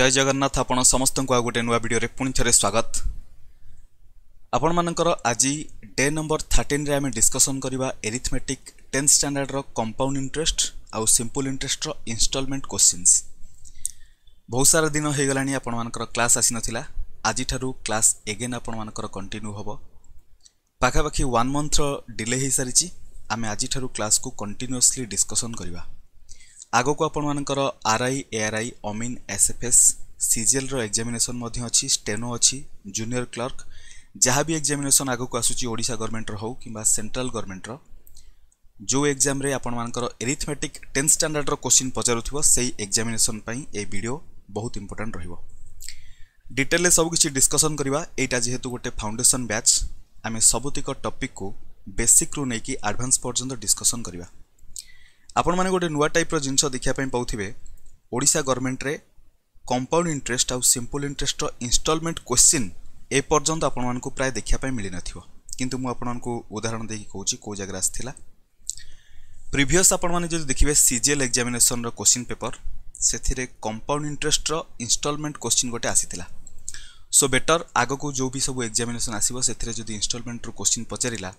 जय जगन्नाथ आपण समस्तଙ୍କୁ ଆଉ ଗୋଟେ ନୂଆ ଭିଡ଼ିଓରେ ପୁଣି ଥରେ ସ୍ୱାଗତ ଆପଣମାନଙ୍କର ଆଜି ଡେ ନମ୍ବର ଥାର୍ଟିନ୍ରେ ଆମେ ଡିସ୍କସନ୍ କରିବା ଏରିଥମେଟିକ୍ ଟେନ୍ଥ ଷ୍ଟାଣ୍ଡାର୍ଡ଼ର କମ୍ପାଉଣ୍ଡ ଇଣ୍ଟରେଷ୍ଟ ଆଉ ସିମ୍ପୁଲ୍ ଇଣ୍ଟରେଷ୍ଟର ଇନଷ୍ଟଲମେଣ୍ଟ କୋଶ୍ଚିନ୍ସ ବହୁତ ସାରା ଦିନ ହୋଇଗଲାଣି ଆପଣମାନଙ୍କର କ୍ଲାସ୍ ଆସିନଥିଲା ଆଜିଠାରୁ କ୍ଲାସ୍ ଏଗେନ୍ ଆପଣମାନଙ୍କର କଣ୍ଟିନ୍ୟୁ ହେବ ପାଖାପାଖି ୱାନ୍ ମନ୍ଥର ଡିଲେ ହୋଇସାରିଛି ଆମେ ଆଜିଠାରୁ କ୍ଲାସ୍କୁ କଣ୍ଟିନ୍ୟୁଅସ୍ଲି ଡିସ୍କସନ୍ କରିବା ଆଗକୁ ଆପଣମାନଙ୍କର ଆର୍ଆଇ ଏଆର୍ଆଇ ଅମିନ୍ ଏସ୍ଏଫ୍ଏସ୍ ସିଜିଏଲ୍ର ଏକ୍ଜାମିନେସନ୍ ମଧ୍ୟ ଅଛି ଷ୍ଟେନୋ ଅଛି ଜୁନିୟର କ୍ଲର୍କ ଯାହା ବି ଏକ୍ଜାମିନେସନ୍ ଆଗକୁ ଆସୁଛି ଓଡ଼ିଶା ଗଭର୍ଣ୍ଣମେଣ୍ଟର ହେଉ କିମ୍ବା ସେଣ୍ଟ୍ରାଲ ଗଭର୍ଣ୍ଣମେଣ୍ଟର ଯେଉଁ ଏକ୍ଜାମ୍ରେ ଆପଣମାନଙ୍କର ଏରିଥମେଟିକ୍ ଟେନ୍ଥ ଷ୍ଟାଣ୍ଡାର୍ଡ଼ର କୋଶ୍ଚିନ୍ ପଚାରୁଥିବ ସେଇ ଏକ୍ଜାମିନେସନ୍ ପାଇଁ ଏ ଭିଡ଼ିଓ ବହୁତ ଇମ୍ପୋର୍ଟାଣ୍ଟ ରହିବ ଡିଟେଲରେ ସବୁ କିଛି ଡିସ୍କସନ୍ କରିବା ଏଇଟା ଯେହେତୁ ଗୋଟେ ଫାଉଣ୍ଡେସନ୍ ବ୍ୟାଚ୍ ଆମେ ସବୁତିକ ଟପିକ୍କୁ ବେସିକ୍ରୁ ନେଇକି ଆଡ଼ଭାନ୍ସ ପର୍ଯ୍ୟନ୍ତ ଡିସ୍କସନ୍ କରିବା আপোন মাননে গটে নয়া টাইপৰ জিনছ দেখিয়া পই পউতিবে ওড়িশা গৰ্ভমেন্টৰে কম্পাউণ্ড ইন্টাৰেষ্ট আৰু সিম্পল ইন্টাৰেষ্টৰ ইনষ্টলমেণ্ট কোৱেশ্চন এ পৰ্যন্ত আপোন মানকৈ প্ৰায় দেখিয়া পই মিলি নথিবো কিন্তু মই আপোনাকো উদাহৰণ দি কৈছো কো জাগ্ৰাস থিলা প্ৰিভিয়াস আপোন মানে যো দেখিবে সিজেএল এক্সামিনেচনৰ কোৱেশ্চন পেপাৰ সেইথৰে কম্পাউণ্ড ইন্টাৰেষ্টৰ ইনষ্টলমেণ্ট কোৱেশ্চন গটে আছিতিলা সো বেটাৰ আগোকো যোবি সব এক্সামিনেচন আছিব সেইথৰে যো ইনষ্টলমেণ্টৰ কোৱেশ্চন পচৰিলা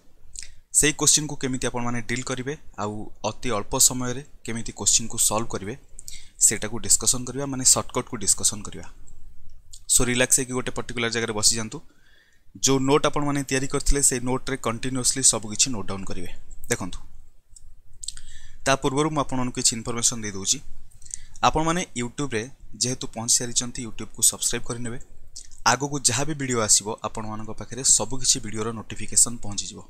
সেই কোশ্চিন কু কেমিতি আপনার ডিল করবে আতি অল্প সময়ের কেমিতি কোশ্চিন কু সলভ করবে সেটা ডিসকসন করা মানে সর্টকট কু ডিসকসন করা সো রিলাক্স হয়ে গোটে পর্টিকুলার জায়গায় বসি যাতে যে নোট আপনার তৈরি করলে সেই নোট্রে কন্টিনিউসলি সবুকিছি নোট ডাউন করবে দেখুন তা পূর্বর আপনার কিছু ইনফরমেসন দিয়ে দেছি আপন মানে ইউট্যুবে যেহেতু পৌঁছি সারিছেন ইউট্যুবকু সবসক্রাইব করে নেবে আগুক যা বি ভিডিও আসব আপনার পাখে সবুকিছি ভিডিওর নোটিফিকেসন পৌঁছিযোগ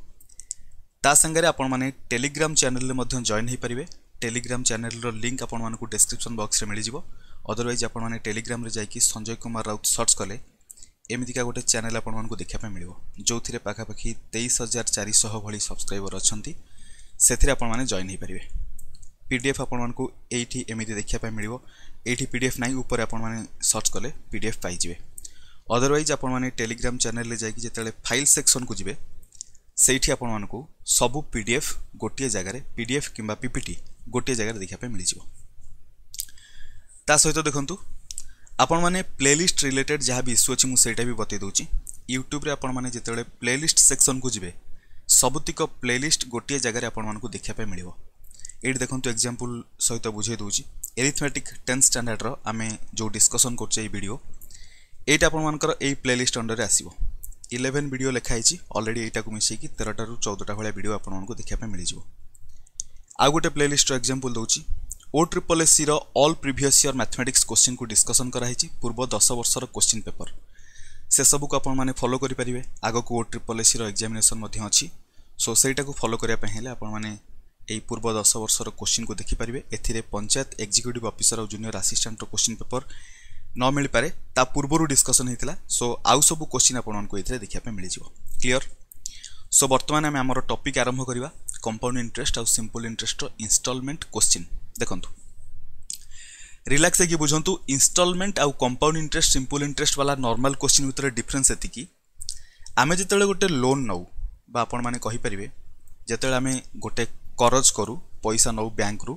ତା ସାଙ୍ଗରେ ଆପଣମାନେ ଟେଲିଗ୍ରାମ ଚ୍ୟାନେଲରେ ମଧ୍ୟ ଜଏନ୍ ହୋଇପାରିବେ ଟେଲିଗ୍ରାମ ଚ୍ୟାନେଲର ଲିଙ୍କ୍ ଆପଣମାନଙ୍କୁ ଡେସ୍କ୍ରିପସନ୍ ବକ୍ସରେ ମିଳିଯିବ ଅଦରୱାଇଜ୍ ଆପଣମାନେ ଟେଲିଗ୍ରାମରେ ଯାଇକି ସଞ୍ଜୟ କୁମାର ରାଉତ ସର୍ଚ୍ଚ କଲେ ଏମିତିକା ଗୋଟେ ଚ୍ୟାନେଲ୍ ଆପଣମାନଙ୍କୁ ଦେଖିବା ପାଇଁ ମିଳିବ ଯେଉଁଥିରେ ପାଖାପାଖି ତେଇଶ ହଜାର ଚାରିଶହ ଭଳି ସବସ୍କ୍ରାଇବର ଅଛନ୍ତି ସେଥିରେ ଆପଣମାନେ ଜଏନ୍ ହୋଇପାରିବେ ପି ଡି ଏଫ୍ ଆପଣମାନଙ୍କୁ ଏଇଠି ଏମିତି ଦେଖିବା ପାଇଁ ମିଳିବ ଏଇଠି ପି ଡି ଏଫ୍ ନାହିଁ ଉପରେ ଆପଣମାନେ ସର୍ଚ୍ଚ କଲେ ପି ଡି ଏଫ୍ ପାଇଯିବେ ଅଦରୱାଇଜ୍ ଆପଣମାନେ ଟେଲିଗ୍ରାମ ଚ୍ୟାନେଲରେ ଯାଇକି ଯେତେବେଳେ ଫାଇଲ୍ ସେକ୍ସନ୍କୁ ଯିବେ ସେଇଠି ଆପଣମାନଙ୍କୁ ସବୁ ପି ଡି ଏଫ୍ ଗୋଟିଏ ଜାଗାରେ ପି ଡି ଏଫ୍ କିମ୍ବା ପି ପି ଟି ଗୋଟିଏ ଜାଗାରେ ଦେଖିବା ପାଇଁ ମିଳିଯିବ ତା ସହିତ ଦେଖନ୍ତୁ ଆପଣମାନେ ପ୍ଲେଲିଷ୍ଟ ରିଲେଟେଡ଼ ଯାହା ବି ଇସ୍ୟୁ ଅଛି ମୁଁ ସେଇଟା ବି ବତେଇ ଦେଉଛି ୟୁଟ୍ୟୁବରେ ଆପଣମାନେ ଯେତେବେଳେ ପ୍ଲେଲିଷ୍ଟ ସେକ୍ସନକୁ ଯିବେ ସବୁତିକ ପ୍ଲେଲିଷ୍ଟ ଗୋଟିଏ ଜାଗାରେ ଆପଣମାନଙ୍କୁ ଦେଖିବା ପାଇଁ ମିଳିବ ଏଇଠି ଦେଖନ୍ତୁ ଏକ୍ଜାମ୍ପଲ୍ ସହିତ ବୁଝାଇ ଦେଉଛି ଏରିଥମେଟିକ୍ ଟେନ୍ଥ ଷ୍ଟାଣ୍ଡାର୍ଡ଼ର ଆମେ ଯେଉଁ ଡିସ୍କସନ୍ କରୁଛେ ଏଇ ଭିଡ଼ିଓ ଏଇଟା ଆପଣମାନଙ୍କର ଏଇ ପ୍ଲେଲିଷ୍ଟ ଅଣ୍ଡରରେ ଆସିବ ইলেভেন ভিডিও লেখা হয়েছি অলরেডি এইটাকে মিশাইকি তেরটার চৌদটা ভাগ ভিডিও আপনার দেখা মিলিযোগ আউ গোটে প্লেলিষ্টর এক্সাম্পল দেছি ଓ ଟ୍ରିପଲ୍ ଏସ୍ସିର ଅଲ୍ ପ୍ରିଭିୟସ୍ ଇୟର୍ ମ୍ୟାଥମେଟିକ୍ସ କୋଶ୍ଚିନ୍କୁ ଡିସ୍କସନ୍ କରାହେଇଛି ପୂର୍ବ ଦଶ ବର୍ଷର କୋଶ୍ଚିନ୍ ପେପର ସେସବୁକୁ ଆପଣମାନେ ଫଲୋ କରିପାରିବେ ଆଗକୁ ଓ ଟ୍ରିପଲ୍ ଏସ୍ସିର ଏକ୍ଜାମିନେସନ୍ ମଧ୍ୟ ଅଛି ସୋ ସେଇଟାକୁ ଫଲୋ କରିବା ପାଇଁ ହେଲେ ଆପଣମାନେ ଏଇ ପୂର୍ବ ଦଶ ବର୍ଷର କୋଶ୍ଚିନ୍କୁ ଦେଖିପାରିବେ ଏଥିରେ ପଞ୍ଚାୟତ ଏକ୍ଜିକ୍ୟୁଟିଭ୍ ଅଫିସର ଆଉ ଜୁନିୟର ଆସିଷ୍ଟାଣ୍ଟର କୋଶ୍ଚିନ୍ ପେପର ନ ମିଳିପାରେ ତା ପୂର୍ବରୁ ଡିସ୍କସନ୍ ହେଇଥିଲା ସୋ ଆଉ ସବୁ କୋଶ୍ଚିନ୍ ଆପଣମାନଙ୍କୁ ଏଥିରେ ଦେଖିବା ପାଇଁ ମିଳିଯିବ କ୍ଲିଅର୍ ସୋ ବର୍ତ୍ତମାନ ଆମେ ଆମର ଟପିକ୍ ଆରମ୍ଭ କରିବା କମ୍ପାଉଣ୍ଡ ଇଣ୍ଟରେଷ୍ଟ ଆଉ ସିମ୍ପଲ୍ ଇଣ୍ଟରେଷ୍ଟର ଇନଷ୍ଟଲମେଣ୍ଟ କୋଶ୍ଚିନ୍ ଦେଖନ୍ତୁ ରିଲାକ୍ସ ହେଇକି ବୁଝନ୍ତୁ ଇନଷ୍ଟଲମେଣ୍ଟ ଆଉ କମ୍ପାଉଣ୍ଡ ଇଣ୍ଟରେଷ୍ଟ ସିମ୍ପଲ୍ ଇଣ୍ଟରେଷ୍ଟ ବାଲା ନର୍ମାଲ୍ କୋଶ୍ଚିନ୍ ଭିତରେ ଡିଫରେନ୍ସ ଏତିକି ଆମେ ଯେତେବେଳେ ଗୋଟେ ଲୋନ୍ ନେଉ ବା ଆପଣମାନେ କହିପାରିବେ ଯେତେବେଳେ ଆମେ ଗୋଟେ କରଜ କରୁ ପଇସା ନେଉ ବ୍ୟାଙ୍କରୁ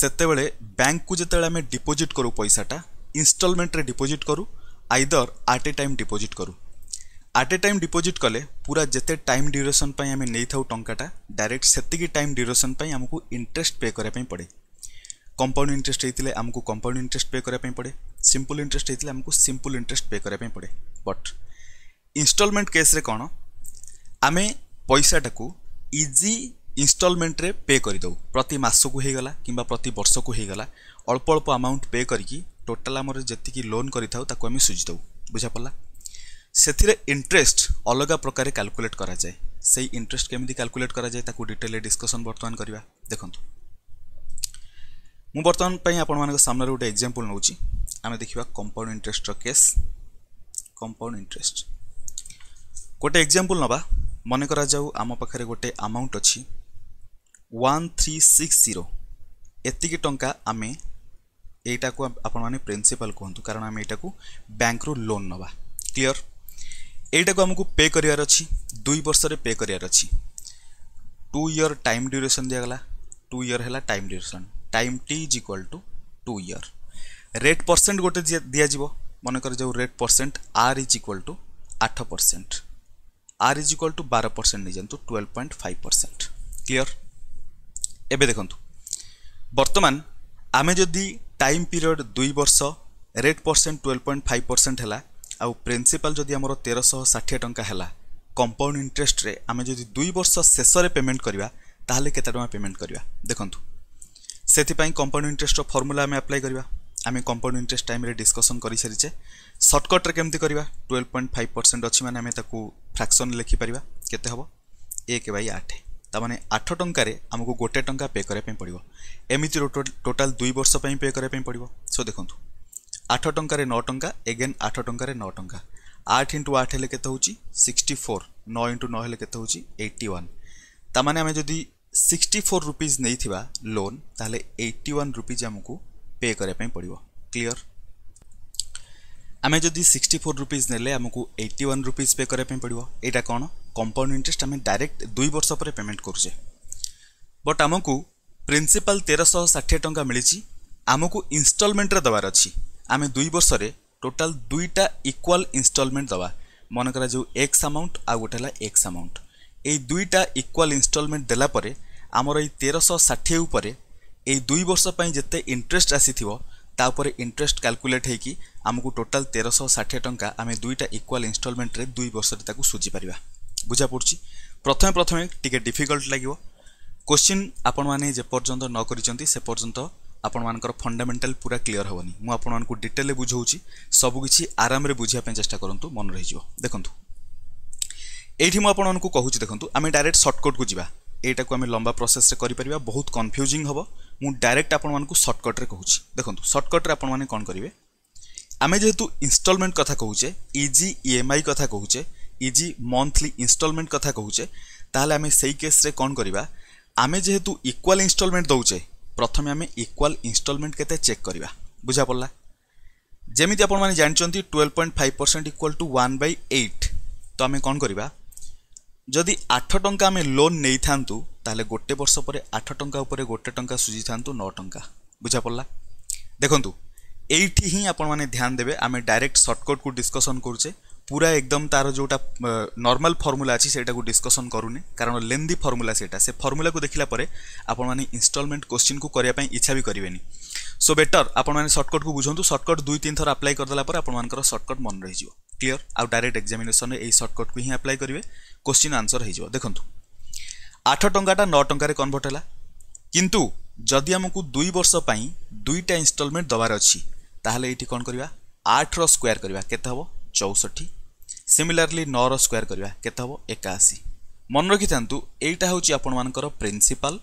ସେତେବେଳେ ବ୍ୟାଙ୍କକୁ ଯେତେବେଳେ ଆମେ ଡିପୋଜିଟ୍ କରୁ ପଇସାଟା ଇନଷ୍ଟଲମେଣ୍ଟରେ ଡିପୋଜିଟ୍ କରୁ either at a time deposit କରୁ ଆଟ୍ ଏ ଟାଇମ୍ ଡିପୋଜିଟ୍ କଲେ ପୁରା ଯେତେ ଟାଇମ୍ ଡ୍ୟୁରେସନ୍ ପାଇଁ ଆମେ ନେଇଥାଉ ଟଙ୍କାଟା ଡାଇରେକ୍ଟ ସେତିକି ଟାଇମ୍ ଡ୍ୟୁରେସନ୍ ପାଇଁ ଆମକୁ ଇଣ୍ଟରେଷ୍ଟ ପେ କରିବା ପାଇଁ ପଡ଼େ କମ୍ପାଉଣ୍ଡ ଇଣ୍ଟରେଷ୍ଟ ହେଇଥିଲେ ଆମକୁ କମ୍ପାଉଣ୍ଡ ଇଣ୍ଟରେଷ୍ଟ ପେ କରିବା ପାଇଁ ପଡ଼େ ସିମ୍ପଲ ଇଣ୍ଟରେଷ୍ଟ ହେଇଥିଲେ ଆମକୁ ସିମ୍ପଲ ଇଣ୍ଟରେଷ୍ଟ ପେ କରିବା ପାଇଁ ପଡ଼େ ବଟ୍ ଇନଷ୍ଟଲମେଣ୍ଟ କେସ୍ରେ କ'ଣ ଆମେ ପଇସାଟାକୁ ଇଜି ଇନଷ୍ଟଲମେଣ୍ଟରେ ପେ କରିଦେଉ ପ୍ରତି ମାସକୁ ହେଇଗଲା କିମ୍ବା ପ୍ରତି ବର୍ଷକୁ ହେଇଗଲା ଅଳ୍ପ ଅଳ୍ପ ଆମାଉଣ୍ଟ ପେ କରିକି ଟୋଟାଲ୍ ଆମର ଯେତିକି ଲୋନ୍ କରିଥାଉ ତାକୁ ଆମେ ସୁଝିଦେଉ ବୁଝାପଡ଼ିଲା ସେଥିରେ ଇଣ୍ଟରେଷ୍ଟ ଅଲଗା ପ୍ରକାରେ କାଲକୁଲେଟ୍ କରାଯାଏ ସେଇ ଇଣ୍ଟରେଷ୍ଟ କେମିତି କାଲକୁଲେଟ୍ କରାଯାଏ ତାକୁ ଡିଟେଲରେ ଡିସ୍କସନ୍ ବର୍ତ୍ତମାନ କରିବା ଦେଖନ୍ତୁ ମୁଁ ବର୍ତ୍ତମାନ ପାଇଁ ଆପଣମାନଙ୍କ ସାମ୍ନାରେ ଗୋଟେ ଏକ୍ଜାମ୍ପଲ୍ ନେଉଛି ଆମେ ଦେଖିବା କମ୍ପାଉଣ୍ଡ ଇଣ୍ଟରେଷ୍ଟର କେସ୍ କମ୍ପାଉଣ୍ଡ ଇଣ୍ଟରେଷ୍ଟ ଗୋଟେ ଏକ୍ଜାମ୍ପଲ୍ ନେବା ମନେ କରାଯାଉ ଆମ ପାଖରେ ଗୋଟେ ଆମାଉଣ୍ଟ ଅଛି ୱାନ୍ ଥ୍ରୀ ସିକ୍ସ ଜିରୋ ଏତିକି ଟଙ୍କା ଆମେ ଏଇଟାକୁ ଆପଣମାନେ ପ୍ରିନ୍ସିପାଲ୍ କୁହନ୍ତୁ କାରଣ ଆମେ ଏଇଟାକୁ ବ୍ୟାଙ୍କରୁ ଲୋନ୍ ନେବା କ୍ଲିଅର ଏଇଟାକୁ ଆମକୁ ପେ କରିବାର ଅଛି ଦୁଇ ବର୍ଷରେ ପେ କରିବାର ଅଛି ଟୁ ଇୟର୍ ଟାଇମ୍ ଡ୍ୟୁରେସନ୍ ଦିଆଗଲା ଟୁ ଇୟର୍ ହେଲା time duration time T is equal to two year rate percent ଗୋଟେ ଦିଆଯିବ ମନେକର ଯେଉଁ rate percent R is equal to ଆଠ percent R is equal to ବାର ପରସେଣ୍ଟ ନେଇଯାଆନ୍ତୁ twelve point five percent clear ଏବେ ଦେଖନ୍ତୁ ବର୍ତ୍ତମାନ ଆମେ ଯଦି ଟାଇମ୍ ପିରିୟଡ଼ ଦୁଇ ବର୍ଷ rate percent twelve point five percent ହେଲା ଆଉ ପ୍ରିନ୍ସିପାଲ୍ ଯଦି ଆମର ତେରଶହ ଷାଠିଏ ଟଙ୍କା ହେଲା କମ୍ପାଉଣ୍ଡ ଇଣ୍ଟରେଷ୍ଟରେ ଆମେ ଯଦି ଦୁଇ ବର୍ଷ ଶେଷରେ ପେମେଣ୍ଟ କରିବା ତାହେଲେ କେତେ ଟଙ୍କା ପେମେଣ୍ଟ କରିବା ଦେଖନ୍ତୁ ସେଥିପାଇଁ କମ୍ପାଉଣ୍ଡ ଇଣ୍ଟରେଷ୍ଟର ଫର୍ମୁଲା ଆମେ ଆପ୍ଲାଏ କରିବା ଆମେ କମ୍ପାଉଣ୍ଡ ଇଣ୍ଟରେଷ୍ଟ ଟାଇମ୍ରେ ଡିସ୍କସନ୍ କରିସାରିଛେ ସର୍ଟକଟ୍ରେ କେମିତି କରିବା ଟୁଏଲ୍ଭ ପଏଣ୍ଟ ଫାଇଭ୍ ପରସେଣ୍ଟ ଅଛି ମାନେ ଆମେ ତାକୁ ଫ୍ରାକ୍ସନ୍ ଲେଖିପାରିବା କେତେ ହେବ ଏକ ବାଇ ଆଠ ତାମାନେ ଆଠ ଟଙ୍କାରେ ଆମକୁ ଗୋଟେ ଟଙ୍କା ପେ କରିବା ପାଇଁ ପଡ଼ିବ ଏମିତି ଟୋଟାଲ୍ ଦୁଇ ବର୍ଷ ପାଇଁ ପେ କରିବା ପାଇଁ ପଡ଼ିବ ସୋ ଦେଖନ୍ତୁ ଆଠ ଟଙ୍କାରେ ନଅ ଟଙ୍କା ଏଗେନ୍ ଆଠ ଟଙ୍କାରେ ନଅ ଟଙ୍କା ଆଠ ଇଣ୍ଟୁ ଆଠ ହେଲେ କେତେ ହେଉଛି ସିକ୍ସଟି ଫୋର୍ ନଅ ଇଣ୍ଟୁ ନଅ ହେଲେ କେତେ ହେଉଛି ଏଇଟି ୱାନ୍ ତାମାନେ ଆମେ ଯଦି ସିକ୍ସଟି ଫୋର୍ ରୁପିଜ୍ ନେଇଥିବା ଲୋନ୍ ତାହେଲେ ଏଇଟି ୱାନ୍ ରୁପିଜ୍ ଆମକୁ ପେ କରିବା ପାଇଁ ପଡ଼ିବ କ୍ଲିଅର୍ ଆମେ ଯଦି ସିକ୍ସଟି ଫୋର୍ ରୁପିଜ୍ ନେଲେ ଆମକୁ ଏଇଟି ୱାନ୍ ରୁପିଜ୍ ପେ କରିବା ପାଇଁ ପଡ଼ିବ ଏଇଟା କ'ଣ কম্পাউন্ড ইন্টরেস্ট আমি ডাইরেক্ট দুই বর্ষ পরে পেমেন্ট করুছে বট আমাকে প্রিন্সিপাল তেরশহ ষাঠিয়ে টঙ্কা মিছে ଆମକୁ ଇନଷ୍ଟଲମେଣ୍ଟରେ ଦେବାର ଅଛି ଆମେ ଦୁଇ ବର୍ଷରେ ଟୋଟାଲ୍ ଦୁଇଟା ଇକ୍ୱାଲ୍ ଇନଷ୍ଟଲମେଣ୍ଟ ଦେବା ମନେକର ଯେଉଁ ଏକ୍ସ ଆମାଉଣ୍ଟ ଆଉ ଗୋଟେ ହେଲା ଏକ୍ସ ଆମାଉଣ୍ଟ ଏଇ ଦୁଇଟା ଇକ୍ୱାଲ୍ ଇନଷ୍ଟଲମେଣ୍ଟ ଦେଲା ପରେ ଆମର ଏଇ ତେରଶହ ଷାଠିଏ ଉପରେ ଏଇ ଦୁଇ ବର୍ଷ ପାଇଁ ଯେତେ ଇଣ୍ଟରେଷ୍ଟ ଆସିଥିବ ତା ଉପରେ ଇଣ୍ଟରେଷ୍ଟ କାଲକୁଲେଟ୍ ହେଇକି ଆମକୁ ଟୋଟାଲ୍ ତେରଶହ ଷାଠିଏ ଟଙ୍କା ଆମେ ଦୁଇଟା ଇକ୍ୱାଲ୍ ଇନଷ୍ଟଲମେଣ୍ଟରେ ଦୁଇ ବର୍ଷରେ ତାକୁ ସୁଝିପାରିବା বুঝা পড়ুছি প্রথমে প্রথমে টিকে ডিফিকল্ট লাগিব কোশ্চিন আপনার যেপর্যন্ত ন করছেন সে পর্যন্ত আপনার ফন্ডামেন্টাল পুরা ক্লিয়ার হবনি মু আপনার ডিটেলে বুঝাউছি সবুকিছি আরামে বুঝা চেষ্টা করতু মনে রয়েছে দেখুন এইটি মু আপনার কুচি দেখুন আমি ডাইরেক্ট সর্টকট কু যা এইটা আমি লম্বা প্রসেসে করে বহুত কনফ্যুজিং হব মু ডাইরেক্ট আপনার সর্টকট্রে কুচি দেখুন সর্টকট্রে আপনার কম করবে আমি যেহেতু ইনস্টলমেন্ট কথা কুচে ইজি ইএমআই কথা কুচে ইজি মন্থলি ইনস্টলমেন্ট কথা কহুছে তাহলে আমি সেই কেস্রে କ'ଣ କରିବା ଆମେ ଯେହେତୁ ଇକ୍ୱାଲ୍ ଇନଷ୍ଟଲମେଣ୍ଟ ଦେଉଛେ ପ୍ରଥମେ ଆମେ ଇକ୍ୱାଲ୍ ଇନଷ୍ଟଲମେଣ୍ଟ କେତେ ଚେକ୍ କରିବା ବୁଝା ପଡ଼ିଲା ଯେମିତି ଆପଣମାନେ ଜାଣିଛନ୍ତି twelve point five percent equal to one by eight ତ ଆମେ କ'ଣ କରିବା ଯଦି ଆଠ ଟଙ୍କା ଆମେ ଲୋନ୍ ନେଇଥାନ୍ତୁ ତାହେଲେ ଗୋଟେ ବର୍ଷ ପରେ ଆଠ ଟଙ୍କା ଉପରେ ଗୋଟେ ଟଙ୍କା ସୁଝିଥାନ୍ତୁ ନଅ ଟଙ୍କା ବୁଝା ପଡ଼ିଲା ଦେଖନ୍ତୁ ଏଇଠି ହିଁ ଆପଣମାନେ ଧ୍ୟାନ ଦେବେ ଆମେ ଡାଇରେକ୍ଟ ସର୍ଟକଟ୍କୁ ଡିସ୍କସନ୍ କରୁଛେ पूरा एकदम तार जो नर्माल फर्मूला अच्छी से को डिस्कशन करूने कारण लेंदी फॉर्मूला से फॉर्मूला को देखला आपस्टलमेंट क्वेश्चन को करने इच्छा भी करेंगे सो बेटर आपण माने सर्टकट को बुझंतु सर्टकट दुई तीन थर अप्लाई करदेला पर आपण सर्टकट मन रही जीव क्लियर आउ डायरेक्ट एक्जामेसन ए सर्टकट को ही अप्लाई करेंगे क्वेश्चन आंसर हो देखु आठ टाटा नौ टकर कनभर्ट है किंतु जदि आमको दुई वर्ष दुईटा इनस्टलमेंट दबार अच्छी तालोल ये कौन करवा आठ स्क्वायर करवा केत हम चौसठी ସିମିଲାରଲି ନଅର ସ୍କୋୟାର କରିବା କେତେ ହେବ ଏକାଅଶୀ ମନେ ରଖିଥାନ୍ତୁ ଏଇଟା ହେଉଛି ଆପଣମାନଙ୍କର ପ୍ରିନ୍ସିପାଲ୍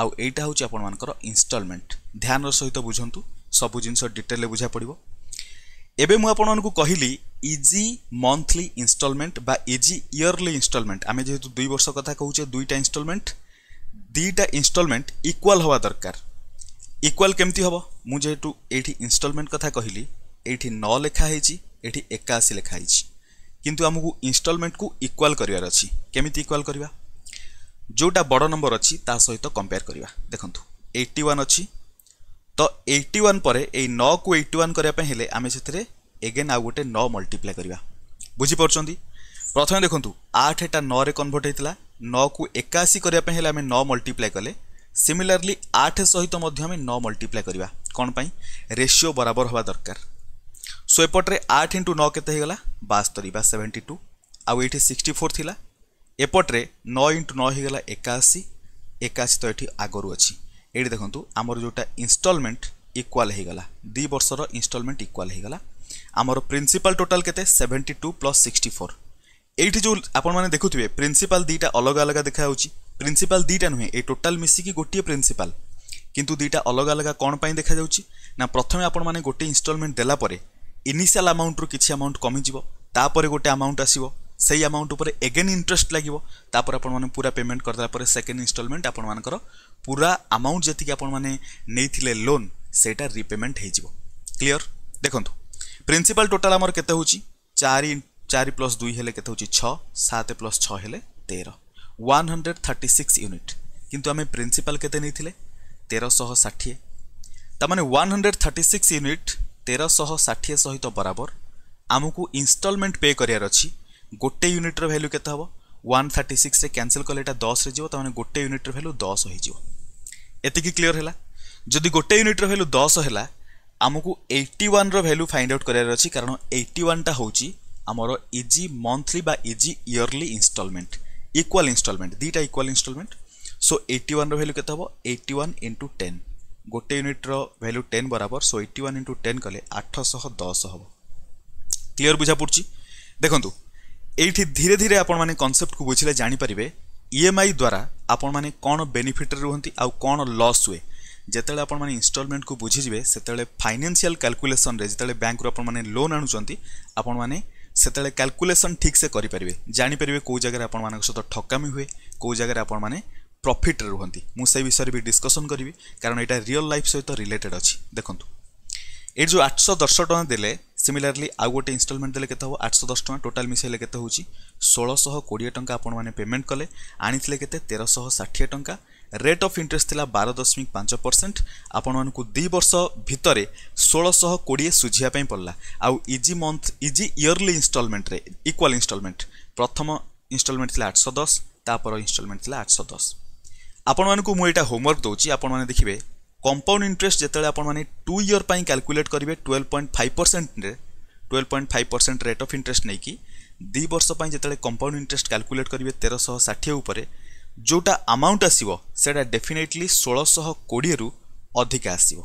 ଆଉ ଏଇଟା ହେଉଛି ଆପଣମାନଙ୍କର ଇନଷ୍ଟଲମେଣ୍ଟ ଧ୍ୟାନର ସହିତ ବୁଝନ୍ତୁ ସବୁ ଜିନିଷ ଡିଟେଲରେ ବୁଝା ପଡ଼ିବ ଏବେ ମୁଁ ଆପଣମାନଙ୍କୁ କହିଲି ଇଜି ମନ୍ଥଲି ଇନଷ୍ଟଲମେଣ୍ଟ ବା ଇଜି ଇୟରଲି ଇନଷ୍ଟଲମେଣ୍ଟ ଆମେ ଯେହେତୁ ଦୁଇ ବର୍ଷ କଥା କହୁଛେ ଦୁଇଟା ଇନଷ୍ଟଲମେଣ୍ଟ ଦୁଇଟା ଇନଷ୍ଟଲମେଣ୍ଟ ଇକ୍ୱାଲ୍ ହେବା ଦରକାର ଇକ୍ୱାଲ୍ କେମିତି ହେବ ମୁଁ ଯେହେତୁ ଏଇଠି ଇନଷ୍ଟଲମେଣ୍ଟ କଥା କହିଲି ଏଇଠି ନଅ ଲେଖା ହେଇଛି ଏଇଠି ଏକାଅଶୀ ଲେଖା ହେଇଛି କିନ୍ତୁ ଆମକୁ ଇନଷ୍ଟଲମେଣ୍ଟକୁ ଇକ୍ୱାଲ୍ କରିବାର ଅଛି କେମିତି ଇକ୍ୱାଲ୍ କରିବା ଯେଉଁଟା ବଡ଼ ନମ୍ବର ଅଛି ତା ସହିତ କମ୍ପେୟାର କରିବା ଦେଖନ୍ତୁ ଏଇଟି ୱାନ୍ ଅଛି ତ ଏଇଟି ୱାନ୍ ପରେ ଏଇ ନଅକୁ ଏଇଟି ୱାନ୍ କରିବା ପାଇଁ ହେଲେ ଆମେ ସେଥିରେ ଏଗେନ୍ ଆଉ ଗୋଟେ ନଅ ମଲ୍ଟିପ୍ଲାଏ କରିବା ବୁଝିପାରୁଛନ୍ତି ପ୍ରଥମେ ଦେଖନ୍ତୁ ଆଠ ଏଟା ନଅରେ କନଭର୍ଟ ହେଇଥିଲା ନଅକୁ ଏକାଅଶୀ କରିବା ପାଇଁ ହେଲେ ଆମେ ନଅ ମଲ୍ଟିପ୍ଲାଏ କଲେ ସିମିଲାରଲି ଆଠ ସହିତ ମଧ୍ୟ ଆମେ ନଅ ମଲ୍ଟିପ୍ଲାଏ କରିବା କ'ଣ ପାଇଁ ରେସିଓ ବରାବର ହେବା ଦରକାର সো এপটরে আট ইন্টু ন কেতে হয়ে গলা বাস্তরি বা সেভেন্টি টু আঠি সিক্সটি ফোর লা এপটরে ন ইন্টু ন হয়ে গলা একাশি একাশি তো এটি আগর অছি এটি দেখুন আমার যেটা ইনস্টলমেন্ট ইকুয়াল হয়ে গলা দুই বর্ষর ইনস্টলমেন্ট ইকুয়াল হয়ে গলা আমার প্রিন্সিপাল টোটাল কেতে seventy two plus sixty four eighty যে আপনার দেখুবে প্রিন্সিপাল দুইটা অলগা অলগা দেখা যাচ্ছে প্রিন্সিপাল দুইটা নুহে এই টোটাল মিশিকি গোটিয়ে প্রিন্সিপাল কিন্তু দুইটা অলগা অলগা কোণ পাই দেখা যাচ্ছে না প্রথমে আপনার গোটিয়ে ইনস্টলমেন্ট দেলা পরে ଇନିସିଆଲ୍ ଆମାଉଣ୍ଟରୁ କିଛି ଆମାଉଣ୍ଟ କମିଯିବ তাপরে গোটে আমাউন্ট আসব সেই আমাউন্ট উপরে এগেন ইন্টারেস্ট লাগিব তারপরে আপনার পুরা পেমেন্ট করেদেলা পরে সেকেন্ড ইনস্টলমেন্ট আপনার পুরা আমাউন্ট যেত আপনার নিয়ে লোন সেইটা রিপেমেন্ট হয়ে যাব ক্লিয়ার দেখুন প্রিন্সিপাল টোটাল আমার কেতে হচ্ছে চারি চারি প্লস দুই হলে কেতে হচ্ছে ছ সাত প্লস ছ হলে তের one hundred thirty six unit কিন্তু আমি প্রিন্সিপাল কেতে নিয়ে তেরশহ ষাঠিয়ে তার মানে one hundred thirty six unit ତେରଶହ ଷାଠିଏ ସହିତ ବରାବର ଆମକୁ ଇନଷ୍ଟଲମେଣ୍ଟ ପେ କରିବାର ଅଛି ଗୋଟେ ୟୁନିଟ୍ର ଭ୍ୟାଲ୍ୟୁ କେତେ ହେବ ୱାନ୍ ଥାର୍ଟି ସିକ୍ସରେ କ୍ୟାନସଲ୍ କଲେ ଏଇଟା ଦଶରେ ଯିବ ତା'ମାନେ ଗୋଟେ ୟୁନିଟ୍ର ଭ୍ୟାଲ୍ୟୁ ଦଶ ହୋଇଯିବ ଏତିକି କ୍ଲିଅର ହେଲା ଯଦି ଗୋଟେ ୟୁନିଟ୍ର ଭ୍ୟାଲ୍ୟୁ ଦଶ ହେଲା ଆମକୁ ଏଇଟି ୱାନ୍ର ଭ୍ୟାଲ୍ୟୁ ଫାଇଣ୍ଡ ଆଉଟ୍ କରିବାର ଅଛି କାରଣ ଏଇଟି ୱାନ୍ଟା ହେଉଛି ଆମର ଇଜି ମନ୍ଥଲି ବା easy yearly instalment equal instalment ଦୁଇଟା ଇକ୍ୱାଲ୍ ଇନଷ୍ଟଲମେଣ୍ଟ ସୋ ଏଇଟି ୱାନ୍ର ଭ୍ୟାଲ୍ୟୁ କେତେ ହେବ ଏଇଟି ୱାନ୍ ଇଣ୍ଟୁ ଟେନ୍ ଗୋଟେ ୟୁନିଟ୍ର ଭ୍ୟାଲ୍ୟୁ ଟେନ୍ ବରାବର so eighty one into ten କଲେ ଆଠଶହ ଦଶ ହେବ କ୍ଲିଅର୍ ବୁଝାପଡ଼ୁଛି ଦେଖନ୍ତୁ ଏଇଠି ଧୀରେ ଧୀରେ ଆପଣମାନେ କନସେପ୍ଟକୁ ବୁଝିଲେ ଜାଣିପାରିବେ ଇଏମ୍ଆଇ ଦ୍ୱାରା ଆପଣମାନେ କ'ଣ ବେନିଫିଟ୍ରେ ରୁହନ୍ତି ଆଉ କ'ଣ ଲସ୍ ହୁଏ ଯେତେବେଳେ ଆପଣମାନେ ଇନଷ୍ଟଲମେଣ୍ଟକୁ ବୁଝିଯିବେ ସେତେବେଳେ ଫାଇନାନ୍ସିଆଲ କାଲକୁଲେସନରେ ଯେତେବେଳେ ବ୍ୟାଙ୍କରୁ ଆପଣମାନେ ଲୋନ୍ ଆଣୁଛନ୍ତି ଆପଣମାନେ ସେତେବେଳେ କାଲକୁଲେସନ୍ ଠିକ୍ସେ କରିପାରିବେ ଜାଣିପାରିବେ କେଉଁ ଜାଗାରେ ଆପଣମାନଙ୍କ ସହିତ ଠକାମି ହୁଏ କେଉଁ ଜାଗାରେ ଆପଣମାନେ ପ୍ରଫିଟ୍ରେ ରୁହନ୍ତି ମୁଁ ସେ ବିଷୟରେ ବି ଡିସ୍କସନ୍ କରିବି କାରଣ ଏଇଟା ରିଅଲ୍ ଲାଇଫ୍ ସହିତ ରିଲେଟେଡ୍ ଅଛି ଦେଖନ୍ତୁ ଏଇଠି ଯେଉଁ ଆଠଶହ ଦଶ ଟଙ୍କା ଦେଲେ ସିମିଲାରଲି ଆଉ ଗୋଟେ ଇନଷ୍ଟଲମେଣ୍ଟ ଦେଲେ କେତେ ହେବ ଆଠଶହ ଦଶ ଟଙ୍କା ଟୋଟାଲ୍ ମିଶାଇଲେ କେତେ ହେଉଛି ଷୋହଳଶହ କୋଡ଼ିଏ ଟଙ୍କା ଆପଣମାନେ ପେମେଣ୍ଟ କଲେ ଆଣିଥିଲେ କେତେ ତେରଶହ ଷାଠିଏ ଟଙ୍କା ରେଟ୍ ଅଫ୍ ଇଣ୍ଟରେଷ୍ଟ ଥିଲା ବାର ଦଶମିକ ପାଞ୍ଚ ପରସେଣ୍ଟ ଆପଣମାନଙ୍କୁ ଦୁଇ ବର୍ଷ ଭିତରେ ଷୋହଳଶହ କୋଡ଼ିଏ ସୁଝିବା ପାଇଁ ପଡ଼ିଲା ଆଉ ଇଜି ମନ୍ଥ ଇଜି ଇୟରଲି ଇନଷ୍ଟଲମେଣ୍ଟରେ ଇକ୍ୱାଲ୍ ଇନଷ୍ଟଲମେଣ୍ଟ ପ୍ରଥମ ଇନଷ୍ଟଲମେଣ୍ଟ ଥିଲା ଆଠଶହ ଦଶ ତାପର ଇନଷ୍ଟଲମେଣ୍ଟ ଥିଲା ଆଠଶହ ଦଶ ଆପଣମାନଙ୍କୁ ମୁଁ ଏଇଟା ହୋମୱାର୍କ ଦେଉଛି ଆପଣମାନେ ଦେଖିବେ କମ୍ପାଉଣ୍ଡ ଇଣ୍ଟରେଷ୍ଟ ଯେତେବେଳେ ଆପଣମାନେ ଟୁ ଇୟର୍ ପାଇଁ କ୍ୟାଲକୁଲେଟ୍ କରିବେ ଟୁଏଲ୍ଭ ପଏଣ୍ଟ ଫାଇଭ୍ ପରସେଣ୍ଟରେ twelve point five percent rate of interest ନେଇକି ଦୁଇ ବର୍ଷ ପାଇଁ ଯେତେବେଳେ କମ୍ପାଉଣ୍ଡ ଇଣ୍ଟରେଷ୍ଟ କ୍ୟାଲକୁଲେଟ୍ କରିବେ ତେରଶହ ଷାଠିଏ ଉପରେ ଯେଉଁଟା ଆମାଉଣ୍ଟ ଆସିବ ସେଇଟା ଡେଫିନେଟଲି ଷୋଳଶହ କୋଡ଼ିଏରୁ ଅଧିକା ଆସିବ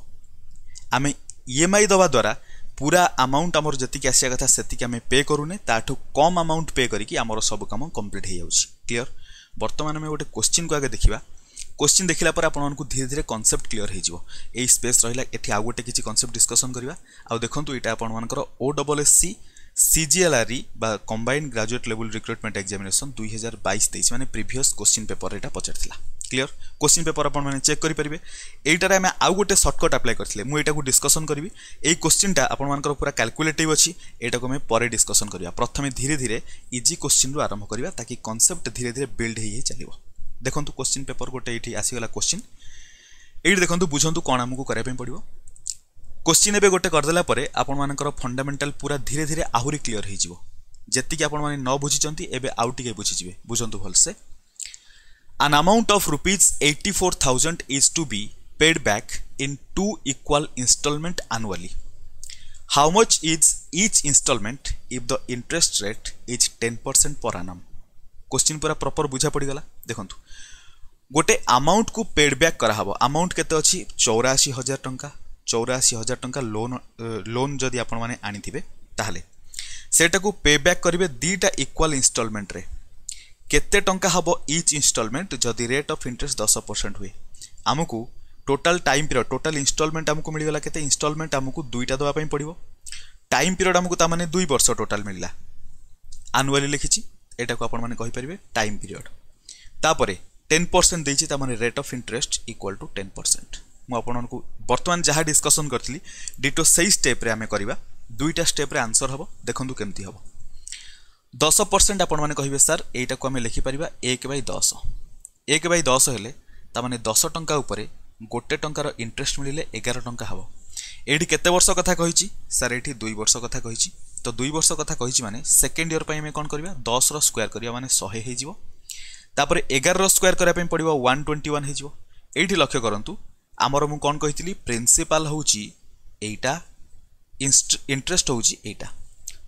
ଆମେ ଇ ଏମ୍ ଆଇ ଦେବା ଦ୍ୱାରା ପୁରା ଆମାଉଣ୍ଟ ଆମର ଯେତିକି ଆସିବା କଥା ସେତିକି ଆମେ ପେ କରୁନେ ତାଠୁ କମ୍ ଆମାଉଣ୍ଟ ପେ କରିକି ଆମର ସବୁ କାମ କମ୍ପ୍ଲିଟ୍ ହୋଇଯାଉଛି କ୍ଲିଅର ବର୍ତ୍ତମାନ ଆମେ ଗୋଟେ କୋଶ୍ଚିନ୍କୁ ଆଗେ ଦେଖିବା কোশ্চিন দেখিলা পরে আপনার ধীরে ধীরে কনসেপ্ট ক্লিয়ার হয়ে যাব এই স্পেস রহলা এটি আউ গোটে কিছু কনসেপ্ট ডিসকসন করা আখন এটা আপনার O double S C CGLRE বা combined graduate level recruitment examination দুই হাজার বাইশ তেইশ মানে প্রিভিয়স কোশ্চিন পেপর এটা পচারিলা ক্লিয়ার কোশ্চিন পেপর আপনার চেক করে পেবে এইটার আমি আউ গোটে সর্টকট আপ্লাই করে মু এটা ডিসকসন করবি এই কোশ্চিনটা আপনার পুরা ক্যালকুলেটিভ অছি এটা আমি পরে ডিসকসন করা প্রথমে ধীরে ধীরে ইজি কোশ্চিন্রু আরম্ভ করা তাকি কনসেপ্ট ধীরে ধীরে বিল্ড হয়ে চালিয়ে ଦେଖନ୍ତୁ କୋଶ୍ଚିନ୍ ପେପର୍ ଗୋଟେ ଏଇଠି ଆସିଗଲା କୋଶ୍ଚିନ୍ ଏଇଠି ଦେଖନ୍ତୁ ବୁଝନ୍ତୁ କ'ଣ ଆମକୁ କରିବା ପାଇଁ ପଡ଼ିବ କୋଶ୍ଚିନ୍ ଏବେ ଗୋଟେ କରିଦେଲା ପରେ ଆପଣମାନଙ୍କର ଫଣ୍ଡାମେଣ୍ଟାଲ୍ ପୁରା ଧୀରେ ଧୀରେ ଆହୁରି କ୍ଲିଅର୍ ହେଇଯିବ ଯେତିକି ଆପଣମାନେ ନ ବୁଝିଛନ୍ତି ଏବେ ଆଉ ଟିକେ ବୁଝିଯିବେ ବୁଝନ୍ତୁ ଭଲସେ an amount of rupees eighty four thousand is to be paid back in two equal installment annually. How much is each installment if the interest rate is 10% per annum? Question पूरा प्रॉपर बुझा पड़गला ଦେଖନ୍ତୁ ଗୋଟେ ଆମାଉଣ୍ଟକୁ paid back କରାହେବ amount କେତେ ଅଛି ଚଉରାଅଶୀ ହଜାର ଟଙ୍କା ଚଉରାଅଶୀ ହଜାର ଟଙ୍କା ଲୋନ୍ ଲୋନ୍ ଯଦି ଆପଣମାନେ ଆଣିଥିବେ ତାହେଲେ ସେଇଟାକୁ ପେ ବ୍ୟାକ୍ କରିବେ ଦୁଇଟା ଇକ୍ୱାଲ୍ ଇନଷ୍ଟଲମେଣ୍ଟରେ କେତେ ଟଙ୍କା ହେବ ଇଚ୍ ଇନଷ୍ଟଲମେଣ୍ଟ ଯଦି ରେଟ୍ ଅଫ୍ ଇଣ୍ଟରେଷ୍ଟ ଦଶ ପରସେଣ୍ଟ ହୁଏ ଆମକୁ total time period total instalment ଆମକୁ ମିଳିଗଲା କେତେ ଇନଷ୍ଟଲମେଣ୍ଟ ଆମକୁ ଦୁଇଟା ଦେବା ପାଇଁ ପଡ଼ିବ ଟାଇମ୍ ପିରିୟଡ଼ ଆମକୁ ତା'ମାନେ ଦୁଇ ବର୍ଷ ଟୋଟାଲ୍ ମିଳିଲା ଆନୁଆଲି ଲେଖିଛି ଏଇଟାକୁ ଆପଣମାନେ କହିପାରିବେ ଟାଇମ୍ ପିରିୟଡ଼ ତାପରେ ଟେନ୍ ପରସେଣ୍ଟ ଦେଇଛି ତା ମାନେ rate of interest equal to ten percent ମୁଁ ଆପଣଙ୍କୁ ବର୍ତ୍ତମାନ ଯାହା ଡିସ୍କସନ୍ କରିଥିଲି ଡିଟୋ ସେଇ ଷ୍ଟେପ୍ରେ ଆମେ କରିବା ଦୁଇଟା ଷ୍ଟେପ୍ରେ ଆନ୍ସର୍ ହେବ ଦେଖନ୍ତୁ କେମିତି ହେବ ଦଶ ପରସେଣ୍ଟ ଆପଣମାନେ କହିବେ ସାର୍ ଏଇଟାକୁ ଆମେ ଲେଖିପାରିବା ଏକ ବାଇ ଦଶ ଏକ ବାଇ ଦଶ ହେଲେ ତା ମାନେ ଦଶ ଟଙ୍କା ଉପରେ ଗୋଟେ ଟଙ୍କାର ଇଣ୍ଟରେଷ୍ଟ ମିଳିଲେ ଏଗାର ଟଙ୍କା ହେବ ଏଇଠି କେତେ ବର୍ଷ କଥା କହିଛି ସାର୍ ଏଇଠି ଦୁଇ ବର୍ଷ କଥା କହିଛି ତ ଦୁଇ ବର୍ଷ କଥା କହିଛି ମାନେ ସେକେଣ୍ଡ ଇୟର୍ ପାଇଁ ଆମେ କ'ଣ କରିବା ଦଶର ସ୍କୋୟାର୍ କରିବା ମାନେ ଶହେ ହେଇଯିବ ତାପରେ ଏଗାରର ସ୍କୋୟାର କରିବା ପାଇଁ ପଡ଼ିବ ୱାନ୍ ଟ୍ୱେଣ୍ଟି ୱାନ୍ ହେଇଯିବ ଏଇଠି ଲକ୍ଷ୍ୟ କରନ୍ତୁ ଆମର ମୁଁ କ'ଣ କହିଥିଲି ପ୍ରିନ୍ସିପାଲ୍ ହେଉଛି ଏଇଟା ଇଣ୍ଟରେଷ୍ଟ ହେଉଛି ଏଇଟା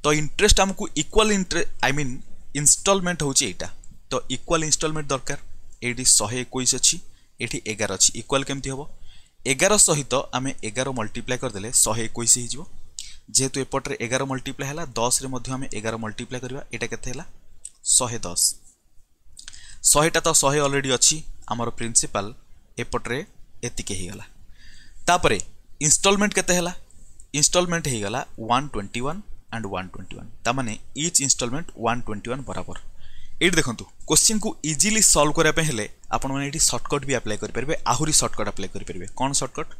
ତ ଇଣ୍ଟରେଷ୍ଟ ଆମକୁ ଇକ୍ୱାଲ୍ ଆଇ ମିନ୍ ଇନଷ୍ଟଲମେଣ୍ଟ ହେଉଛି ଏଇଟା ତ ଇକ୍ୱାଲ୍ ଇନଷ୍ଟଲମେଣ୍ଟ ଦରକାର ଏଇଠି ଶହେ ଏକୋଇଶ ଅଛି ଏଠି ଏଗାର ଅଛି ଇକ୍ୱାଲ୍ କେମିତି ହେବ ଏଗାର ସହିତ ଆମେ ଏଗାର ମଲ୍ଟିପ୍ଲାଏ କରିଦେଲେ ଶହେ ଏକୋଇଶ ହେଇଯିବ ଯେହେତୁ ଏପଟରେ ଏଗାର ମଲ୍ଟିପ୍ଲାଏ ହେଲା ଦଶରେ ମଧ୍ୟ ଆମେ ଏଗାର ମଲ୍ଟିପ୍ଲାଏ କରିବା ଏଇଟା କେତେ ହେଲା ଶହେ ଦଶ ଶହେଟା ତ ଶହେ ଅଲରେଡ଼ି ଅଛି ଆମର ପ୍ରିନ୍ସିପାଲ ଏପଟରେ ଏତିକି ହେଇଗଲା ତାପରେ ଇନଷ୍ଟଲମେଣ୍ଟ କେତେ ହେଲା ଇନଷ୍ଟଲମେଣ୍ଟ ହେଇଗଲା one twenty one and one twenty one ତାମାନେ each instalment one twenty one ବରାବର ଏଇଠି ଦେଖନ୍ତୁ କୋଶ୍ଚିନ୍କୁ ଇଜିଲି ସଲ୍ଭ କରିବା ପାଇଁ ହେଲେ ଆପଣମାନେ ଏଇଠି ସର୍ଟକଟ୍ ବି ଆପ୍ଲାଏ କରିପାରିବେ ଆହୁରି ସର୍ଟକଟ୍ ଆପ୍ଲାଏ କରିପାରିବେ କ'ଣ ସର୍ଟକଟ୍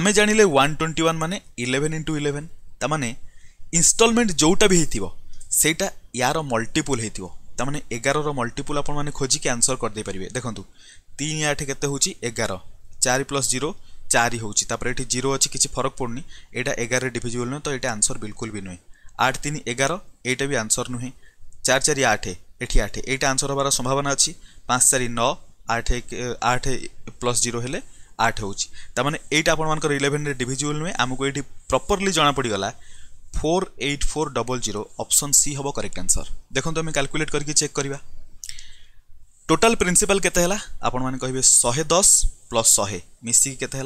ଆମେ ଜାଣିଲେ ୱାନ୍ ଟ୍ୱେଣ୍ଟି ୱାନ୍ ମାନେ ଇଲେଭେନ୍ ଇଣ୍ଟୁ ଇଲେଭେନ୍ ତାମାନେ ଇନଷ୍ଟଲମେଣ୍ଟ ଯେଉଁଟା ବି ହେଇଥିବ ସେଇଟା ୟାର ମଲ୍ଟିପୁଲ୍ ହେଇଥିବ ତାମାନେ ଏଗାରର ମଲ୍ଟିପୁଲ୍ ଆପଣମାନେ ଖୋଜିକି ଆନ୍ସର୍ କରିଦେଇପାରିବେ ଦେଖନ୍ତୁ ତିନି ଆଠ କେତେ ହେଉଛି ଏଗାର ଚାରି ପ୍ଲସ୍ ଜିରୋ ଚାରି ହେଉଛି ତାପରେ ଏଠି ଜିରୋ ଅଛି କିଛି ଫରକ ପଡ଼ୁନି ଏଇଟା ଏଗାରରେ ଡିଭିଜିବୁଲ୍ ନୁହେଁ ତ ଏଇଟା ଆନ୍ସର୍ ବିଲକୁଲ ବି ନୁହେଁ ଆଠ ତିନି ଏଗାର ଏଇଟା ବି ଆନ୍ସର୍ ନୁହେଁ ଚାରି ଚାରି ଆଠ ଏଠି ଆଠ ଏଇଟା ଆନ୍ସର୍ ହେବାର ସମ୍ଭାବନା ଅଛି ପାଞ୍ଚ ଚାରି ନଅ ଆଠ ଆଠ ପ୍ଲସ୍ ଜିରୋ ହେଲେ ଆଠ ହେଉଛି ତାମାନେ ଏଇଟା ଆପଣମାନଙ୍କର ଇଲେଭେନ୍ରେ ଡିଭିଜିବୁଲ୍ ନୁହେଁ ଆମକୁ ଏଇଠି ପ୍ରପର୍ଲି ଜଣାପଡ଼ିଗଲା four eight four double zero option C हम करेक्ट आंसर देखो आम क्याकुलेट करके चेक करवा टोटाल प्रिन्सीपाल के आपण मैंने कहे शहे दस प्लस शहे मिसिक के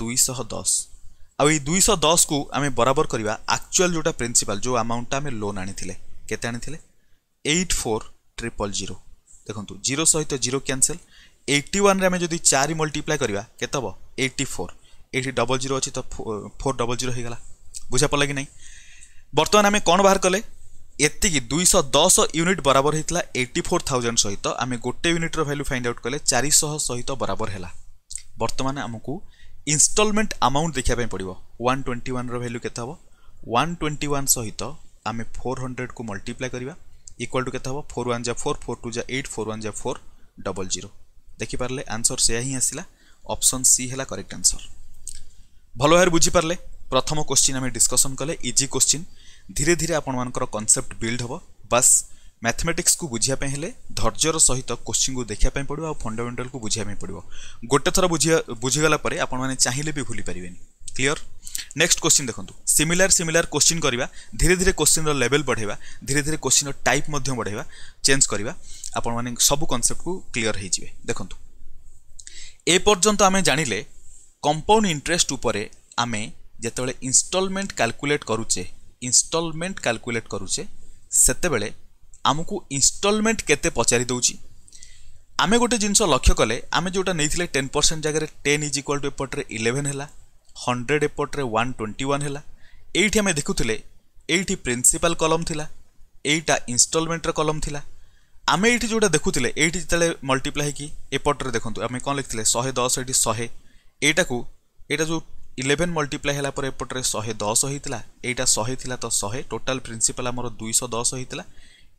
दुईश दस आई दुईश दस को आम बराबर करवा आक्चुआल जोटा प्रिंसिपाल जो आमाउंटा आम लोन आनी के फोर ट्रिपल जीरो देखो जीरो सहित जीरो क्यासल एट्टी वन आम जब चार मल्टीप्लाए करवा के eighty four eight double zero अच्छी तो फोर डबल जीरो होगा बुझा पड़ा कि नहीं बर्तमान आम कौन बाहर कले ଏତିକି ଦୁଇଶହ ଦଶ ୟୁନିଟ୍ ବରାବର ହେଇଥିଲା ଏଇଟି ଫୋର୍ ଥାଉଜେଣ୍ଡ ସହିତ ଆମେ ଗୋଟେ ୟୁନିଟ୍ର ଭ୍ୟାଲ୍ୟୁ ଫାଇଣ୍ଡ ଆଉଟ୍ କଲେ ଚାରିଶହ ସହିତ ବରାବର ହେଲା ବର୍ତ୍ତମାନ ଆମକୁ ଇନଷ୍ଟଲମେଣ୍ଟ ଆମାଉଣ୍ଟ ଦେଖିବା ପାଇଁ ପଡ଼ିବ ୱାନ୍ ଟ୍ୱେଣ୍ଟି ୱାନ୍ର ଭ୍ୟାଲ୍ୟୁ କେତେ ହେବ ୱାନ୍ ଟ୍ୱେଣ୍ଟି ୱାନ୍ ସହିତ ଆମେ ଫୋର୍ ହଣ୍ଡ୍ରେଡ଼କୁ ମଲ୍ଟିପ୍ଲାଏ କରିବା ଇକ୍ୱାଲ୍ ଟୁ କେତେ ହେବ ଫୋର୍ ୱାନ୍ ଜା ଫୋର୍ ଫୋର୍ ଟୁ ଜା ଏଇଟ୍ ଫୋର୍ ୱାନ୍ ଜା ଫୋର୍ ଡବଲ୍ ଜିରୋ ଦେଖିପାରିଲେ ଆନ୍ସର୍ ସେୟା ହିଁ ଆସିଲା ଅପସନ୍ ସି ହେଲା କରେକ୍ଟ ଆନ୍ସର୍ ଭଲ ଭାବରେ ବୁଝିପାରିଲେ ପ୍ରଥମ କୋଶ୍ଚିନ୍ ଆମେ ଡିସ୍କସନ୍ କଲେ ଇଜି କୋଶ୍ଚିନ୍ ଧୀରେ ଧୀରେ ଆପଣମାନଙ୍କର କନସେପ୍ଟ ବିଲ୍ଡ ହେବ ବାସ୍ ମ୍ୟାଥମେଟିକ୍ସକୁ ବୁଝିବା ପାଇଁ ହେଲେ ଧୈର୍ଯ୍ୟର ସହିତ କୋଶ୍ଚିନ୍କୁ ଦେଖିବା ପାଇଁ ପଡ଼ିବ ଆଉ ଫଣ୍ଡାମେଣ୍ଟାଲକୁ ବୁଝିବା ପାଇଁ ପଡ଼ିବ ଗୋଟେ ଥର ବୁଝି ବୁଝିଗଲା ପରେ ଆପଣମାନେ ଚାହିଁଲେ ବି ଭୁଲି ପାରିବେନି କ୍ଲିଅର ନେକ୍ସଟ କୋଶ୍ଚିନ୍ ଦେଖନ୍ତୁ ସିମିଲାର ସିମିଲାର କୋଶ୍ଚିନ୍ କରିବା ଧୀରେ ଧୀରେ କୋଶ୍ଚିନ୍ର ଲେଭେଲ୍ ବଢ଼ାଇବା ଧୀରେ ଧୀରେ କୋଶ୍ଚିନ୍ର ଟାଇପ୍ ମଧ୍ୟ ବଢ଼ାଇବା ଚେଞ୍ଜ କରିବା ଆପଣମାନେ ସବୁ କନସେପ୍ଟକୁ କ୍ଲିଅର ହୋଇଯିବେ ଦେଖନ୍ତୁ ଏ ପର୍ଯ୍ୟନ୍ତ ଆମେ ଜାଣିଲେ କମ୍ପାଉଣ୍ଡ ଇଣ୍ଟରେଷ୍ଟ ଉପରେ ଆମେ যেতবে ইনস্টলমেন্ট ক্যালকুলেট করুছে ইনস্টলমেন্ট ক্যালকুলেট করুছে সেতবে আমি ইনস্টলমেন্ট কেতে পচারি দেছি আমি গোটে জিনিস লক্ষ্য কলে আমি যেটা নিয়ে টেন পরসেন্ট জায়গায় টেন ইজ ইকুয়াল টু এপটরে ইলেভেন হল হন্ড্রেড এপটরে ওয়ান টোয়েন্টি ওয়ান হল এইটি আমি দেখুলে এইটি প্রিন্সিপাল কলম লা এইটা ইনস্টলমেন্টর কলম লা আমি এইটি যেটা দেখুলে এইটি যেতে মল্টিপ্লাই হয়েকি এপটরে দেখুন আমি কম লিখলে শহে দশ এটি শহে এইটা এইটা যে ইলেভেন মল্টিপ্লাই হল পরে এপটে শহে দশ হয়েছিল এইটা শহে লা তো শহে টোটাল প্রিন্সিপাল আমার দুইশ দশ হয়েছিল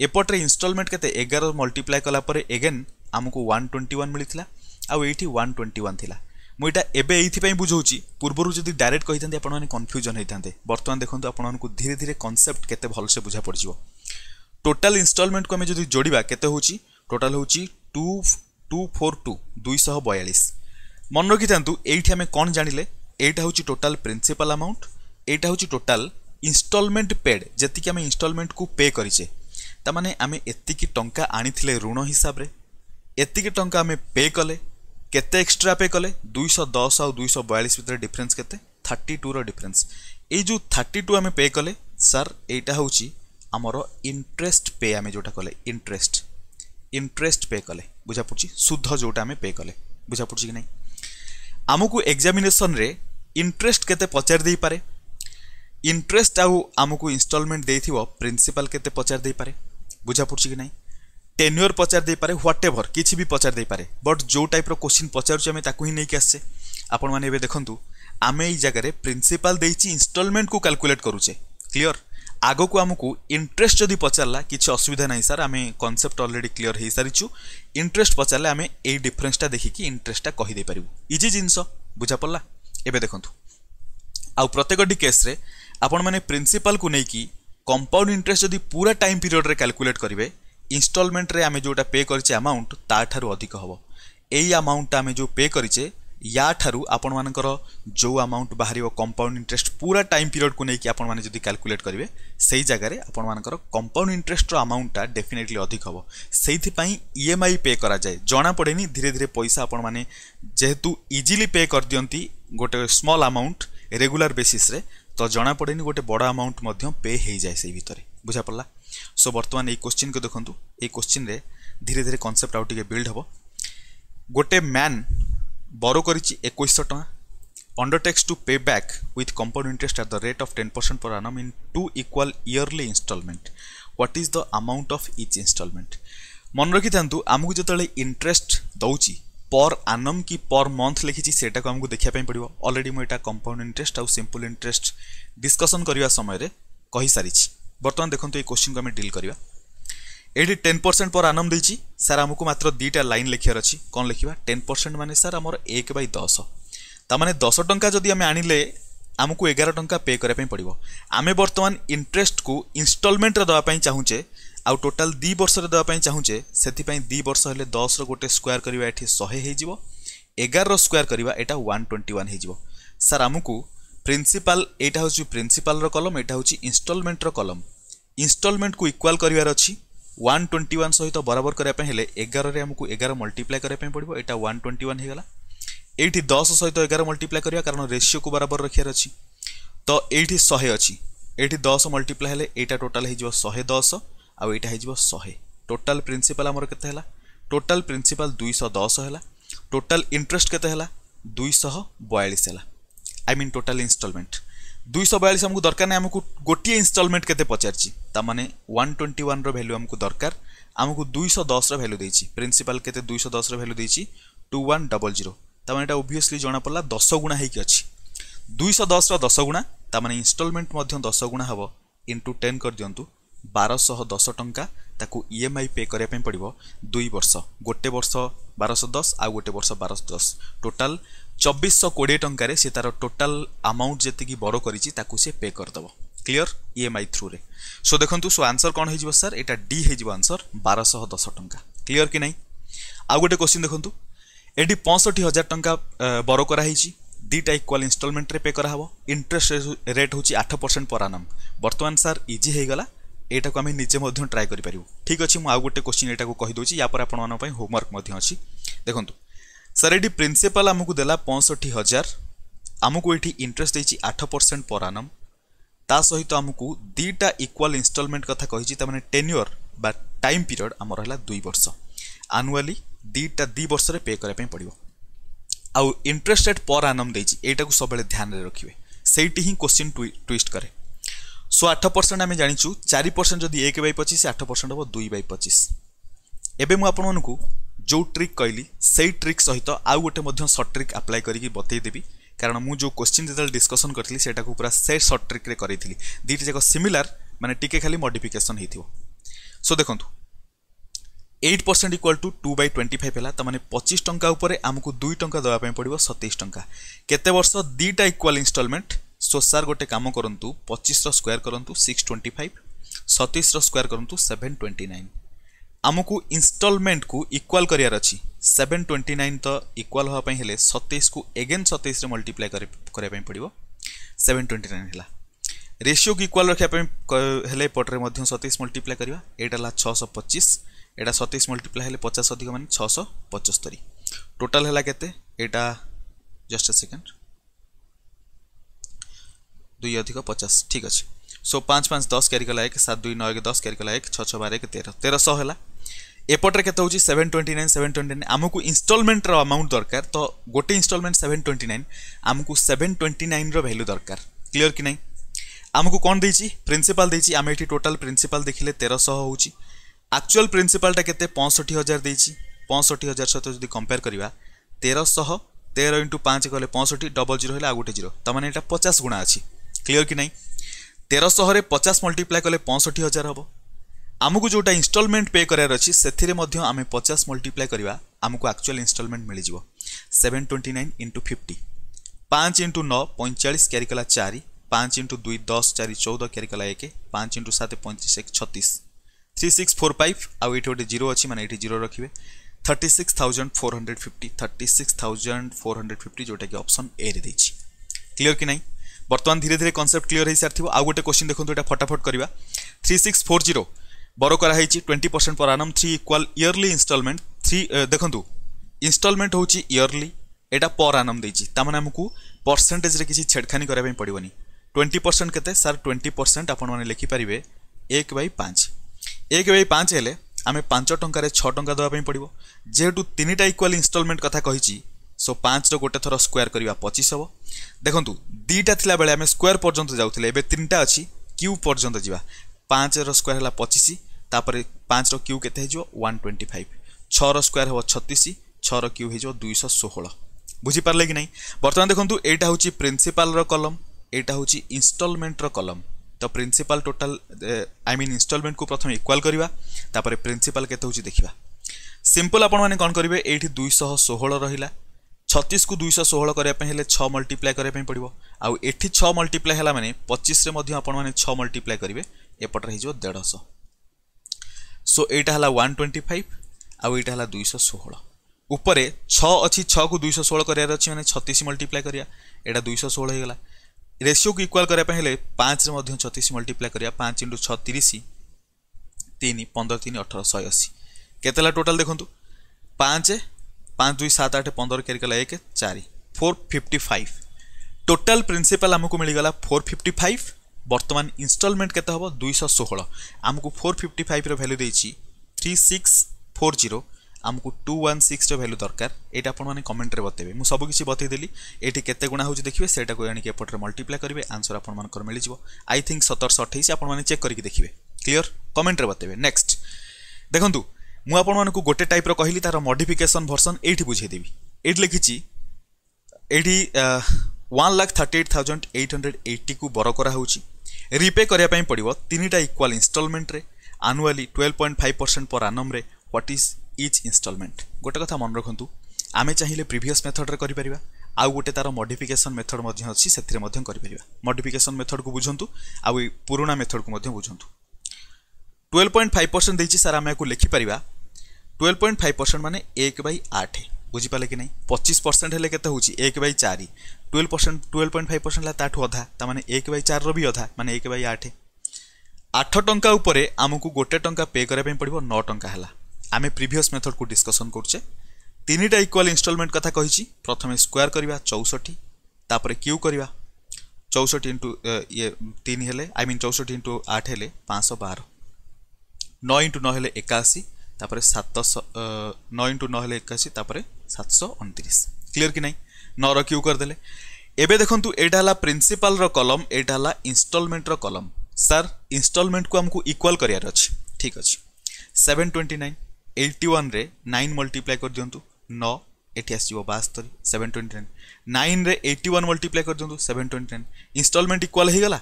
এপটে ইনস্টলমেন্ট কেতে এগার মল্টিপ্লাই কলাপরে এগেন আমি ওয়ান টোয়েন্টি ওয়ান মিলিলা আইটি ওয়ান টোয়েন্টি ওয়ান লা ମୁଁ ଏଇଟା ଏବେ ଏଇଥିପାଇଁ ବୁଝାଉଛି ପୂର୍ବରୁ ଯଦି ଡାଇରେକ୍ଟ କହିଥାନ୍ତି ଆପଣମାନେ କନଫ୍ୟୁଜନ୍ ହେଇଥାନ୍ତେ ବର୍ତ୍ତମାନ ଦେଖନ୍ତୁ ଆପଣମାନଙ୍କୁ ଧୀରେ ଧୀରେ କନସେପ୍ଟ କେତେ ଭଲସେ ବୁଝା ପଡ଼ିଯିବ ଟୋଟାଲ ଇନଷ୍ଟଲମେଣ୍ଟକୁ ଆମେ ଯଦି ଯୋଡ଼ିବା କେତେ ହେଉଛି ଟୋଟାଲ ହେଉଛି ଟୁ ଟୁ ଫୋର୍ ଟୁ ଦୁଇଶହ ବୟାଳିଶ ମନେ ରଖିଥାନ୍ତୁ ଏଇଠି ଆମେ କ'ଣ ଜାଣିଲେ ଏଇଟା ହେଉଛି ଟୋଟାଲ୍ ପ୍ରିନ୍ସିପାଲ୍ ଆମାଉଣ୍ଟ ଏଇଟା ହେଉଛି ଟୋଟାଲ୍ ଇନଷ୍ଟଲମେଣ୍ଟ ପେଡ଼୍ ଯେତିକି ଆମେ ଇନଷ୍ଟଲମେଣ୍ଟକୁ ପେ କରିଛେ ତାମାନେ ଆମେ ଏତିକି ଟଙ୍କା ଆଣିଥିଲେ ଋଣ ହିସାବରେ ଏତିକି ଟଙ୍କା ଆମେ ପେ କଲେ କେତେ ଏକ୍ସଟ୍ରା ପେ କଲେ ଦୁଇଶହ ଦଶ ଆଉ ଦୁଇଶହ ବୟାଳିଶ ଭିତରେ ଡିଫରେନ୍ସ କେତେ ଥାର୍ଟି ଟୁର ଡିଫରେନ୍ସ ଏଇ ଯେଉଁ ଥାର୍ଟି ଟୁ ଆମେ ପେ କଲେ ସାର୍ ଏଇଟା ହେଉଛି ଆମର ଇଣ୍ଟରେଷ୍ଟ ପେ ଆମେ ଯେଉଁଟା କଲେ ଇଣ୍ଟରେଷ୍ଟ ଇଣ୍ଟରେଷ୍ଟ ପେ କଲେ ବୁଝା ପଡ଼ୁଛି ସୁଧ ଯେଉଁଟା ଆମେ ପେ କଲେ ବୁଝା ପଡ଼ୁଛି କି ନାହିଁ ଆମକୁ ଏକ୍ଜାମିନେସନ୍ରେ ইন্টরেস্ট কেতে পচার দেইপারে ইন্টরেস্ট আউ আমাকে ইনস্টলমেন্ট দেইথিব প্রিন্সিপাল কেতে পচার দেইপারে বুঝা পড়ছি কি নাই টেনিওর পচার দেইপারে হোয়াট এভর কিছু বি পচার দেইপারে বট যে টাইপর কোশ্চিন পচারুছি আমি তাকে হি নেইকি আসছে আপন মানে এবে দেখন্তু আমি এই জায়গায় প্রিন্সিপাল দেইছি ইনস্টলমেন্ট কু ক্যালকুলেট করুছে ক্লিয়ার ଆଗକୁ ଆମକୁ ଇଣ୍ଟରେଷ୍ଟ ଯଦି ପଚାରିଲା କିଛି ଅସୁବିଧା ନାହିଁ ସାର୍ ଆମେ କନସେପ୍ଟ ଅଲରେଡ଼ି କ୍ଲିଅର ହୋଇସାରିଛୁ ଇଣ୍ଟରେଷ୍ଟ ପଚାରିଲେ ଆମେ ଏଇ ଡିଫରେନ୍ସଟା ଦେଖିକି ଇଣ୍ଟରେଷ୍ଟଟା କହିଦେଇପାରିବୁ ଇଜି ଜିନିଷ ବୁଝା ପଡ଼ିଲା ଏବେ ଦେଖନ୍ତୁ ଆଉ ପ୍ରତ୍ୟେକଟି କେସ୍ରେ ଆପଣମାନେ ପ୍ରିନ୍ସିପାଲ୍କୁ ନେଇକି କମ୍ପାଉଣ୍ଡ ଇଣ୍ଟରେଷ୍ଟ ଯଦି ପୁରା ଟାଇମ୍ ପିରିୟଡ଼ରେ କ୍ୟାଲକୁଲେଟ୍ କରିବେ ଇନଷ୍ଟଲମେଣ୍ଟରେ ଆମେ ଯେଉଁଟା ପେ କରିଛେ ଆମାଉଣ୍ଟ ତା'ଠାରୁ ଅଧିକ ହେବ ଏଇ ଆମାଉଣ୍ଟଟା ଆମେ ଯେଉଁ ପେ କରିଛେ याठारु आपण जो अमाउंट बाहर कंपाउंड इंटरेस्ट पूरा टाइम पीरियड को लेकिन आपण मैंने जब क्याकुलेट करेंगे से जगार आपण मानकर कंपाउंड इंटरेस्ट अमाउंटा डेफिनेटली अधिक हम से इ एम पे कराए जना पड़े धीरे धीरे पैसा आपण मैंने जेहेतु इजिली पे कर दिंती गोटे स्मल आमाउंट रेगुला बेसीस्रे तो जना पड़े गोटे बड़ आमाउंट पे हो जाए से भितर बुझा पड़ा सो बर्तमान ये क्वेश्चन को देखूँ ये क्वेश्चन धीरे धीरे कनसेप्ट आउ बिल्ड हे गोटे मैन বরো করেছি একুশশো টাকা undertakes to pay back with compound interest at the rate of 10% per annum in two equal yearly installment what is the amount of each installment মনে রাখিথান্তু আমাকে যেতବେଳେ ইন্টারেস্ট দଉଛି পর আনম কি পর মন্থ লিখিছি সেটাকে আমাকে দেখিয়া পাই পড়িব অলরেডি মু এটা কম্পাউন্ড ইন্টারেস্ট আউ সিম্পল ইন্টারেস্ট ডিসকশন করিবা সময়রে কহি সারিছি বর্তমান দেখন্তু এই কোশ্চিনকে আমি ডিল করিবা ଏଠି ଟେନ୍ ପରସେଣ୍ଟ ପର ଆନମ୍ ଦେଇଛି ସାର୍ ଆମକୁ ମାତ୍ର ଦୁଇଟା ଲାଇନ୍ ଲେଖିବାର ଅଛି କ'ଣ ଲେଖିବା ଟେନ୍ ପରସେଣ୍ଟ ମାନେ ସାର୍ ଆମର ଏକ ବାଇ ଦଶ ତାମାନେ ଦଶ ଟଙ୍କା ଯଦି ଆମେ ଆଣିଲେ ଆମକୁ ଏଗାର ଟଙ୍କା ପେ କରିବା ପାଇଁ ପଡ଼ିବ ଆମେ ବର୍ତ୍ତମାନ ଇଣ୍ଟରେଷ୍ଟକୁ ଇନଷ୍ଟଲମେଣ୍ଟରେ ଦେବା ପାଇଁ ଚାହୁଁଛେ ଆଉ ଟୋଟାଲ୍ ଦୁଇ ବର୍ଷରେ ଦେବା ପାଇଁ ଚାହୁଁଛେ ସେଥିପାଇଁ ଦୁଇ ବର୍ଷ ହେଲେ ଦଶର ଗୋଟେ ସ୍କୋୟାର କରିବା ଏଠି ଶହେ ହେଇଯିବ ଏଗାରର ସ୍କୋୟାର କରିବା ଏଇଟା ୱାନ୍ ଟ୍ୱେଣ୍ଟି ୱାନ୍ ହେଇଯିବ ସାର୍ ଆମକୁ ପ୍ରିନ୍ସିପାଲ୍ ଏଇଟା ହେଉଛି ପ୍ରିନ୍ସିପାଲ୍ର କଲମ୍ ଏଇଟା ହେଉଛି ଇନଷ୍ଟଲମେଣ୍ଟର କଲମ୍ ଇନଷ୍ଟଲମେଣ୍ଟକୁ ଇକ୍ୱାଲ୍ କରିବାର ଅଛି ୱାନ୍ ଟ୍ୱେଣ୍ଟି ୱାନ୍ ସହିତ ବରାବର କରିବା ପାଇଁ ହେଲେ ଏଗାରରେ ଆମକୁ ଏଗାର ମଲ୍ଟିପ୍ଲାଏ କରିବା ପାଇଁ ପଡ଼ିବ ଏଇଟା ୱାନ୍ ଟ୍ୱେଣ୍ଟି ୱାନ୍ ହେଇଗଲା ଏଇଠି ଦଶ ସହିତ ଏଗାର ମଲ୍ଟିପ୍ଲାଏ କରିବା କାରଣ ରେସିଓକୁ ବରାବର ରଖିବାର ଅଛି ତ ଏଇଠି ଶହେ ଅଛି ଏଇଠି ଦଶ ମଲ୍ଟିପ୍ଲାଏ ହେଲେ ଏଇଟା ଟୋଟାଲ୍ ହେଇଯିବ ଶହେ ଦଶ ଆଉ ଏଇଟା ହେଇଯିବ ଶହେ ଟୋଟାଲ୍ ପ୍ରିନ୍ସିପାଲ୍ ଆମର କେତେ ହେଲା ଟୋଟାଲ୍ ପ୍ରିନ୍ସିପାଲ୍ ଦୁଇଶହ ଦଶ ହେଲା ଟୋଟାଲ୍ ଇଣ୍ଟରେଷ୍ଟ କେତେ ହେଲା ଦୁଇଶହ ବୟାଳିଶ ହେଲା ଆଇ ମିନ୍ ଟୋଟାଲ୍ ଇନଷ୍ଟଲମେଣ୍ଟ दुईश बयालीस आमको दरकार ना आमको गोटे इनस्टलमेंट के पचारे ताने वन ट्वेंटी वन रैल्यू आमको दरकार आमको दुई दस रैल्यू दे प्रिन्सीपाल के दुईश दस रैल्यू दे टू वा डबल जीरो ताने यहाँ ओभीयसली जमापड़ा दस गुणा होगी दुईश दस रस गुणा ताने इनस्टलमेंट दस गुणा हम इंटु टेन कर दिंतु बारशह दस टा ताको ई e एम आई पे करने पड़ो दुई वर्ष गोटे वर्ष ବାରଶହ ଦଶ ଆଉ ଗୋଟେ ବର୍ଷ ବାରଶହ ଦଶ ଟୋଟାଲ୍ ଚବିଶଶହ କୋଡ଼ିଏ ଟଙ୍କାରେ ସେ ତା'ର ଟୋଟାଲ୍ ଆମାଉଣ୍ଟ ଯେତିକି ବଡ଼ କରିଛି ତାକୁ ସେ ପେ କରିଦେବ କ୍ଲିଅର ଇ ଏମ୍ ଆଇ ଥ୍ରୁରେ ସୋ ଦେଖନ୍ତୁ ସୋ ଆନ୍ସର୍ କ'ଣ ହେଇଯିବ ସାର୍ ଏଇଟା ଡି ହେଇଯିବ ଆନ୍ସର୍ ବାରଶହ ଦଶ ଟଙ୍କା କ୍ଲିଅର କି ନାହିଁ ଆଉ ଗୋଟେ କୋଶ୍ଚିନ୍ ଦେଖନ୍ତୁ ଏଠି ପଞ୍ଚଷଠି ହଜାର ଟଙ୍କା ବର କରାହେଇଛି ଦୁଇଟା ଇକ୍ୱାଲ୍ ଇନଷ୍ଟଲମେଣ୍ଟରେ ପେ କରାହେବ ଇଣ୍ଟରେଷ୍ଟ ରେଟ୍ ହେଉଛି ଆଠ ପରସେଣ୍ଟ ପରାନମ୍ ବର୍ତ୍ତମାନ ସାର୍ ଇଜି ହେଇଗଲା ଏଇଟାକୁ ଆମେ ନିଜେ ମଧ୍ୟ ଟ୍ରାଏ କରିପାରିବୁ ଠିକ୍ ଅଛି ମୁଁ ଆଉ ଗୋଟେ କୋଶ୍ଚିନ୍ ଏଇଟାକୁ କହିଦେଉଛି ୟାପରେ ଆପଣମାନଙ୍କ ପାଇଁ ହୋମୱାର୍କ ମଧ୍ୟ ଅଛି ଦେଖନ୍ତୁ ସାର୍ ଏଠି ପ୍ରିନ୍ସିପାଲ୍ ଆମକୁ ଦେଲା ପଞ୍ଚଷଠି ହଜାର ଆମକୁ ଏଠି ଇଣ୍ଟରେଷ୍ଟ ଦେଇଛି ଆଠ ପରସେଣ୍ଟ ପର ଆନମ୍ ତା ସହିତ ଆମକୁ ଦୁଇଟା ଇକ୍ୱାଲ୍ ଇନଷ୍ଟଲମେଣ୍ଟ କଥା କହିଛି ତା'ମାନେ ଟେନ୍ୟୁଅର୍ ବା ଟାଇମ୍ ପିରିୟଡ଼ ଆମର ହେଲା ଦୁଇ ବର୍ଷ ଆନୁଆଲି ଦୁଇଟା ଦୁଇ ବର୍ଷରେ ପେ କରିବା ପାଇଁ ପଡ଼ିବ ଆଉ ଇଣ୍ଟରେଷ୍ଟ ରେଟ୍ ପର ଆନମ୍ ଦେଇଛି ଏଇଟାକୁ ସବୁବେଳେ ଧ୍ୟାନରେ ରଖିବେ ସେଇଟି ହିଁ କୋଶ୍ଚିନ୍ ଟୁଇଷ୍ଟ କରେ সো আঠ পরসেন্ট আমি জাঁচু চারি পরসেন্ট যদি এক বাই পঁচিশ আঠ পরসেন্ট হব দুই বাই পঁচিশ এবে মু আপনার ଯେଉଁ ଟ୍ରିକ୍ କହିଲି ସେଇ ଟ୍ରିକ୍ ସହିତ ଆଉ ଗୋଟେ ମଧ୍ୟ ସର୍ଟ ଟ୍ରିକ୍ ଆପ୍ଲାଏ କରିକି ବତେଇଦେବି କାରଣ ମୁଁ ଯେଉଁ କୋଶ୍ଚିନ୍ ଯେତେବେଳେ ଡିସ୍କସନ୍ କରିଥିଲି ସେଇଟାକୁ ପୁରା ସେ ସର୍ଟ ଟ୍ରିକ୍ରେ କରିଥିଲି ଦୁଇଟି ଯାକ ସିମିଲାର ମାନେ ଟିକେ ଖାଲି ମଡିଫିକେସନ୍ ହେଇଥିବ ସୋ ଦେଖନ୍ତୁ eight percent equal to two by twenty five ହେଲା ତା'ମାନେ ପଚିଶ ଟଙ୍କା ଉପରେ ଆମକୁ ଦୁଇ ଟଙ୍କା ଦେବା ପାଇଁ ପଡ଼ିବ ସତେଇଶ ଟଙ୍କା କେତେ ବର୍ଷ ଦୁଇଟା ଇକ୍ୱାଲ୍ ଇନଷ୍ଟଲମେଣ୍ଟ সো স্যার গোটে কাম করতু পঁচিশর স্কোয়ার করতু সিক্স টোয়েন্টি ফাইভ সতেইশর স্কোয়ার করতু সেভেন টোয়েন্টি নাইন ଆମକୁ ଇନଷ୍ଟଲମେଣ୍ଟକୁ ଇକ୍ୱାଲ୍ କରିବାର ଅଛି ସେଭେନ୍ ଟ୍ୱେଣ୍ଟି ନାଇନ୍ ତ ଇକ୍ୱାଲ୍ ହେବା ପାଇଁ ହେଲେ ସତେଇଶକୁ ଏଗେନ୍ ସତେଇଶରେ ମଲ୍ଟିପ୍ଲାଏ କରିବା ପାଇଁ ପଡ଼ିବ ସେଭେନ୍ ଟ୍ୱେଣ୍ଟି ନାଇନ୍ ହେଲା ରେସିଓକୁ ଇକ୍ୱାଲ୍ ରଖିବା ପାଇଁ ହେଲେ ଏପଟରେ ମଧ୍ୟ ସତେଇଶ ମଲ୍ଟିପ୍ଲାଏ କରିବା ଏଇଟା ହେଲା ଛଅଶହ ପଚିଶ ଏଇଟା ସତେଇଶ ମଲ୍ଟିପ୍ଲାଏ ହେଲେ ପଚାଶ ଅଧିକ ମାନେ ଛଅଶହ ପଞ୍ଚସ୍ତରୀ ଟୋଟାଲ୍ ହେଲା କେତେ ଏଇଟା ଜଷ୍ଟ ଏ ସେକେଣ୍ଡ दुई अधिक पचास ठीक अच्छे सो पाँच पाँच दस क्यारि गला एक सात दुई नौ एक दस क्यारि गला एक छः छः बार एक तेरह तेरह सौ है एपटे के हूँ seven twenty nine seven twenty nine आमको इनस्टलमेंटर अमाउंट दरकार तो गोटे इनस्टलमेंट सेवेन ट्वेंटी नाइन आमको सेवेन ट्वेंटी नाइन रैल्यू दरकार क्लीयर कि ना आमको कौन दे प्रिंसिपाल दे आम ये टोटाल प्रिंसिपाल देखिले तेरह हो आक्चुआल प्रिंसिपालटा के पँसठी हजार दे पँसठी हजार सहित जो कंपेयर करवा तेरह तेरह इंटू पाँच कले पँसठी डबल जीरो है आउ गोटे जीरो तमाम यहाँ पचास गुणा अच्छी क्लीयर कि नाई तेरह पचास मल्टीप्लाए कले पଞ୍ଚषठी हजार हम आमको जोटा इनस्टलमेंट पे करार अच्छी से आम पचास मल्टीप्लाए करवा आमको आक्चुआल इनस्टलमेंट मिल जाव seven twenty nine into fifty पाँच इंटु नौ पैंचाश क्यारिकला चार पाँच इंटु दुई दस चार चौदह क्यारिकला एक पाँच इंटु सात पैंतीस एक छत्तीस थ्री सिक्स फोर फाइव आउ ये गोटे जीरो अच्छी मैंने ये जीरो रखिए thirty six thousand four hundred fifty thirty six thousand four hundred fifty जोटा कि अप्सन ए रे क्लीयर कि नहीं বর্তমান ধীরে ধীরে কনসেপ্ট ক্লিয়ার হয়ে সারি আউ গোটে কোশ্চিন দেখুন এটা ফটাফট করা থ্রি সিক্স ফোর জিরো বড় করা হয়েছে twenty percent per annum three equal yearly installment three দেখুন ইনস্টলমেন্ট হচ্ছে ইয়রলি এটা পর আনম দিয়েছি তা মানে আমি পরসেন্টেজরে কিছু ছেড়খানি করা পড়বনি টোয়েন্টি পরসেন্ট কেতে স্যার টোয়েন্টি পরসেন্ট আপনার লিখিপারে এক বাই পাঁচ এক বাই পাঁচ হলে আমি পাঁচ টঙ্কার ছ টঙ্কা দেওয়া পড়ব যেহেতু তিনটা ইকুয়াল ইনস্টলমেন্ট কথা কী সো পাঁচর গোটে থর স্কোয়ার করা পঁচিশ হব দেখুন দুইটা লা বেড়ে আমি স্কোয়ার পর্যন্ত যাওলে এবে তিনটা অছি কিউ পর্যন্ত যা পাঁচর স্কোয়ার হল পঁচিশ তাপরে পাঁচর কিউ কেতে হয়ে ওয়ান টোয়েন্টি ফাইভ ছর স্কোয়ার হব ছতিশ ছর কিউ হয়ে দুইশ ষোহল বুঝিপারে কি না বর্তমান দেখুন এইটা হচ্ছে প্রিন্সিপালর কলম এইটা হচ্ছে ইনস্টলমেন্টর কলম তো principal total I mean installment কু প্রথমে ইকুয়াল করা তাপরে প্রিন্সিপাল কেতে হচ্ছে দেখা সিম্পল আপনার কম করবে এইটি দুইশ ষোহল রহিলা ଛତିଶକୁ ଦୁଇଶହ ଷୋହଳ କରିବା ପାଇଁ ହେଲେ ଛଅ ମଲ୍ଟିପ୍ଲାଏ କରିବା ପାଇଁ ପଡ଼ିବ ଆଉ ଏଠି ଛଅ ମଲ୍ଟିପ୍ଲାଏ ହେଲା ମାନେ ପଚିଶରେ ମଧ୍ୟ ଆପଣମାନେ ଛଅ ମଲ୍ଟିପ୍ଲାଏ କରିବେ ଏପଟରେ ହେଇଯିବ ଦେଢ଼ଶହ ସୋ ଏଇଟା ହେଲା ୱାନ୍ ଟ୍ୱେଣ୍ଟି ଫାଇଭ୍ ଆଉ ଏଇଟା ହେଲା ଦୁଇଶହ ଷୋହଳ ଉପରେ ଛଅ ଅଛି ଛଅକୁ ଦୁଇଶହ ଷୋହଳ କରିବାର ଅଛି ମାନେ ଛତିଶ ମଲ୍ଟିପ୍ଲାଏ କରିବା ଏଇଟା ଦୁଇଶହ ଷୋହଳ ହେଇଗଲା ରେସିଓକୁ ଇକ୍ୱାଲ୍ କରିବା ପାଇଁ ହେଲେ ପାଞ୍ଚରେ ମଧ୍ୟ ଛତିଶ ମଲ୍ଟିପ୍ଲାଏ କରିବା ପାଞ୍ଚ ଇଣ୍ଟୁ ଛଅ ତିରିଶ ତିନି ପନ୍ଦର ତିନି ଅଠର ଶହେ ଅଶୀ କେତେ ହେଲା ଟୋଟାଲ୍ ଦେଖନ୍ତୁ ପାଞ୍ଚ পাঁচ দুই সাত আঠ পনেরো কেরিগলা এক চারি four fifty five total principal ଆମକୁ ମିଳିଗଲା ଫୋର୍ ଫିଫ୍ଟି ଫାଇଭ୍ ବର୍ତ୍ତମାନ ଇନଷ୍ଟଲମେଣ୍ଟ କେତେ ହେବ ଦୁଇଶହ ଷୋହଳ ଆମକୁ ଫୋର୍ ଫିଫ୍ଟି ଫାଇଭ୍ର ଭ୍ୟାଲ୍ୟୁ ଦେଇଛି ଥ୍ରୀ ସିକ୍ସ ଫୋର୍ ଜିରୋ ଆମକୁ ଟୁ ୱାନ୍ ସିକ୍ସର ଭ୍ୟାଲ୍ୟୁ ଦରକାର ଏଇଟା ଆପଣମାନେ କମେଣ୍ଟରେ ବତେଇବେ ମୁଁ ସବୁକିଛି ବତେଇଦେଲି ଏଠି କେତେ ଗୁଣା ହେଉଛି ଦେଖିବେ ସେଇଟାକୁ ଆଣିକି ଏପଟରେ ମଲ୍ଟିପ୍ଲାଏ କରିବେ ଆନ୍ସର ଆପଣମାନଙ୍କର ମିଳିଯିବ ଆଇ ଥିଙ୍କ ସତରଶହ ଅଠେଇଶ ଆପଣମାନେ ଚେକ୍ କରିକି ଦେଖିବେ କ୍ଲିଅର କମେଣ୍ଟରେ ବତେଇବେ ନେକ୍ସଟ ଦେଖନ୍ତୁ ମୁଁ ଆପଣମାନଙ୍କୁ ଗୋଟେ ଟାଇପ୍ର କହିଲି ତା'ର ମଡିଫିକେସନ୍ ଭର୍ସନ୍ ଏଇଠି ବୁଝେଇଦେବି ଏଇଠି ଲେଖିଛି ଏଇଠି one lakh thirty eight thousand eight hundred ଏଇଟିକୁ ବର କରାହେଉଛି ରିପେ କରିବା ପାଇଁ ପଡ଼ିବ ତିନିଟା ଇକ୍ୱାଲ୍ ଇନଷ୍ଟଲମେଣ୍ଟରେ annually twelve point five percent per ଆନମ୍ରେ ହ୍ୱାଟ୍ ଇଜ୍ ଇଚ୍ ଇନଷ୍ଟଲମେଣ୍ଟ ଗୋଟେ କଥା ମନେ ରଖନ୍ତୁ ଆମେ ଚାହିଁଲେ ପ୍ରିଭିୟସ୍ ମେଥଡ଼ରେ କରିପାରିବା ଆଉ ଗୋଟେ ତା'ର ମଡିଫିକେସନ୍ ମେଥଡ଼ ମଧ୍ୟ ଅଛି ସେଥିରେ ମଧ୍ୟ କରିପାରିବା ମଡିଫିକେସନ୍ ମେଥଡ଼କୁ ବୁଝନ୍ତୁ ଆଉ ଏଇ ପୁରୁଣା ମେଥଡ଼କୁ ମଧ୍ୟ ବୁଝନ୍ତୁ ଟୁଏଲ୍ଭ ପଏଣ୍ଟ ଫାଇଭ୍ ପରସେଣ୍ଟ ଦେଇଛି ସାର୍ ଆମେ ଏହାକୁ ଲେଖିପାରିବା টুয়েলভ পয়েন্ট ফাইভ ପରସେଣ୍ଟ ମାନେ ଏକ ବାଇ ଆଠ ବୁଝିପାରିଲେ କି ନାହିଁ ପଚିଶ ପରସେଣ୍ଟ ହେଲେ କେତେ ହେଉଛି ଏକ ବାଇ ଚାରି twelve percent twelve point five percent ହେଲା ତାଠୁ ଅଧା ତା ମାନେ ଏକ ବାଇ ଚାରିର ବି ଅଧା ମାନେ ଏକ ବାଇ ଆଠ ଆଠ ଟଙ୍କା ଉପରେ ଆମକୁ ଗୋଟେ ଟଙ୍କା ପେ କରିବା ପାଇଁ ପଡ଼ିବ ନଅ ଟଙ୍କା ହେଲା ଆମେ ପ୍ରିଭିୟସ୍ ମେଥଡ଼କୁ ଡିସ୍କସନ୍ କରୁଛେ ତିନିଟା ଇକ୍ୱାଲ୍ ଇନଷ୍ଟଲମେଣ୍ଟ କଥା କହିଛି ପ୍ରଥମେ ସ୍କୋୟାର୍ କରିବା ଚଉଷଠି ତାପରେ କ୍ୟୁ କରିବା চৌষট্টি ইন্টু ইয়ে তিন হলে আই মিন চৌষট্টি ইন্টু আট হলে পাঁচশো বার নয় ইন্টু ন হলে একাশি ତାପରେ ସାତଶହ ନଅ ଇଣ୍ଟୁ ନଅ ହେଲେ ଏକାଅଶୀ ତାପରେ ସାତଶହ ଅଣତିରିଶ କ୍ଲିଅର କି ନାହିଁ ନଅର କ୍ୟୁ କରିଦେଲେ ଏବେ ଦେଖନ୍ତୁ ଏଇଟା ହେଲା ପ୍ରିନ୍ସିପାଲର କଲମ୍ ଏଇଟା ହେଲା ଇନଷ୍ଟଲମେଣ୍ଟର କଲମ୍ ସାର୍ ଇନଷ୍ଟଲମେଣ୍ଟକୁ ଆମକୁ ଇକ୍ୱାଲ୍ କରିବାର ଅଛି ଠିକ୍ ଅଛି ସେଭେନ୍ ଟ୍ୱେଣ୍ଟି ନାଇନ୍ ଏଇଟି ୱାନ୍ରେ ନାଇନ୍ ମଲ୍ଟିପ୍ଲାଏ କରିଦିଅନ୍ତୁ ନଅ ଏଠି ଆସିଯିବ ବାସ୍ତରୀ ସେଭେନ୍ ଟ୍ୱେଣ୍ଟି ନାଇନ୍ ନାଇନ୍ରେ ଏଇଟି ୱାନ୍ ମଲ୍ଟିପ୍ଲାଏ କରିଦିଅନ୍ତୁ seven twenty nine installment equal ହେଇଗଲା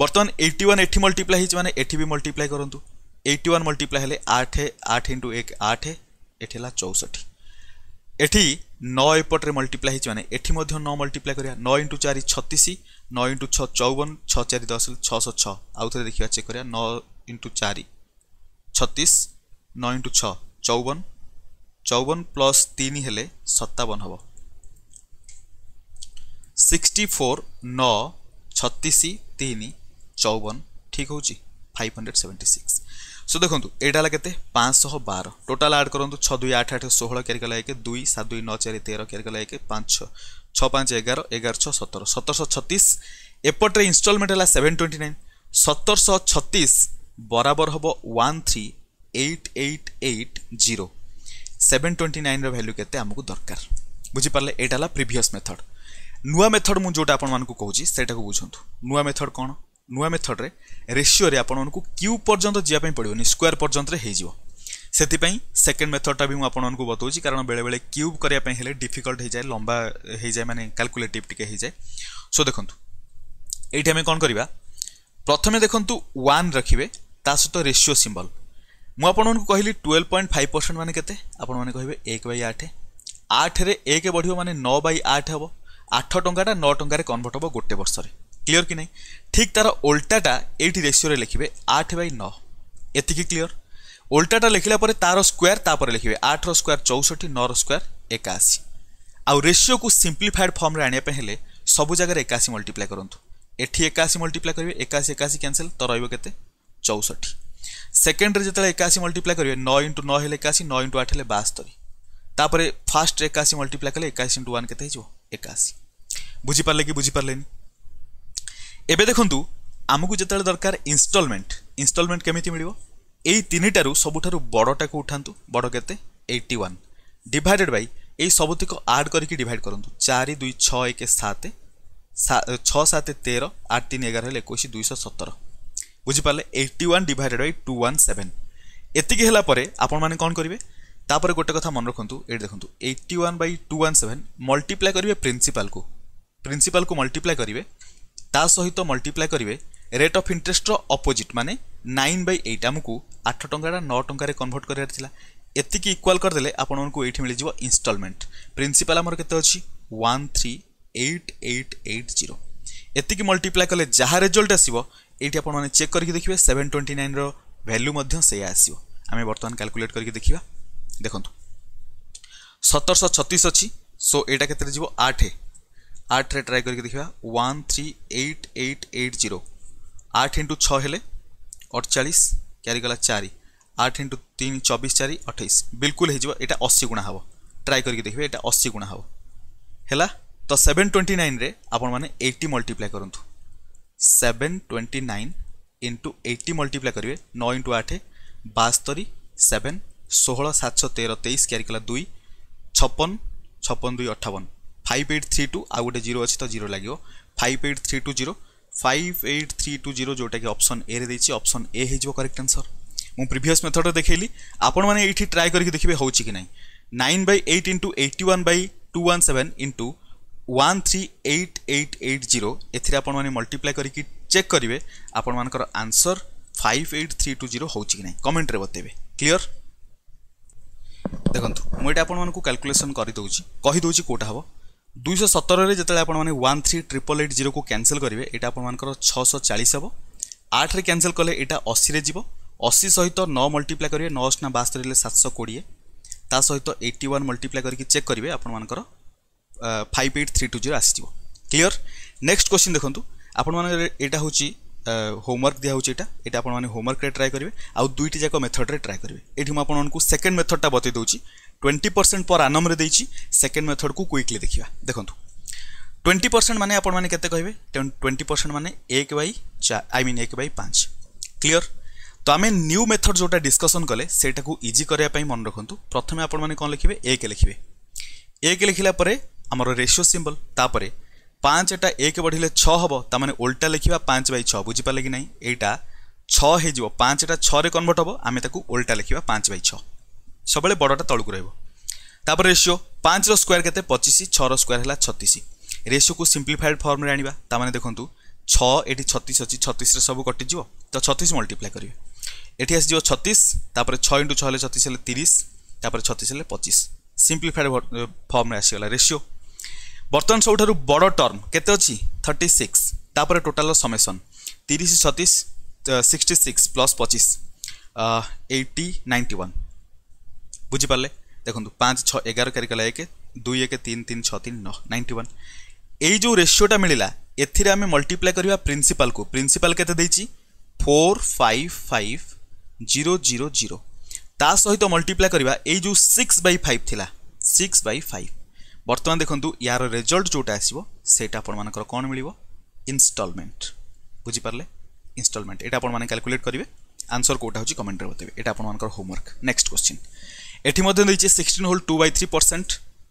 ବର୍ତ୍ତମାନ ଏଇଟି ୱାନ୍ ଏଠି ମଲ୍ଟିପ୍ଲାଏ ହେଇଛି ମାନେ ଏଠି ବି ମଲ୍ଟିପ୍ଲାଏ କରନ୍ତୁ एट्टी वन मल्टीप्लाई आठ आठ इंटु एक आठ एटी है चौसठ एटी नौ एपटे मल्टीप्लाई होने एटी नौ मल्टीप्लाई करा नौ इंटु चार छतीस नौ इंटू छ चौवन छः चार दस छः छ आउ थे देखा चेक करा नौ इंटू चार छतीस नौ इंटू छ चौवन चौवन प्लस तीन हेले सतावन हम सिक्सटी फोर नौ छतीस तीन चौवन ठीक हो five hundred seventy six so देखो यहाँ केते पाँच बार टोटाल आड करूँ छ दुई आठ आठ षोह क्यारी कला एक दुई सात दुई नौ चार तेरह क्यारी कला एक पाँच छ छ पाँच एगार एगार छ सतर सतरश छत्तीस एपटे इनस्टलमेंट है सेवेन ट्वेंटी नाइन सतरश छत्तीस बराबर हम one three eight eight eight zero seven twenty nine value के आमको दरकार बुझीपारे यहाँ प्रिभस मेथड नुआ मेथड मुझे जोटा आपण मूँ कहूँ से बुझे नुआ मेथड कौन ନୂଆ ମେଥଡ଼ରେ ରେସିଓରେ ଆପଣମାନଙ୍କୁ କ୍ୟୁ ପର୍ଯ୍ୟନ୍ତ ଯିବା ପାଇଁ ପଡ଼ିବନି ସ୍କୋୟାର ପର୍ଯ୍ୟନ୍ତରେ ହେଇଯିବ ସେଥିପାଇଁ ସେକେଣ୍ଡ ମେଥଡ଼ଟା ବି ମୁଁ ଆପଣମାନଙ୍କୁ ବତାଉଛି କାରଣ ବେଳେବେଳେ କ୍ୟୁବ୍ କରିବା ପାଇଁ ହେଲେ ଡିଫିକଲ୍ଟ ହେଇଯାଏ ଲମ୍ବା ହେଇଯାଏ ମାନେ କାଲକୁଲେଟିଭ୍ ଟିକେ ହେଇଯାଏ ସୋ ଦେଖନ୍ତୁ ଏଇଠି ଆମେ କ'ଣ କରିବା ପ୍ରଥମେ ଦେଖନ୍ତୁ ୱାନ୍ ରଖିବେ ତା ସହିତ ରେସିଓ ସିମ୍ବଲ୍ ମୁଁ ଆପଣମାନଙ୍କୁ କହିଲି ଟୁଏଲ୍ଭ ପଏଣ୍ଟ ଫାଇଭ୍ ପରସେଣ୍ଟ ମାନେ କେତେ ଆପଣମାନେ କହିବେ ଏକ ବାଇ ଆଠ ଆଠରେ ଏକ ବଢ଼ିବ ମାନେ ନଅ ବାଇ ଆଠ ହେବ ଆଠ ଟଙ୍କାଟା ନଅ ଟଙ୍କାରେ କନଭର୍ଟ ହେବ ଗୋଟେ ବର୍ଷରେ क्लीयर कि नहीं ठीक तार ओल्टाटा ये रेसीओ लिखे आठ बै नौ एति क्लीयर ओल्टाटा लिखला तार स्क्वयर तापर लिखे आठ स्क्वयर चौष्टि नौ स्क्वयर एकाशी आउ रेसीओ को सीम्प्लीफाएड फर्म्रे आने सब जगह एकाशी मल्टीप्लाए करूँ एटी एकाशी मल्टीप्लाए करेंगे एकाशी एकाशी क्यासल तो रोक चौष्टि सेकेंड में जिते एकाशी मल्टीप्लाए करेंगे नौ इंटू नौ एकाशी नौ इंटू आठ है बास्तरी तापर फास्ट एकाशी मल्टीप्लाए कले एकाशी इंटू वन के एकाशी बुझीपारे कि बुझीपारे ଏବେ ଦେଖନ୍ତୁ ଆମକୁ ଯେତେବେଳେ ଦରକାର ଇନଷ୍ଟଲମେଣ୍ଟ ଇନଷ୍ଟଲମେଣ୍ଟ କେମିତି ମିଳିବ ଏଇ ତିନିଟାରୁ ସବୁଠାରୁ ବଡ଼ଟାକୁ ଉଠାନ୍ତୁ ବଡ଼ କେତେ ଏଇଟି ୱାନ୍ ଡିଭାଇଡେଡ଼ ବାଇ ଏଇ ସବୁତିକ ଆଡ଼୍ କରିକି ଡିଭାଇଡ଼ କରନ୍ତୁ ଚାରି ଦୁଇ ଛଅ ଏକ ସାତ ଛଅ ସାତ ତେର ଆଠ ତିନି ଏଗାର ହେଲେ ଏକୋଇଶ ଦୁଇଶହ ସତର ବୁଝିପାରିଲେ eighty one divided by two one seven ଏତିକି ହେଲା ପରେ ଆପଣମାନେ କ'ଣ କରିବେ ତାପରେ ଗୋଟେ କଥା ମନେ ରଖନ୍ତୁ ଏଇଠି ଦେଖନ୍ତୁ eighty one by two one seven multiply କରିବେ ପ୍ରିନ୍ସିପାଲ୍କୁ ପ୍ରିନ୍ସିପାଲ୍କୁ ମଲ୍ଟିପ୍ଲାଏ କରିବେ ତା ସହିତ ମଲ୍ଟିପ୍ଲାଏ କରିବେ ରେଟ୍ ଅଫ୍ ଇଣ୍ଟରେଷ୍ଟର ଅପୋଜିଟ୍ ମାନେ ନାଇନ୍ ବାଇ ଏଇଟ୍ ଆମକୁ ଆଠ ଟଙ୍କାଟା ନଅ ଟଙ୍କାରେ କନଭର୍ଟ କରିବାର ଥିଲା ଏତିକି ଇକ୍ୱାଲ୍ କରିଦେଲେ ଆପଣଙ୍କୁ ଏଇଠି ମିଳିଯିବ ଇନଷ୍ଟଲମେଣ୍ଟ ପ୍ରିନ୍ସିପାଲ୍ ଆମର କେତେ ଅଛି one three eight eight eight zero ଏତିକି ମଲ୍ଟିପ୍ଲାଏ କଲେ ଯାହା ରେଜଲ୍ଟ ଆସିବ ଏଇଠି ଆପଣମାନେ ଚେକ୍ କରିକି ଦେଖିବେ ସେଭେନ୍ ଟ୍ୱେଣ୍ଟି ନାଇନ୍ର ଭ୍ୟାଲ୍ୟୁ ମଧ୍ୟ ସେଇଆ ଆସିବ ଆମେ ବର୍ତ୍ତମାନ କାଲକୁଲେଟ୍ କରିକି ଦେଖିବା ଦେଖନ୍ତୁ ସତରଶହ ଛତିଶ ଅଛି ସୋ ଏଇଟା କେତେରେ ଯିବ ଆଠ আটরে ট্রাই করি দেখা one three eight eight eight zero আট ইন্টু ছ হলে অড়চাশ ক্যারি গলা চারি আট ইন্টু তিন চবিশ চারি অঠেইশ বিলকুল হয়ে যাব এটা অশী গুণা হব ট্রাই করি দেখবে এটা অশী গুণা হব হেলা তো সেভেন টোয়েন্টি নাইন্রে আপন মানে এইটি মল্টিপ্লাই করতু seven twenty nine into eighty multiply করবে নয় ইন্টু আঠ বাস্তরি সেভেন ষোহল সাতশো তের তেইশ ক্যারি কলা দুই ছপন ছপন দুই অঠাবন फाइव एट थ्री टू आउ गोटे जीरो अच्छी तो जीरो लगे five eight three two zero five eight three two zero जोटा कि ऑप्शन ए रे देछि ए हो करेक्ट आंसर मु प्रीवियस मेथड देखली आपण मैंने ये ट्राए करके देखिए हो कि ना nine by eight into eighty one by two one seven into one three eight eight eight zero ଏଥିରେ ଆପଣମାନେ ମଲ୍ଟିପ୍ଲାଏ କରିକି ଚେକ୍ କରିବେ ଆପଣମାନଙ୍କର answer five eight three two zero ହେଉଛି କି ନାହିଁ କମେଣ୍ଟରେ ବତେଇବେ କ୍ଲିଅର୍ ଦେଖନ୍ତୁ ମୁଁ ଏଇଟା ଆପଣମାନଙ୍କୁ କାଲକୁଲେସନ୍ କରିଦେଉଛି କହିଦେଉଛି କେଉଁଟା ହେବ ଦୁଇଶହ ସତରରେ ଯେତେବେଳେ ଆପଣମାନେ ୱାନ୍ ଥ୍ରୀ ଟ୍ରିପଲ୍ ଏଇଟ୍ ଜିରୋକୁ କ୍ୟାନସଲ୍ କରିବେ ଏଇଟା ଆପଣମାନଙ୍କର ଛଅଶହ ଚାଳିଶ ହେବ ଆଠରେ କ୍ୟାନସଲ୍ କଲେ ଏଇଟା ଅଶୀରେ ଯିବ ଅଶୀ ସହିତ ନଅ ମଲ୍ଟିପ୍ଲାଏ କରିବେ ନଅ ଅଶନା ବାସ୍ତରି ହେଲେ ସାତଶହ କୋଡ଼ିଏ ତା ସହିତ ଏଇଟି ୱାନ୍ ମଲ୍ଟିପ୍ଲାଏ କରିକି ଚେକ୍ କରିବେ ଆପଣମାନଙ୍କର five eight three two zero ଆସିଯିବ କ୍ଲିଅର ନେକ୍ସଟ କ୍ୱେଶ୍ଚିନ୍ ଦେଖନ୍ତୁ ଆପଣମାନଙ୍କର ଏଇଟା ହେଉଛି হোমওয়ার্ক দিয়া হচ্ছে এটা এটা আপনার হোমওয়ার্করে ট্রাই করবে আউ দুইটি যাক মেথডরে ট্রাই করবে এটি মু আপনার সেকেন্ড মেথডটা বতাই দেছি ଟ୍ୱେଣ୍ଟି ପରସେଣ୍ଟ ପର୍ ଆନମ୍ରେ ଦେଇଛି ସେକେଣ୍ଡ ମେଥଡ଼କୁ କ୍ୱିକ୍ଲି ଦେଖିବା ଦେଖନ୍ତୁ ଟ୍ୱେଣ୍ଟି ପରସେଣ୍ଟ ମାନେ ଆପଣମାନେ କେତେ କହିବେ ଟ୍ୱେଣ୍ଟି ପରସେଣ୍ଟ ମାନେ ଏକ ବାଇ ଆଇ ମିନ୍ ଏକ ବାଇ ପାଞ୍ଚ କ୍ଲିଅର୍ ତ ଆମେ ନ୍ୟୁ ମେଥଡ଼ ଯେଉଁଟା ଡିସ୍କସନ୍ କଲେ ସେଇଟାକୁ ଇଜି କରିବା ପାଇଁ ମନେ ରଖନ୍ତୁ ପ୍ରଥମେ ଆପଣମାନେ କ'ଣ ଲେଖିବେ ଏକ ଲେଖିବେ ଏକ ଲେଖିଲା ପରେ ଆମର ରେସିଓ ସିମ୍ବଲ୍ ତାପରେ ପାଞ୍ଚଟା ଏକ ବଢ଼ିଲେ ଛଅ ହେବ ତାମାନେ ଓଲ୍ଟା ଲେଖିବା ପାଞ୍ଚ ବାଇ ଛଅ ବୁଝିପାରିଲେ କି ନାହିଁ ଏଇଟା ଛଅ ହେଇଯିବ ପାଞ୍ଚଟା ଛଅରେ କନଭର୍ଟ ହେବ ଆମେ ତାକୁ ଓଲ୍ଟା ଲେଖିବା ପାଞ୍ଚ ବାଇ ଛଅ ସବୁବେଳେ ବଡ଼ଟା ତଳକୁ ରହିବ ତାପରେ ରେସିଓ ପାଞ୍ଚର ସ୍କୋୟାର କେତେ ପଚିଶ ଛଅର ସ୍କୋୟାର ହେଲା ଛତିଶ ରେସିଓକୁ ସିମ୍ପ୍ଲିଫାଏଡ଼ ଫର୍ମରେ ଆଣିବା ତାମାନେ ଦେଖନ୍ତୁ ଛଅ ଏଠି ଛତିଶ ଅଛି ଛତିଶରେ ସବୁ କଟିଯିବ ତ ଛତିଶ ମଲ୍ଟିପ୍ଲାଏ କରିବେ ଏଠି ଆସିଯିବ ଛତିଶ ତାପରେ ଛଅ ଇଣ୍ଟୁ ଛଅ ହେଲେ ଛତିଶ ହେଲେ ତିରିଶ ତାପରେ ଛତିଶ ହେଲେ ପଚିଶ ସିମ୍ପ୍ଲିଫାଏଡ଼ ଫର୍ମରେ ଆସିଗଲା ରେସିଓ ବର୍ତ୍ତମାନ ସବୁଠାରୁ ବଡ଼ ଟର୍ମ କେତେ ଅଛି थर्टी सिक्स तापर टोटाल समेसन तीस छतीस सिक्सटी सिक्स प्लस पचिश एट्टी नाइंटी वन বুঝিপারে দেখুন পাঁচ ছ এগার চারি গলা এক দুই এক তিন তিন ছ তিন ন নাইন্টি ওয়ান এই যে রেসিওটা মিলা এর আমি মল্টিপ্লাই করা প্রিন্সিপাল কু প্রিন্সিপাল কেতে দিয়েছি four five five zero zero zero তা সহিত মল্টিপ্লাই করা এই যে সিক্স বাই ফাইভ লা সিক্স বাই ফাইভ বর্তমান দেখুন ইয়ার রেজল্ট যেটা আসব সেটা আপনার কম মিলব ইনস্টলমেন্ট বুঝিপারে ইনস্টলমেন্ট এটা আপনার ক্যালকুলেট করবে আনসর কোটা হচ্ছে কমেন্টরে বতবে এটা আপনার হোমওয়ার্ক নেক্সট কোশ্চিন ଏଠି ମଧ୍ୟ ଦେଇଛି sixteen whole two by three percent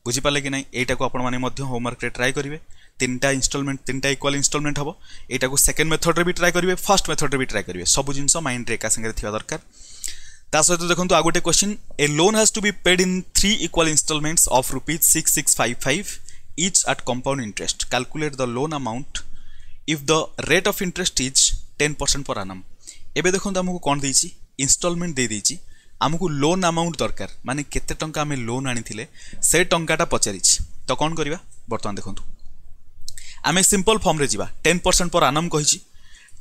ବୁଝିପାରିଲେ କି ନାହିଁ ଏଇଟାକୁ ଆପଣମାନେ ମଧ୍ୟ ହୋମୱାର୍କରେ ଟ୍ରାଏ କରିବେ ତିନିଟା ଇନଷ୍ଟଲମେଣ୍ଟ ତିନିଟା ଇକ୍ୱାଲ୍ ଇନଷ୍ଟଲମେଣ୍ଟ ହେବ ଏଇଟାକୁ ସେକେଣ୍ଡ ମେଥଡ଼ରେ ବି ଟ୍ରାଏ କରିବେ ଫାର୍ଷ୍ଟ ମେଥଡ଼ରେ ବି ଟ୍ରାଏ କରିବେ ସବୁ ଜିନିଷ ମାଇଣ୍ଡରେ ଏକା ସାଙ୍ଗରେ ଥିବା ଦରକାର ତା ସହିତ ଦେଖନ୍ତୁ ଆଉ ଗୋଟେ question a loan has to be paid in three equal installments of rupees six six five five each at compound interest. Calculate the loan amount if the rate of interest is 10% per annum. एबे देखो तुमको कौन दे instalment दे ଆମକୁ loan amount ଦରକାର ମାନେ କେତେ ଟଙ୍କା ଆମେ ଲୋନ୍ ଆଣିଥିଲେ ସେ ଟଙ୍କାଟା ପଚାରିଛି ତ କ'ଣ କରିବା ବର୍ତ୍ତମାନ ଦେଖନ୍ତୁ ଆମେ ସିମ୍ପଲ୍ ଫର୍ମରେ ଯିବା ଟେନ୍ ପରସେଣ୍ଟ ପର ଆନମ୍ କହିଛି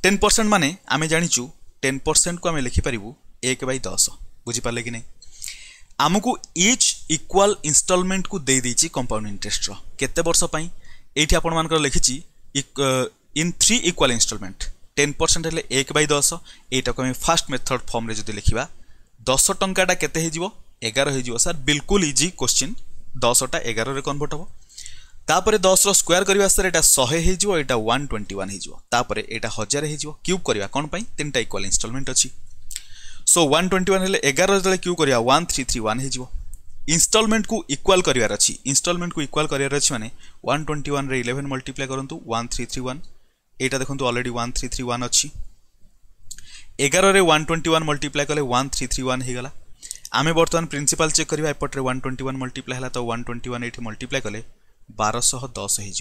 ଟେନ୍ ପରସେଣ୍ଟ ମାନେ ଆମେ ଜାଣିଛୁ ଟେନ୍ ପରସେଣ୍ଟକୁ ଆମେ ଲେଖିପାରିବୁ ଏକ ବାଇ ଦଶ ବୁଝିପାରିଲେ କି ନାହିଁ ଆମକୁ ଇଚ୍ ଇକ୍ୱାଲ୍ ଇନଷ୍ଟଲମେଣ୍ଟକୁ ଦେଇଦେଇଛି କମ୍ପାଉଣ୍ଡ ଇଣ୍ଟରେଷ୍ଟର କେତେ ବର୍ଷ ପାଇଁ ଏଇଠି ଆପଣମାନଙ୍କର ଲେଖିଛି in three equal installment ten percent হলে এক বাই দশ এইটাকে আমি ফার্স্ট মেথড ফর্মে যদি লিখবা ଦଶ ଟଙ୍କାଟା କେତେ ହେଇଯିବ ଏଗାର ହେଇଯିବ ସାର୍ ବିଲକୁଲ ଇଜି କୋଶ୍ଚିନ୍ ଦଶଟା ଏଗାରରେ କନଭର୍ଟ ହେବ ତାପରେ ଦଶର ସ୍କୋୟାର କରିବା ସାର୍ ଏଇଟା ଶହେ ହେଇଯିବ ଏଇଟା ୱାନ୍ ଟ୍ୱେଣ୍ଟି ୱାନ୍ ହେଇଯିବ ତାପରେ ଏଇଟା ହଜାର ହେଇଯିବ କ୍ୟୁବ୍ କରିବା କ'ଣ ପାଇଁ ତିନିଟା ଇକ୍ୱାଲ୍ ଇନଷ୍ଟଲମେଣ୍ଟ ଅଛି ସୋ ୱାନ୍ ଟ୍ୱେଣ୍ଟି ୱାନ୍ ହେଲେ ଏଗାର ଯେତେବେଳେ କ୍ୟୁ କରିବା ୱାନ୍ ଥ୍ରୀ ଥ୍ରୀ ୱାନ୍ ହେଇଯିବ ଇନଷ୍ଟଲମେଣ୍ଟକୁ ଇକ୍ୱାଲ୍ କରିବାର ଅଛି ଇନଷ୍ଟଲମେଣ୍ଟକୁ ଇକ୍ୱାଲ୍ କରିବାର ଅଛି ମାନେ ୱାନ୍ ଟ୍ୱେଣ୍ଟି ୱାନ୍ରେ ଇଲେଭେନ୍ ମଲ୍ଟିପ୍ଲାଏ କରନ୍ତୁ ୱାନ୍ ଥ୍ରୀ ଥ୍ରୀ ୱାନ୍ ଏଇଟା ଦେଖନ୍ତୁ already one three three one ଅଛି এগারে ওয়ান টোয়েন্টি ওয়ান মল্টিপ্লাই কলে ওয়ান থ্রি থ্রি ওয়ান হয়েগলা আমি বর্তমান প্রিন্সিপাল চেক করা এপটে ওয়ান টোয়েন্টি ওয়ান মল্টিপ্লাই হল তো one twenty one eighty multiply কলে বারশহ দশ হয়ে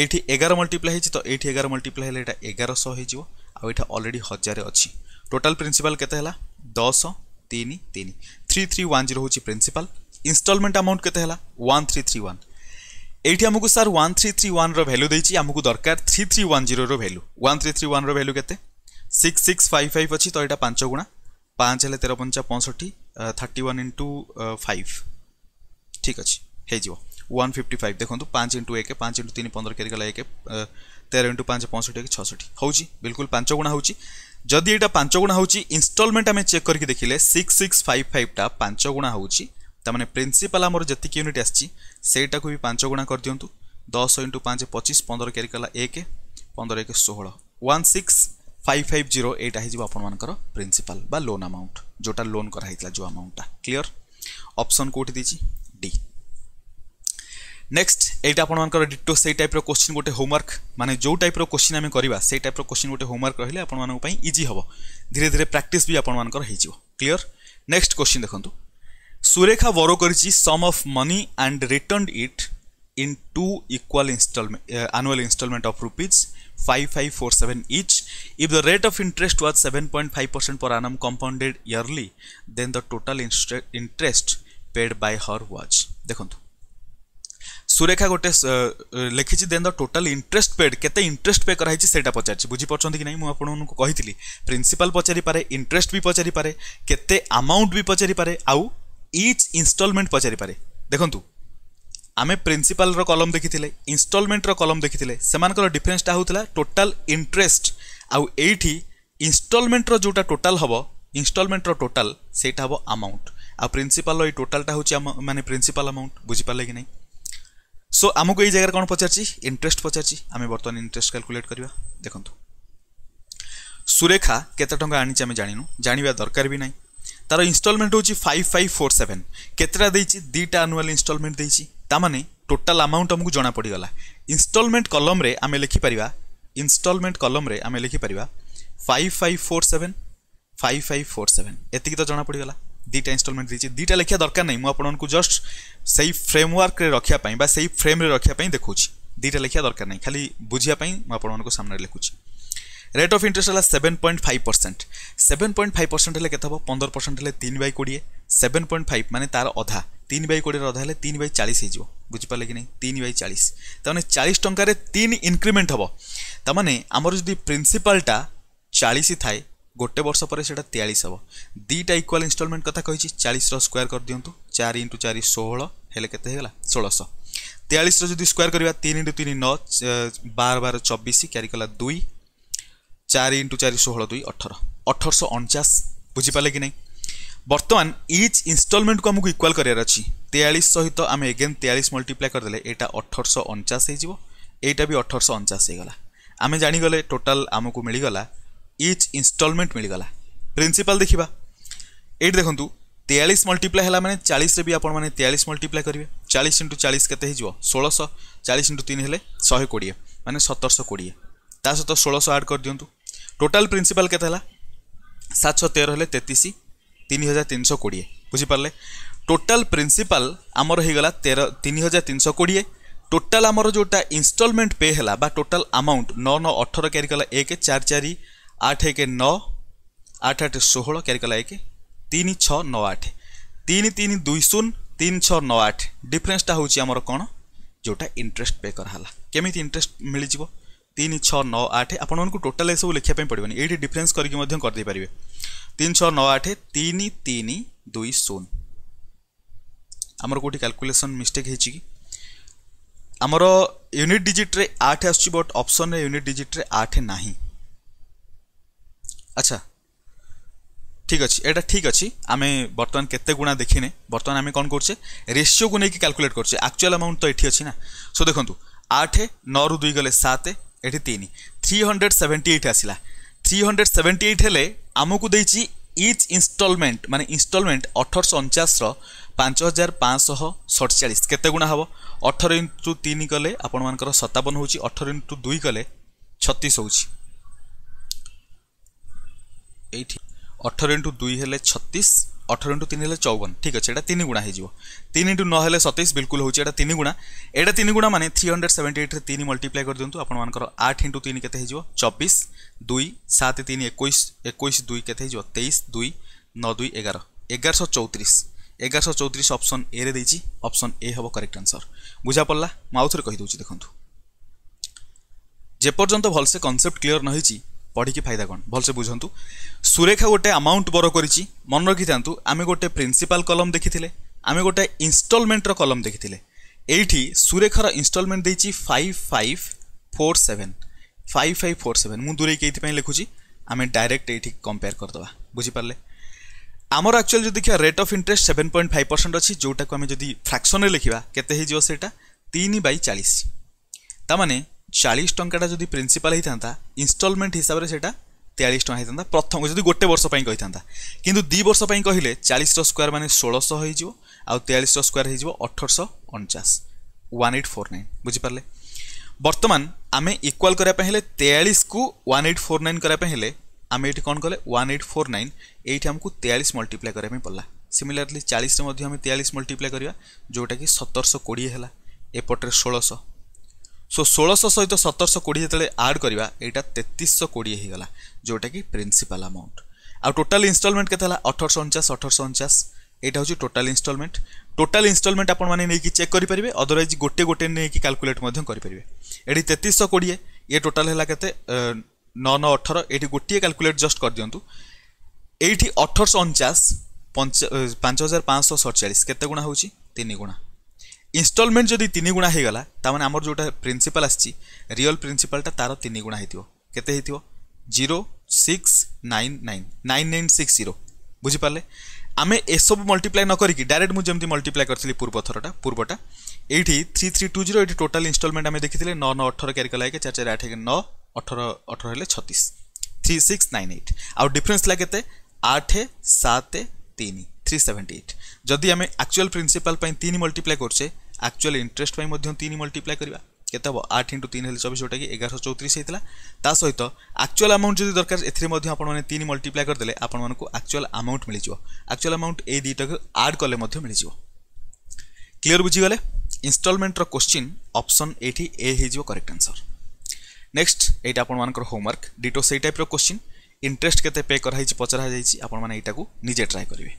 এইটি এগার মল্টিপ্লাই হয়েছে তো এইটি এগার মল্টিপ্লাই হলে এটা এগারশহ হয়ে আইটা অলরেডি হজারে অছি টোটাল প্রিন্সিপাল কেতে হলা দশ তিন তিন থ্রি থ্রি ওয়ান জিরো হচ্ছে প্রিন্সিপাল ইনস্টলমেন্ট আমাউন্ট কেতে হলা one three three one eighty আমাকে স্যার ওয়ান থ্রি থ্রি ওয়ানর ভ্যালু দিয়েছি আমাকে দরকার থ্রি থ্রি ওয়ান জিরোর ভ্যালু ওয়ান থ্রি থ্রি ওয়ানর ভ্যালু কেতে সিক্স সিক্স ফাইভ ফাইভ অছি তো এটা পাঁচ গুণা পাঁচ হলে তের পঞ্চা পঁয়ষঠি থার্টি ওয়ান ইন্টু ফাইভ ঠিক আছে হয়েযিব ওয়ান ফিফটি ফাইভ দেখুন পাঁচ ইন্টু এক পাঁচ ইন্টু তিন পনেরো কেরিগলা এক তের ইন্টু পাঁচ পঁয়ষঠি এক ছষঠি হচ্ছে বিলকুল পাঁচ গুণা হচ্ছে যদি এটা পাঁচ গুণা হচ্ছে ইনস্টলমেন্ট আমি চেক করি দেখলে সিক্স সিক্স ফাইভ ফাইভটা পাঁচ গুণা হচ্ছে তার মানে প্রিন্সিপাল আমার যেত ইউনিট আসছে সেইটাকে বি পাঁচ গুণা করে দিও দশ ইন্টু পাঁচ পঁচিশ পনেরো কেরিগলা এক পনেরো এক ষোহল one six five five zero এইটা হয়ে আপনার প্রিন্সিপাল বা লোন আমাউন্ট যেটা লোন করা হয়েছিল যে আমাউন্টটা ক্লিয়ার অপশন কোটি দিয়েছি ডি নেক্সট এইটা আপনার ডিটো সেই টাইপর কোশ্চিন গোটে হোমওয়ার্ক মানে যে টাইপর কোশ্চিন আমি করা সেই টাইপর কোশ্চিন গোটে হোমওয়ার্ক রহলে আপনার ইজি হব ধীরে ধীরে প্র্যাকটিস বি আপনার হয়ে ক্লিয়ার নেক্সট কোশ্চিন দেখুন সুরেখা বড় করেছি sum of money and return it in two equal installment annual installment of rupees 5547 each. If the rate of interest was 7.5% per annum compounded yearly, then the total interest paid by her was. দেখন্তু সুরেখা গোটে লেখিছি then the total interest paid কেতে interest pay করা হয়েছে সেটা পচারছি বুঝিপারছেন কি না মু আপনার কহিলি প্রিন্সিপাল পচারি পারে ইন্টারেস্ট বি পচারি পারে কেতে আমাউন্ট বি পচারি পারে আউ ইচ ইনস্টলমেন্ট পচারি পারে দেখন্তু ଆମେ ପ୍ରିନ୍ସିପାଲ୍ର କଲମ୍ ଦେଖିଥିଲେ ଇନଷ୍ଟଲମେଣ୍ଟର କଲମ୍ ଦେଖିଥିଲେ ସେମାନଙ୍କର ଡିଫରେନ୍ସଟା ହେଉଥିଲା ଟୋଟାଲ୍ ଇଣ୍ଟରେଷ୍ଟ ଆଉ ଏଇଠି ଇନଷ୍ଟଲମେଣ୍ଟର ଯେଉଁଟା ଟୋଟାଲ୍ ହେବ ଇନଷ୍ଟଲମେଣ୍ଟର ଟୋଟାଲ୍ ସେଇଟା ହେବ ଆମାଉଣ୍ଟ ଆଉ ପ୍ରିନ୍ସିପାଲ୍ର ଏଇ ଟୋଟାଲ୍ଟା ହେଉଛି ଆମ ମାନେ ପ୍ରିନ୍ସିପାଲ୍ ଆମାଉଣ୍ଟ ବୁଝିପାରିଲେ କି ନାହିଁ ସୋ ଆମକୁ ଏଇ ଜାଗାରେ କ'ଣ ପଚାରିଛି ଇଣ୍ଟରେଷ୍ଟ ପଚାରିଛି ଆମେ ବର୍ତ୍ତମାନ ଇଣ୍ଟରେଷ୍ଟ କାଲକୁଲେଟ୍ କରିବା ଦେଖନ୍ତୁ ସୁରେଖା କେତେ ଟଙ୍କା ଆଣିଛି ଆମେ ଜାଣିନୁ ଜାଣିବା ଦରକାର ବି ନାହିଁ ତାର ଇନଷ୍ଟଲମେଣ୍ଟ ହେଉଛି ଫାଇଭ୍ ଫାଇଭ୍ ଫୋର୍ ସେଭେନ୍ କେତେଟା ଦେଇଛି ଦୁଇଟା ଆନୁଆଲ୍ ଇନଷ୍ଟଲମେଣ୍ଟ ଦେଇଛି ତାମାନେ ଟୋଟାଲ୍ ଆମାଉଣ୍ଟ ଆମକୁ ଜଣାପଡ଼ିଗଲା ଇନଷ୍ଟଲମେଣ୍ଟ କଲମ୍ରେ ଆମେ ଲେଖିପାରିବା ଇନଷ୍ଟଲମେଣ୍ଟ କଲମ୍ରେ ଆମେ ଲେଖିପାରିବା five five four seven five five four seven এতিকি তো জনা পড়িগলা দুইটা ইনস্টলমেন্ট দিয়েছি দুইটা লেখা দরকার নাই মু আপনার জস্ট সেই ফ্রেমওয়ার্করে রাখা পাই বা সেই ফ্রেমরে রাখা পাই দেখুছি দুইটা লেখা দরকার নাই খালি বুঝিয়া পাই মু আপনার সামনে লেখুছি রেট অফ ইন্টারেস্ট হল seven point five percent seven point five percent হলে কেতে হব পনেরো পরসেন্ট হলে তিন বাই কোড়িয়ে সেভেন পয়েন্ট ফাইভ মানে তার অধা তিন বাই কোড়িয়ে অধা হলে তিন বাই চাশ হয়ে বুঝিপারে কি না তিন বাই চাশ তাহলে মানে চাশ টাকার তিন ইনক্রিমেন্ট হব তার মানে আমার যদি প্রিন্সিপালটা চাশ থাকে গোটে বর্ষ পরে সেটা তেয়াশ হব দুইটা ইকুয়াল ইনস্টলমেন্ট কথা কী চাশর স্কোয়ার করদিও চারি ইন্টু চারি ষোহল হলে কেতে হয়ে গলা ষোলশ তেয়াশর যদি স্কোয়ার করা তিন ইন্টু তিন ন বার বার চবিশ ক্যারি কলা দুই চারি ইন্টু চারি ষোহল দুই অঠর অঠরশ অনচাশ বুঝিপারে কি না বর্তমান ইচ ইনস্টলমেন্টকু আমি ইকুয়াল করার অছি তেয়াশ সহিত আমি এগেন তেয়াশ মল্টিপ্লাই করেদেলে এটা অঠরশ অনচাশ হয়ে যাব এইটা বি অঠরশ অনচাশ হয়ে গলা আমি জাগলে টোটাল আমি মিগলা ইচ ইনস্টলমেন্ট মিগলা প্রিন্সিপাল দেখা এইটি দেখুন তেয়াশ মল্টিপ্লাই হল মানে চাশে বি আপনার তেয়াশ মল্টিপ্লাই করবে চাশ ইন্টু চাশ কেতে হয়ে যাব ষোলশ চাশ ইন্টু তিন হলে শহে কোড়িয়ে মানে সতরশ কোড়িয়ে তা সহ ষোলশ আড করে দিও টোটাল প্রিন্সিপাল কেতে হল সাতশ তের হলে তেত্রিশ তিন হাজার তিনশো কোড়িয়ে বুঝিপারে টোটাল প্রিন্সিপাল আমার হয়ে গলা তের তিন হাজার তিনশো কোড়িয়ে টোটাল আমার যেটা ইনস্টলমেন্ট পে হল বা টোটাল আমাউন্ট ন ন অঠর ক্যারি কলা এক চার চারি আঠ এক ন আঠ আঠ ষোহল ক্যারি কলা এক তিন ছ ন আঠ তিন তিন দুই শূন্য তিন ছ ন আঠ ডিফরেন্সটা হচ্ছে আমার কোণ যেটা ইন্টরেস্ট পে করাহলা কেমিতি ইন্টরেস্ট মিলিযোগ তিন ছ ন আঠ আপনার টোটাল এসব লেখা পড়বে এইটি ডিফরেন্স করি করে পারে তিনশহ নয় আঠে তিন তিন দুই শূন্য আমার কোটি ক্যালকুলেসন মিস্টেক হয়েছি কি আমার ইউনিট ডিজিট্রে আঠ আসছি বট অপসন ইউনিট ডিজিট্রে আঠ না আচ্ছা ঠিক আছে এটা ঠিক আছে আমি বর্তমান কেতে গুণা দেখিনে বর্তমান আমি কম করছে রেসিওকে নিয়ে ক্যালকুলেট করছে আকচুয়াল আমাউন্ট তো এটি অছি না সো দেখুন আঠ নু দুই গেলে সাত এটি তিন থ্রি হন্ড্রেড সেভেন্টি এইট আসলা থ্রি হন্ড্রেড সেভেন্টি এইট হলে ଆମକୁ ଦେଇଛି ଇଚ୍ ଇନଷ୍ଟଲମେଣ୍ଟ ମାନେ ଇନଷ୍ଟଲମେଣ୍ଟ ଅଠରଶହ ଅଣଚାଶର ପାଞ୍ଚ ହଜାର ପାଞ୍ଚଶହ ସତଚାଳିଶ କେତେ ଗୁଣା ହେବ ଅଠର ଇଣ୍ଟୁ ତିନି କଲେ ଆପଣମାନଙ୍କର ସତାବନ ହେଉଛି ଅଠର ଇଣ୍ଟୁ ଦୁଇ କଲେ ଛତିଶ ହେଉଛି ଏଇଠି ଅଠର ଇଣ୍ଟୁ ଦୁଇ ହେଲେ ଛତିଶ ଅଠର ଇଣ୍ଟୁ ତିନି ହେଲେ ଚଉବନ ଠିକ୍ ଅଛି ଏଇଟା ତିନି ଗୁଣା ହେଇଯିବ ତିନି ଇଣ୍ଟୁ ନଅ ହେଲେ ସତେଇଶ ବିଲକୁଲ ହେଉଛି ଏଇଟା ତିନି ଗୁଣା ଏଇଟା ତିନି ଗୁଣା ମାନେ ଥ୍ରୀ ହଣ୍ଡ୍ରେଡ଼ ସେଭେଣ୍ଟି ଏଇଟ୍ରେ ତିନି ମଲ୍ଟିପ୍ଲାଏ କରିଦିଅନ୍ତୁ ଆପଣମାନଙ୍କର ଆଠ ଇଣ୍ଟୁ ତିନି କେତେ ହେଇଯିବ ଚବିଶ ଦୁଇ ସାତ ତିନି ଏକୋଇଶ ଏକୋଇଶ ଦୁଇ କେତେ ହେଇଯିବ ତେଇଶ ଦୁଇ ନଅ ଦୁଇ ଏଗାର ଏଗାରଶହ ଚଉତିରିଶ ଏଗାରଶହ ଚଉତିରିଶ ଅପସନ୍ ଏରେ ଦେଇଛି ଅପସନ୍ ଏ ହେବ କରେକ୍ଟ ଆନ୍ସର୍ ବୁଝା ପଡ଼ିଲା ମୁଁ ଆଉଥରେ କହିଦେଉଛି ଦେଖନ୍ତୁ ଯେପର୍ଯ୍ୟନ୍ତ ଭଲସେ କନସେପ୍ଟ କ୍ଲିଅର୍ ନ ହେଇଛି ପଢ଼ିକି ଫାଇଦା କ'ଣ ଭଲସେ ବୁଝନ୍ତୁ ସୁରେଖା ଗୋଟେ ଆମାଉଣ୍ଟ ବର କରିଛି ମନେ ରଖିଥାନ୍ତୁ ଆମେ ଗୋଟେ ପ୍ରିନ୍ସିପାଲ୍ କଲମ୍ ଦେଖିଥିଲେ ଆମେ ଗୋଟେ ଇନଷ୍ଟଲମେଣ୍ଟର କଲମ୍ ଦେଖିଥିଲେ ଏଇଠି ସୁରେଖାର ଇନଷ୍ଟଲମେଣ୍ଟ ଦେଇଛି five five four seven five five four seven মু দূরেইকি এইপাই লিখুছি আমি ডাইরেক্ট এইটি কম্পেয়ার করদেবা বুঝিপারে আমার আকচুয়ালি যদি দেখা rate of interest seven point five percent অছি আমি যদি ফ্রাকশনে লিখবা কেতে হয়ে যাব সেটা তিন বাই চাশ তা মানে ଚାଳିଶ ଟଙ୍କାଟା ଯଦି ପ୍ରିନ୍ସିପାଲ୍ ହେଇଥାନ୍ତା ଇନଷ୍ଟଲମେଣ୍ଟ ହିସାବରେ ସେଇଟା ତେୟାଳିଶ ଟଙ୍କା ହେଇଥାନ୍ତା ପ୍ରଥମ ଯଦି ଗୋଟେ ବର୍ଷ ପାଇଁ କହିଥାନ୍ତା କିନ୍ତୁ ଦୁଇ ବର୍ଷ ପାଇଁ କହିଲେ ଚାଳିଶର ସ୍କୋୟାର ମାନେ ଷୋଳଶହ ହେଇଯିବ ଆଉ ତେୟାଳିଶର ସ୍କୋୟାର ହେଇଯିବ ଅଠରଶହ ଅଣଚାଶ ୱାନ୍ ଏଇଟ୍ ଫୋର୍ ନାଇନ୍ ବୁଝିପାରିଲେ ବର୍ତ୍ତମାନ ଆମେ ଇକ୍ୱାଲ୍ କରିବା ପାଇଁ ହେଲେ ତେୟାଳିଶକୁ ୱାନ୍ ଏଇଟ୍ ଫୋର୍ ନାଇନ୍ କରିବା ପାଇଁ ହେଲେ ଆମେ ଏଇଠି କ'ଣ କଲେ ୱାନ୍ ଏଇଟ୍ ଫୋର୍ ନାଇନ୍ ଏଇଠି ଆମକୁ ତେୟାଳିଶ ମଲ୍ଟିପ୍ଲାଏ କରିବା ପାଇଁ ପଡ଼ିଲା ସିମିଲାରଲି ଚାଳିଶରେ ମଧ୍ୟ ଆମେ ତେୟାଳିଶ ମଲ୍ଟିପ୍ଲାଏ କରିବା ଯେଉଁଟାକି ସତରଶହ କୋଡ଼ିଏ ହେଲା ଏପଟରେ ଷୋଳଶହ সো ষোলশ সহিত সতরশ কোড়িয়ে যেতে আড করা এইটা তেত্রিশশো কোড়িয়ে হয়ে গলা যেটা কি প্রিন্সিপাল আমাউন্ট আউ টোটাল ইনস্টলমেন্ট কেতে হল অঠরশ অনচাশ অঠরশ অনচাশ এইটা হচ্ছে টোটাল ইনস্টলমেন্ট টোটাল ইনস্টলমেন্ট আপনার নিয়ে চেক করে পেবে অদরওয়াইজ গোটে গোটে নিয়ে ক্যালকুলেট করে পেবে এটি তেত্রিশশো কোড়িয়ে ইয়ে টোটাল হল কেতে ନଅ ନଅ ଅଠର ଏଇଠି ଗୋଟିଏ କାଲକୁଲେଟ୍ ଜଷ୍ଟ କରିଦିଅନ୍ତୁ ଏଇଠି ଅଠରଶହ ଅଣଚାଶ ପାଞ୍ଚ ହଜାର ପାଞ୍ଚଶହ ସଡ଼ଚାଳିଶ କେତେ ଗୁଣା ହେଉଛି ତିନି ଗୁଣା ইনস্টলমেন্ট যদি তিন গুণা হয়ে হয়েগলা তার মানে আমার যেটা প্রিন্সিপাল আসছে রিয়েল প্রিন্সিপালটা তার তিন গুণা হয়ে কেতে হয়ে zero six nine nine nine nine six zero বুঝিপারে আমি এসব মল্টিপ্লাই নকরিকি ডাইরেক্ট মু যেমন মল্টিপ্লাই করি পূর্ব থরটা পূর্বটা এইটি থ্রি থ্রি টু জিরো এটি টোটাল ইনস্টলমেন্ট আমি দেখি ন ন অঠর ক্যারি কলা চার চার আট ন অঠর অঠর হলে ছতিশ থ্রি সিক্স নাইন এইট আউ ডিফরেন্স লাগে আট সাত তিন থ্রি সেভেন্টি এইট যদি আমি ଆକ୍ଚୁଆଲ ପ୍ରିନ୍ସିପାଲ୍ ପାଇଁ ତିନି ମଲ୍ଟିପ୍ଲାଏ କରୁଛେ ଆକ୍ଚୁଆଲ ଇଣ୍ଟରେଷ୍ଟ ପାଇଁ ମଧ୍ୟ ତିନି ମଲ୍ଟିପ୍ଲାଏ କରିବା କେତେ ହେବ ଆଠ ଇଣ୍ଟୁ ତିନି ହେଲେ ଚବିଶ ଯେଉଁଟାକି ଏଗାରଶହ ଚଉତିରିଶ ହେଇଥିଲା ତା ସହିତ ଆକ୍ଚୁଆଲ ଆମାଉଣ୍ଟ ଯଦି ଦରକାର ଏଥିରେ ମଧ୍ୟ ଆପଣମାନେ ତିନି ମଲ୍ଟିପ୍ଲାଏ କରିଦେଲେ ଆପଣମାନଙ୍କୁ ଆକ୍ଚୁଆଲ ଆମାଉଣ୍ଟ ମିଳିଯିବ ଆକ୍ଚୁଆଲ ଆମାଉଣ୍ଟ ଏଇ ଦୁଇଟାକୁ ଆଡ଼୍ କଲେ ମଧ୍ୟ ମିଳିଯିବ କ୍ଲିଅର ବୁଝିଗଲେ ଇନଷ୍ଟଲମେଣ୍ଟର କୋଶ୍ଚିନ୍ ଅପସନ୍ ଏଇଠି ଏ ହେଇଯିବ କରେକ୍ଟ ଆନ୍ସର୍ ନେକ୍ସଟ ଏଇଟା ଆପଣମାନଙ୍କର ହୋମୱାର୍କ ଡିଟୋ ସେଇ ଟାଇପ୍ର କୋଶ୍ଚିନ୍ ଇଣ୍ଟରେଷ୍ଟ କେତେ ପେ କରାହେଇଛି ପଚରା ହେଇଛି ଆପଣମାନେ ଏଇଟାକୁ ନିଜେ ଟ୍ରାଏ କରିବେ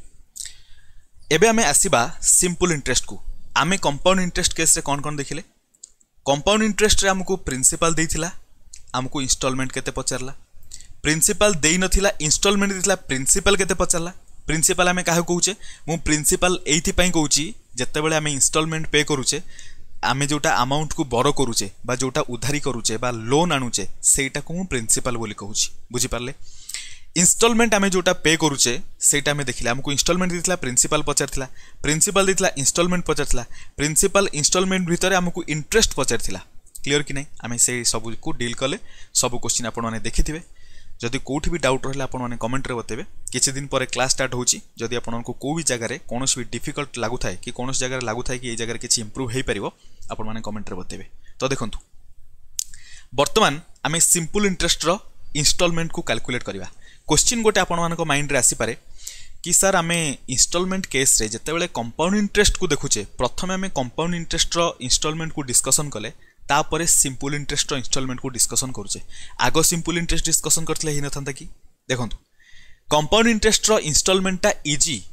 এবে আমি আসবা সিম্পল ইন্টরেস্ট কু আমি কম্পাউন্ড ইন্টরেস্ট কেস্রে কম কম দেখলে কম্পাউন্ড ইন্টরেস্টরে আমি প্রিন্সিপাল দিয়েছিল আমি ইনস্টলমেন্ট কেতে পচারা প্রিন্সিপাল দেই নথিলা ইনস্টলমেন্ট দিয়েছিল প্রিন্সিপাল কেতে পচারা প্রিন্সিপাল আমি কাহু কৌছে মু প্রিন্সিপাল এইথিপাই কৌছি যেতবে আমি ইনস্টলমেন্ট পে করুছে আমি যেটা আমাউন্ট কু বড় করুছে বা যেটা উধারি করুছে বা লোন আনুছে সেইটা মু প্রিন্সিপাল বলে কুছি বুঝিপারে ইনস্টলমেন্ট আমি যেটা পে করুছে সেইটা আমি দেখিলে আমি ইনস্টলমেন্ট দিয়েছিল প্রিন্সিপাল পচারিলা প্রিন্সিপাল দিয়েছিল ইনস্টলমেন্ট পচারিলা প্রিন্সিপাল ইনস্টলমেন্ট ভিতরে আমি ইন্টরেস্ট পচারিলা ক্লিয়ার কি না আমি সেই সবুকু ডিল কলে সবু কোশ্চিন আপনার দেখিথিবে যদি কোটি বি ডাউট রহলে আপনার কমেন্টরে বতেবে কিছুদিন পরে ক্লাস স্টার্ট হচ্ছে যদি আপনার কেউ বি জায়গায় কোণী বি ডিফিকল্ট লাগুথায় কি কোণী জায়গায় লাগুথায় কি এই জায়গায় কিছু ইম্প্রুভ হয়ে পার আপনার কমেন্টরে বতেবে তো দেখুন বর্তমান আমি সিম্পল ইন্টরেস্টর ইনস্টলমেন্টকু ক্যালকুলেট করা क्वेश्चन गोटे आपण माइंड रे आसीपे कि सार आम इनस्टलमेंट केस्रे जितेबाला कंपाउंड इंटरेस्ट को देखुचे प्रथम आम कंपाउंड इंटरेस्ट्र इनस्टलमेंट को डिस्कसन कले तापर सिंपल इंटरेस्ट्र इनस्टलमेंट को डिस्कसन करुचे आग सिंपल इंटरेस्ट डिस्कसन करते ही ना कि देखूँ कंपाउंड इंटरेस्ट्र इनस्टलमेंटा इजी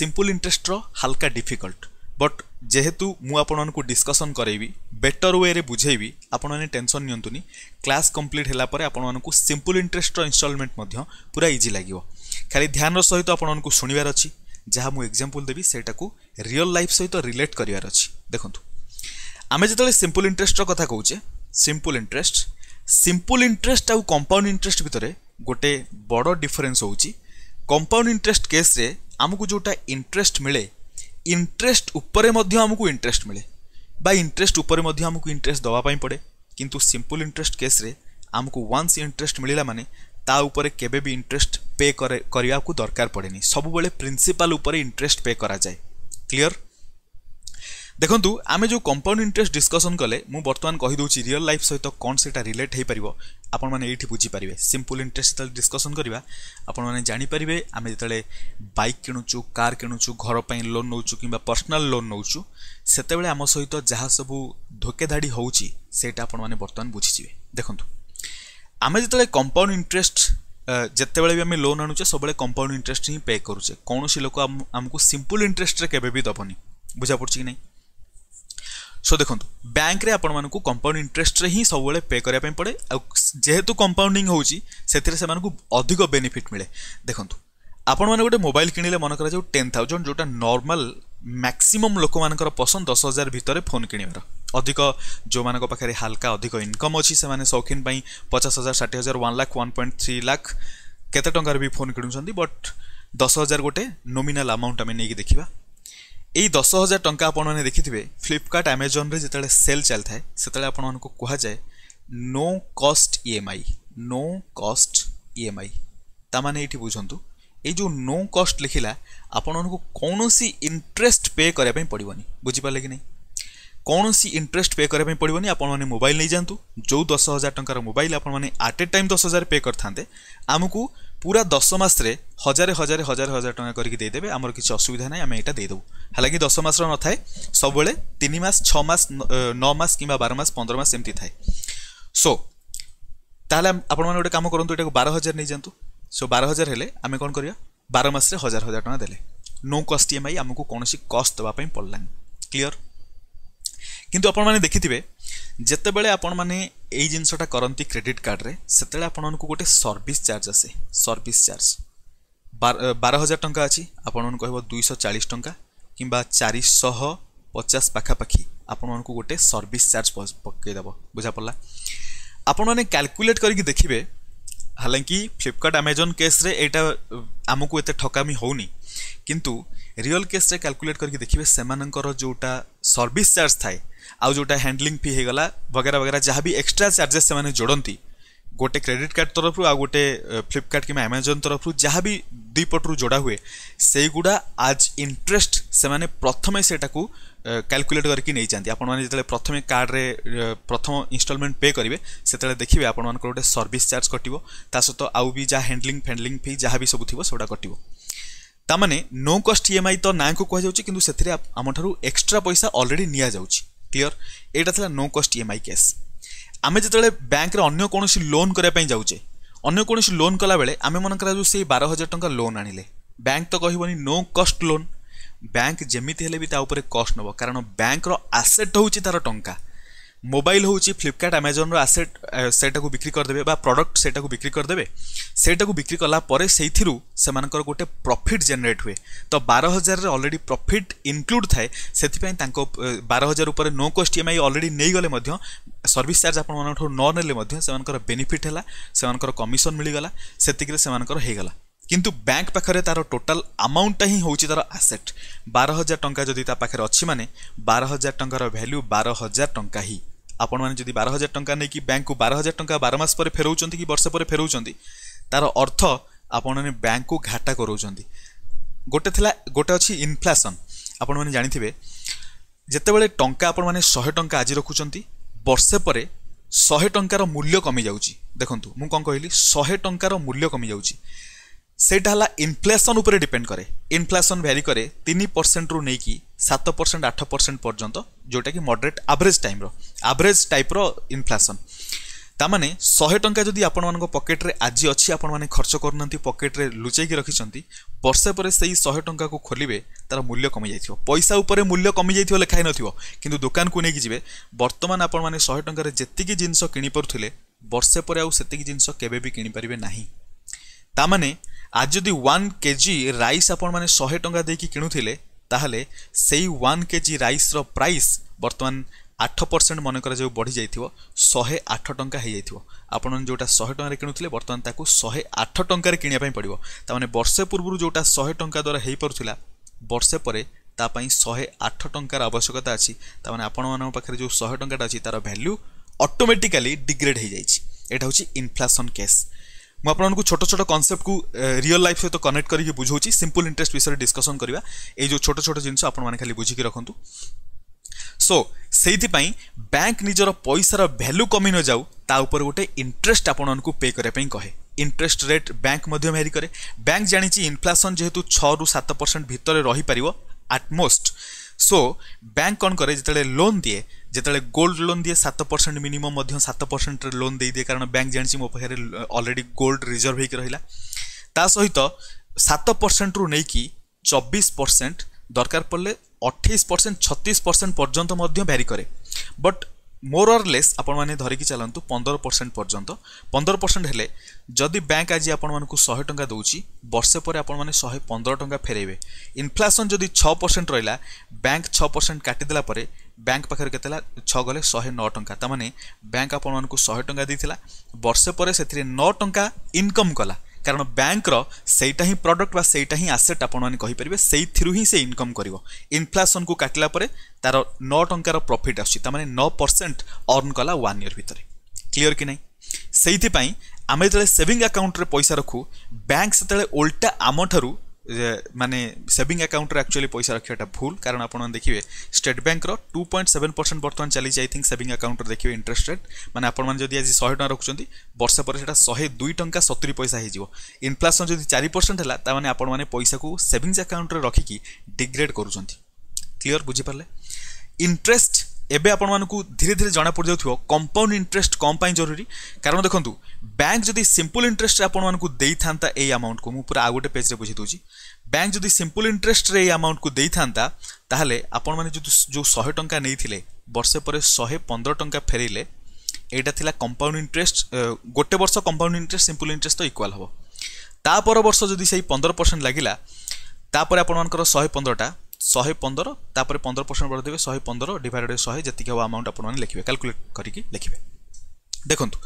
सिंपल इंटरेस्ट्र हाल्का डिफिकल्ट বট যেহেতু ମୁଁ ଆପଣମାନଙ୍କୁ ଡିସ୍କସନ୍ କରାଇବି ବେଟର୍ ୱେରେ ବୁଝାଇବି ଆପଣମାନେ ଟେନସନ୍ ନିଅନ୍ତୁନି କ୍ଲାସ୍ କମ୍ପ୍ଲିଟ୍ ହେଲା ପରେ ଆପଣମାନଙ୍କୁ ସିମ୍ପଲ୍ ଇଣ୍ଟରେଷ୍ଟର ଇନଷ୍ଟଲମେଣ୍ଟ ମଧ୍ୟ ପୁରା ଇଜି ଲାଗିବ ଖାଲି ଧ୍ୟାନର ସହିତ ଆପଣମାନଙ୍କୁ ଶୁଣିବାର ଅଛି ଯାହା ମୁଁ ଏକ୍ଜାମ୍ପଲ୍ ଦେବି ସେଇଟାକୁ ରିଅଲ୍ ଲାଇଫ୍ ସହିତ ରିଲେଟ୍ କରିବାର ଅଛି ଦେଖନ୍ତୁ ଆମେ ଯେତେବେଳେ ସିମ୍ପଲ୍ ଇଣ୍ଟରେଷ୍ଟର କଥା କହୁଛେ ସିମ୍ପଲ୍ ଇଣ୍ଟରେଷ୍ଟ ସିମ୍ପଲ୍ ଇଣ୍ଟରେଷ୍ଟ ଆଉ କମ୍ପାଉଣ୍ଡ ଇଣ୍ଟରେଷ୍ଟ ଭିତରେ ଗୋଟେ ବଡ଼ ଡିଫରେନ୍ସ ହେଉଛି କମ୍ପାଉଣ୍ଡ ଇଣ୍ଟରେଷ୍ଟ କେସ୍ରେ ଆମକୁ ଯେଉଁଟା ଇଣ୍ଟରେଷ୍ଟ ମିଳେ ইন্টারেস্ট উপরে ମଧ୍ୟ ଆମକୁ ଇଣ୍ଟରେଷ୍ଟ ମିଳେ ବା ଇଣ୍ଟରେଷ୍ଟ ଉପରେ ମଧ୍ୟ ଆମକୁ ଇଣ୍ଟରେଷ୍ଟ ଦେବା ପାଇଁ ପଡ଼େ କିନ୍ତୁ ସିମ୍ପଲ୍ ଇଣ୍ଟରେଷ୍ଟ କେସ୍ରେ ଆମକୁ ୱାନ୍ସ ଇଣ୍ଟରେଷ୍ଟ ମିଳିଲା ମାନେ ତା ଉପରେ କେବେ ବି ଇଣ୍ଟରେଷ୍ଟ ପେ କରିବାକୁ ଦରକାର ପଡ଼େନି ସବୁବେଳେ ପ୍ରିନ୍ସିପାଲ୍ ଉପରେ ଇଣ୍ଟରେଷ୍ଟ ପେ କରାଯାଏ କ୍ଲିଅର୍ ଦେଖନ୍ତୁ ଆମେ ଯେଉଁ କମ୍ପାଉଣ୍ଡ ଇଣ୍ଟରେଷ୍ଟ ଡିସ୍କସନ୍ କଲେ ମୁଁ ବର୍ତ୍ତମାନ କହିଦେଉଛି ରିଅଲ୍ ଲାଇଫ୍ ସହିତ କ'ଣ ସେଇଟା ରିଲେଟ୍ ହୋଇପାରିବ ଆପଣମାନେ ଏଇଠି ବୁଝିପାରିବେ ସିମ୍ପଲ୍ ଇଣ୍ଟରେଷ୍ଟ ଯେତେବେଳେ ଡିସ୍କସନ୍ କରିବା ଆପଣମାନେ ଜାଣିପାରିବେ ଆମେ ଯେତେବେଳେ ବାଇକ୍ କିଣୁଛୁ କାର୍ କିଣୁଛୁ ଘର ପାଇଁ ଲୋନ୍ ନେଉଛୁ କିମ୍ବା ପର୍ସନାଲ୍ ଲୋନ୍ ନେଉଛୁ ସେତେବେଳେ ଆମ ସହିତ ଯାହା ସବୁ ଧୋକେଧାଡ଼ି ହେଉଛି ସେଇଟା ଆପଣମାନେ ବର୍ତ୍ତମାନ ବୁଝିଯିବେ ଦେଖନ୍ତୁ ଆମେ ଯେତେବେଳେ କମ୍ପାଉଣ୍ଡ ଇଣ୍ଟରେଷ୍ଟ ଯେତେବେଳେ ବି ଆମେ ଲୋନ୍ ଆଣୁଛେ ସବୁବେଳେ କମ୍ପାଉଣ୍ଡ ଇଣ୍ଟରେଷ୍ଟ ହିଁ ପେ କରୁଛେ କୌଣସି ଲୋକ ଆମକୁ ସିମ୍ପଲ୍ ଇଣ୍ଟରେଷ୍ଟରେ କେବେ ବି ଦେବନି ବୁଝା ପଡ଼ୁଛି କି ନାହିଁ সো দেখুন ব্যাঙ্করে আপনার কম্পাউন্ড ইন্টরেস্টরে হি সবুলে পে করা পড়ে যেহেতু কম্পাউন্ডিং হচ্ছে সেতিরে সে অধিক বেনিফিট মিলে দেখুন আপন মানে গোটে মোবাইল কিনিলে মনে করা যাও টেন থাউজেন্ড যেটা নর্মাল ম্যাক্সিমম লোক মানকর পসন্দ দশ হাজার ভিতরে ফোন কিনিবার অধিক ଯେଉଁମାନଙ୍କ ପାଖରେ ହାଲକା ଅଧିକ ଇନକମ୍ ଅଛି ସେମାନେ ସୌଖିନ ପାଇଁ ପଚାଶ ହଜାର ଷାଠିଏ ହଜାର one lakh one point three lakh କେତେ ଟଙ୍କାର ବି ଫୋନ୍ କିଣୁଛନ୍ତି ବଟ୍ ଦଶ ହଜାର ଗୋଟେ ନୋମିନାଲ୍ ଆମାଉଣ୍ଟ ଆମେ ନେଇକି ଦେଖିବା এই দশ হাজার টঙ্কা আপনার দেখিবে ফ্লিপকার্ট আমাজন্রে যেত সেল চাল থাকে সেত আপনার কুহযায়ে no cost EMI no cost EMI তা মানে এটি বুঝতু এই যে নো কস্ট লিখিলা আপনার কৌশি ইন্টরেস্ট পে করা পড়বনি বুঝিপারে কি না কৌশি ইন্টরেস্ট পে করা পড়বনি আপনার মোবাইল নিয়ে যাতে যে দশ হাজার টাকার মোবাইল আপনার আট এ টাইম দশ হাজার পে করে থাকে আমি পুরা দশ মাসে হজারে হজারে হাজার হাজার টাকা করি দেদেবে আমার কিছু অসুবিধা নাই আমি এটা দেদেবু হলে কি দশ মাসর নথায় সবুলে তিন মাস ছ মাস ন মাস কিংবা বার মাস পনেরো মাস এমতি থাকে সো তাহলে আপনার গোটে কাম করতু এটা বার হাজার নিয়ে যাতে সো বার হাজার হলে আমি কম করা বার মাসে হাজার হাজার টাকা দেলে নো কস্ট ইএমআই আমি কোণী কস্ট দেওয়া পড়লানি ক্লিয়র কিন্তু আপনার দেখিবে ଯେତେବେଳେ ଆପଣମାନେ ଏଇ ଜିନିଷଟା କରନ୍ତି କ୍ରେଡ଼ିଟ୍ କାର୍ଡ଼ରେ ସେତେବେଳେ ଆପଣମାନଙ୍କୁ ଗୋଟେ ସର୍ଭିସ୍ ଚାର୍ଜ ଆସେ ସର୍ଭିସ୍ ଚାର୍ଜ ବାର ହଜାର ଟଙ୍କା ଅଛି ଆପଣମାନଙ୍କୁ କହିବ ଦୁଇଶହ ଚାଳିଶ ଟଙ୍କା କିମ୍ବା ଚାରିଶହ ପଚାଶ ପାଖାପାଖି ଆପଣମାନଙ୍କୁ ଗୋଟେ ସର୍ଭିସ୍ ଚାର୍ଜ ପକାଇଦେବ ବୁଝା ପଡ଼ିଲା ଆପଣମାନେ କ୍ୟାଲକୁଲେଟ୍ କରିକି ଦେଖିବେ हालांकि फ्लिपकार्ट आमाजन केस्रे यहाँ आमको ये ठकामी होनी किंतु रियल केस्रे क्याकुलेट करके देखिए सेमानकर जोटा सर्विस चार्ज थाए आउ जोटा हैंडलिंग फी होगा वगैरह वगैरह जहाँ भी एक्सट्रा चार्जेस से जोड़ती ଗୋଟେ କ୍ରେଡ଼ିଟ୍ କାର୍ଡ଼ ତରଫରୁ ଆଉ ଗୋଟେ ଫ୍ଲିପକାର୍ଟ କିମ୍ବା ଆମାଜନ୍ ତରଫରୁ ଯାହା ବି ଦୁଇ ପଟରୁ ଯୋଡ଼ା ହୁଏ ସେଇଗୁଡ଼ା ଆଜ୍ ଇଣ୍ଟରେଷ୍ଟ ସେମାନେ ପ୍ରଥମେ ସେଇଟାକୁ କାଲକୁଲେଟ୍ କରିକି ନେଇଯାଆନ୍ତି ଆପଣମାନେ ଯେତେବେଳେ ପ୍ରଥମେ କାର୍ଡ଼ରେ ପ୍ରଥମ ଇନଷ୍ଟଲମେଣ୍ଟ ପେ କରିବେ ସେତେବେଳେ ଦେଖିବେ ଆପଣମାନଙ୍କର ଗୋଟେ ସର୍ଭିସ୍ ଚାର୍ଜ କଟିବ ତା ସହିତ ଆଉ ବି ଯାହା ହ୍ୟାଣ୍ଡଲିଂ ଫ୍ୟାଣ୍ଡଲିଂ ଫି ଯାହା ବି ସବୁ ଥିବ ସେଗୁଡ଼ା କଟିବ ତାମାନେ ନୋ କଷ୍ଟ ଇ ଏମ୍ ଆଇ ତ ନାଁକୁ କୁହାଯାଉଛି କିନ୍ତୁ ସେଥିରେ ଆମଠାରୁ ଏକ୍ସଟ୍ରା ପଇସା ଅଲରେଡ଼ି ନିଆଯାଉଛି କ୍ଲିଅର ଏଇଟା ଥିଲା ନୋ କଷ୍ଟ ଇ ଏମ୍ ଆଇ କ୍ୟାସ୍ ଆମେ ଯେତେବେଳେ ବ୍ୟାଙ୍କରେ ଅନ୍ୟ କୌଣସି ଲୋନ୍ କରିବା ପାଇଁ ଯାଉଛେ ଅନ୍ୟ କୌଣସି ଲୋନ୍ କଲାବେଳେ ଆମେମାନଙ୍କର ଯେଉଁ ସେଇ ବାର ହଜାର ଟଙ୍କା ଲୋନ୍ ଆଣିଲେ ବ୍ୟାଙ୍କ ତ କହିବନି ନୋ କଷ୍ଟ ଲୋନ୍ ବ୍ୟାଙ୍କ ଯେମିତି ହେଲେ ବି ତା ଉପରେ କଷ୍ଟ ନେବ କାରଣ ବ୍ୟାଙ୍କର ଆସେଟ୍ ହେଉଛି ତା'ର ଟଙ୍କା ମୋବାଇଲ ହେଉଛି ଫ୍ଲିପକାର୍ଟ ଆମାଜନର ଆସେଟ୍ ସେଇଟାକୁ ବିକ୍ରି କରିଦେବେ ବା ପ୍ରଡ଼କ୍ଟ ସେଇଟାକୁ ବିକ୍ରି କରିଦେବେ ସେଇଟାକୁ ବିକ୍ରି କଲା ପରେ ସେଇଥିରୁ ସେମାନଙ୍କର ଗୋଟେ ପ୍ରଫିଟ୍ ଜେନେରେଟ୍ ହୁଏ ତ ବାର ହଜାରରେ ଅଲରେଡ଼ି ପ୍ରଫିଟ୍ ଇନକ୍ଲୁଡ଼ ଥାଏ ସେଥିପାଇଁ ତାଙ୍କ ବାର ହଜାର ଉପରେ ନୋ କୋଷ୍ଟ ଇଏମ୍ଆଇ ଅଲରେଡ଼ି ନେଇଗଲେ ମଧ୍ୟ ସର୍ଭିସ୍ ଚାର୍ଜ ଆପଣମାନଙ୍କଠାରୁ ନ ନେଲେ ମଧ୍ୟ ସେମାନଙ୍କର ବେନିଫିଟ୍ ହେଲା ସେମାନଙ୍କର କମିଶନ୍ ମିଳିଗଲା ସେତିକିରେ ସେମାନଙ୍କର ହେଇଗଲା କିନ୍ତୁ ବ୍ୟାଙ୍କ ପାଖରେ ତା'ର ଟୋଟାଲ ଆମାଉଣ୍ଟଟା ହିଁ ହେଉଛି ତା'ର ଆସେଟ୍ ବାର ହଜାର ଟଙ୍କା ଯଦି ତା ପାଖରେ ଅଛି ମାନେ ବାର ହଜାର ଟଙ୍କାର ଭ୍ୟାଲ୍ୟୁ ବାର ହଜାର ଟଙ୍କା ହିଁ ଆପଣମାନେ ଯଦି ବାର ହଜାର ଟଙ୍କା ନେଇକି ବ୍ୟାଙ୍କକୁ ବାର ହଜାର ଟଙ୍କା ବାର ମାସ ପରେ ଫେରଉଛନ୍ତି କି ବର୍ଷେ ପରେ ଫେରାଉଛନ୍ତି ତାର ଅର୍ଥ ଆପଣମାନେ ବ୍ୟାଙ୍କକୁ ଘାଟା କରାଉଛନ୍ତି ଗୋଟେ ଥିଲା ଗୋଟେ ଅଛି ଇନଫ୍ଲାସନ୍ ଆପଣମାନେ ଜାଣିଥିବେ ଯେତେବେଳେ ଟଙ୍କା ଆପଣମାନେ ଶହେ ଟଙ୍କା ଆଜି ରଖୁଛନ୍ତି ବର୍ଷେ ପରେ ଶହେ ଟଙ୍କାର ମୂଲ୍ୟ କମିଯାଉଛି ଦେଖନ୍ତୁ ମୁଁ କ'ଣ କହିଲି ଶହେ ଟଙ୍କାର ମୂଲ୍ୟ କମିଯାଉଛି ସେଇଟା ହେଲା ଇନଫ୍ଲେସନ୍ ଉପରେ ଡିପେଣ୍ଡ କରେ ଇନଫ୍ଲେସନ୍ ଭ୍ୟାରି କରେ ତିନି ପରସେଣ୍ଟରୁ ନେଇକି ସାତ ପରସେଣ୍ଟ ଆଠ ପରସେଣ୍ଟ ପର୍ଯ୍ୟନ୍ତ ଯେଉଁଟାକି ମଡରେଟ୍ ଆଭରେଜ୍ ଟାଇମ୍ର ଆଭରେଜ୍ ଟାଇପ୍ର ଇନଫ୍ଲେସନ୍ ତାମାନେ ଶହେ ଟଙ୍କା ଯଦି ଆପଣମାନଙ୍କ ପକେଟରେ ଆଜି ଅଛି ଆପଣମାନେ ଖର୍ଚ୍ଚ କରୁନାହାନ୍ତି ପକେଟରେ ଲୁଚେଇକି ରଖିଛନ୍ତି ବର୍ଷେ ପରେ ସେଇ ଶହେ ଟଙ୍କାକୁ ଖୋଲିବେ ତାର ମୂଲ୍ୟ କମିଯାଇଥିବ ପଇସା ଉପରେ ମୂଲ୍ୟ କମିଯାଇଥିବ ଲେଖା ହେଇନଥିବ କିନ୍ତୁ ଦୋକାନକୁ ନେଇକି ଯିବେ ବର୍ତ୍ତମାନ ଆପଣମାନେ ଶହେ ଟଙ୍କାରେ ଯେତିକି ଜିନିଷ କିଣିପାରୁଥିଲେ ବର୍ଷେ ପରେ ଆଉ ସେତିକି ଜିନିଷ କେବେ ବି କିଣିପାରିବେ ନାହିଁ ତାମାନେ ଆଜି ଯଦି ୱାନ୍ କେଜି ରାଇସ୍ ଆପଣମାନେ ଶହେ ଟଙ୍କା ଦେଇକି କିଣୁଥିଲେ ତାହେଲେ ସେଇ ୱାନ୍ କେଜି ରାଇସ୍ର ପ୍ରାଇସ୍ ବର୍ତ୍ତମାନ ଆଠ ପରସେଣ୍ଟ ମନେ କରାଯାଉ ବଢ଼ିଯାଇଥିବ ଶହେ ଆଠ ଟଙ୍କା ହେଇଯାଇଥିବ ଆପଣମାନେ ଯେଉଁଟା ଶହେ ଟଙ୍କାରେ କିଣୁଥିଲେ ବର୍ତ୍ତମାନ ତାକୁ ଶହେ ଆଠ ଟଙ୍କାରେ କିଣିବା ପାଇଁ ପଡ଼ିବ ତା'ମାନେ ବର୍ଷେ ପୂର୍ବରୁ ଯେଉଁଟା ଶହେ ଟଙ୍କା ଦ୍ୱାରା ହେଇପାରୁଥିଲା ବର୍ଷେ ପରେ ତା ପାଇଁ ଶହେ ଆଠ ଟଙ୍କାର ଆବଶ୍ୟକତା ଅଛି ତା'ମାନେ ଆପଣମାନଙ୍କ ପାଖରେ ଯେଉଁ ଶହେ ଟଙ୍କାଟା ଅଛି ତା'ର ଭ୍ୟାଲ୍ୟୁ ଅଟୋମେଟିକାଲି ଡିଗ୍ରେଡ୍ ହେଇଯାଇଛି ଏଇଟା ହେଉଛି ଇନଫ୍ଲାସନ୍ କେସ୍ आपको छोट छोट कनसेप्ट को रियल लाइफ सहित कनेक्ट करके बुझाऊँ सिंपल इंटरेस्ट विषय डिस्कसन करवा जो छोट छोट जिन आपने खाली बुझिकी रखु सो से बैंक निजर पैसार भैल्यू कमी न जाऊ गोटे इंटरेस्ट आपको पे करने कहे इंटरेस्ट रेट बैंक भैरी कै बैंक जाणी इनफ्लेसन जेहेतु छत परसेंट भितर रहीपर आटमोस्ट सो बैंक कौन कै जिते लोन दिए যেতবে গোল্ড লোন দিয়ে সাত পরসেন্ট মিনিমম সাত পরসেন্ট লোন দিয়ে দিয়ে কারণ ব্যাঙ্ক জাঁচি মো পাখে অলরেডি গোল্ড রিজর্ভ হয়েকি রহিলা তা সহিত সাত পরসেন্ট রু নেই চব্বিশ পরসেন্ট দরকার পড়লে অঠেইশ পরসেন্ট ছত্রিশ পরসেন্ট পর্যন্ত ভ্যারি করে বট মোর অর লেস আপনার ধরিকি চালু পনেরো পরসেন্ট পর্যন্ত পনেরো পরসেন্ট হলে যদি ব্যাঙ্ক আজ আপনার শহে টঙ্কা দেছি বর্ষে পরে আপনার শহে পনেরো টঙ্কা ফেরাইবে ইনফ্লেসন যদি ছ পরসেন্ট রহলা ব্যাঙ্ক ছ পরসেন্ট কাটিদেলা পরে ବ୍ୟାଙ୍କ ପାଖରେ କେତେ ହେଲା ଛଅ ଗଲେ ଶହେ ନଅ ଟଙ୍କା ତାମାନେ ବ୍ୟାଙ୍କ ଆପଣମାନଙ୍କୁ ଶହେ ଟଙ୍କା ଦେଇଥିଲା ବର୍ଷେ ପରେ ସେଥିରେ ନଅ ଟଙ୍କା ଇନକମ୍ କଲା କାରଣ ବ୍ୟାଙ୍କର ସେଇଟା ହିଁ ପ୍ରଡ଼କ୍ଟ ବା ସେଇଟା ହିଁ ଆସେଟ୍ ଆପଣମାନେ କହିପାରିବେ ସେଇଥିରୁ ହିଁ ସେ ଇନକମ୍ କରିବ ଇନଫ୍ଲେସନ୍କୁ କାଟିଲା ପରେ ତାର ନଅ ଟଙ୍କାର ପ୍ରଫିଟ୍ ଆସୁଛି ତାମାନେ ନଅ ପରସେଣ୍ଟ ଅର୍ନ କଲା ୱାନ୍ ଇୟର୍ ଭିତରେ କ୍ଲିଅର୍ କି ନାହିଁ ସେଇଥିପାଇଁ ଆମେ ଯେତେବେଳେ ସେଭିଂ ଆକାଉଣ୍ଟରେ ପଇସା ରଖୁ ବ୍ୟାଙ୍କ ସେତେବେଳେ ଓଲଟା ଆମଠାରୁ ମାନେ ସେଭିଂ ଆକାଉଣ୍ଟରେ ଆକ୍ଚୁଆଲି ପଇସା ରଖିବାଟା ଭୁଲ କାରଣ ଆପଣ ଦେଖିବେ ଷ୍ଟେଟ୍ ବ୍ୟାଙ୍କର ଟୁ ପଏଣ୍ଟ ସେଭେନ୍ ପରସେଣ୍ଟ ବର୍ତ୍ତମାନ ଚାଲିଛି ଆଇ ଥିଙ୍କ ସେଭିଂ ଆକାଉଣ୍ଟରେ ଦେଖିବେ ଇଣ୍ଟରେଷ୍ଟ ରେଟ୍ ମାନେ ଆପଣମାନେ ଯଦି ଆଜି ଶହେ ଟଙ୍କା ରଖୁଛନ୍ତି ବର୍ଷେ ପରେ ସେଇଟା ଶହେ ଦୁଇ ଟଙ୍କା ସତୁରି ପଇସା ହେଇଯିବ ଇନଫ୍ଲେସନ୍ ଯଦି ଚାରି ପରସେଣ୍ଟ ହେଲା ତାମାନେ ଆପଣମାନେ ପଇସାକୁ ସେଭିଂସ୍ ଆକାଉଣ୍ଟରେ ରଖିକି ଡିଗ୍ରେଡ୍ କରୁଛନ୍ତି କ୍ଲିଅର୍ ବୁଝିପାରିଲେ ଇଣ୍ଟରେଷ୍ଟ এবে আপনার ধীরে ধীরে জনা পড়ে যাও কম্পাউন্ড ইন্টরেস্ট কম পাই জরুরি কারণ দেখুন ব্যাঙ্ক যদি সিম্পল ইন্টরেস্টরে আপনার দিয়ে থাকে এই আমাউন্টকে মু পুরা আউ গোটে পেজরে বুঝি দেছি ব্যাঙ্ক যদি সিম্পল ইন্টরেস্টরে এই আমাউন্টকে দিয়ে থাকে তাহলে আপনার যে শহে টঙ্কা নিয়ে বর্ষে পরে শহে পনেরো টঙ্কা ফেরাইলে এইটা লা কম্পাউন্ড ইন্টরেস্ট গোটে বর্ষ কম্পাউন্ড ইন্টরেস্ট সিম্পল ইন্টরেস্ট তো ইকুয়াল হব তা পর বর্ষ যদি সেই পনেরো পরসেন্ট লাগিলা তাপরে আপনার শহে পনেরোটা ଶହେ ପନ୍ଦର ତାପରେ ପନ୍ଦର ପରସେଣ୍ଟ ବଢ଼େଇଦେବେ ଶହେ ପନ୍ଦର ଡିଭାଇଡ଼େଡ଼ ଶହେ ଯେତିକି ହେବ ଆମାଉଣ୍ଟ ଆପଣମାନେ ଲେଖିବେ କାଲକୁଲେଟ୍ କରିକି ଲେଖିବେ ଦେଖନ୍ତୁ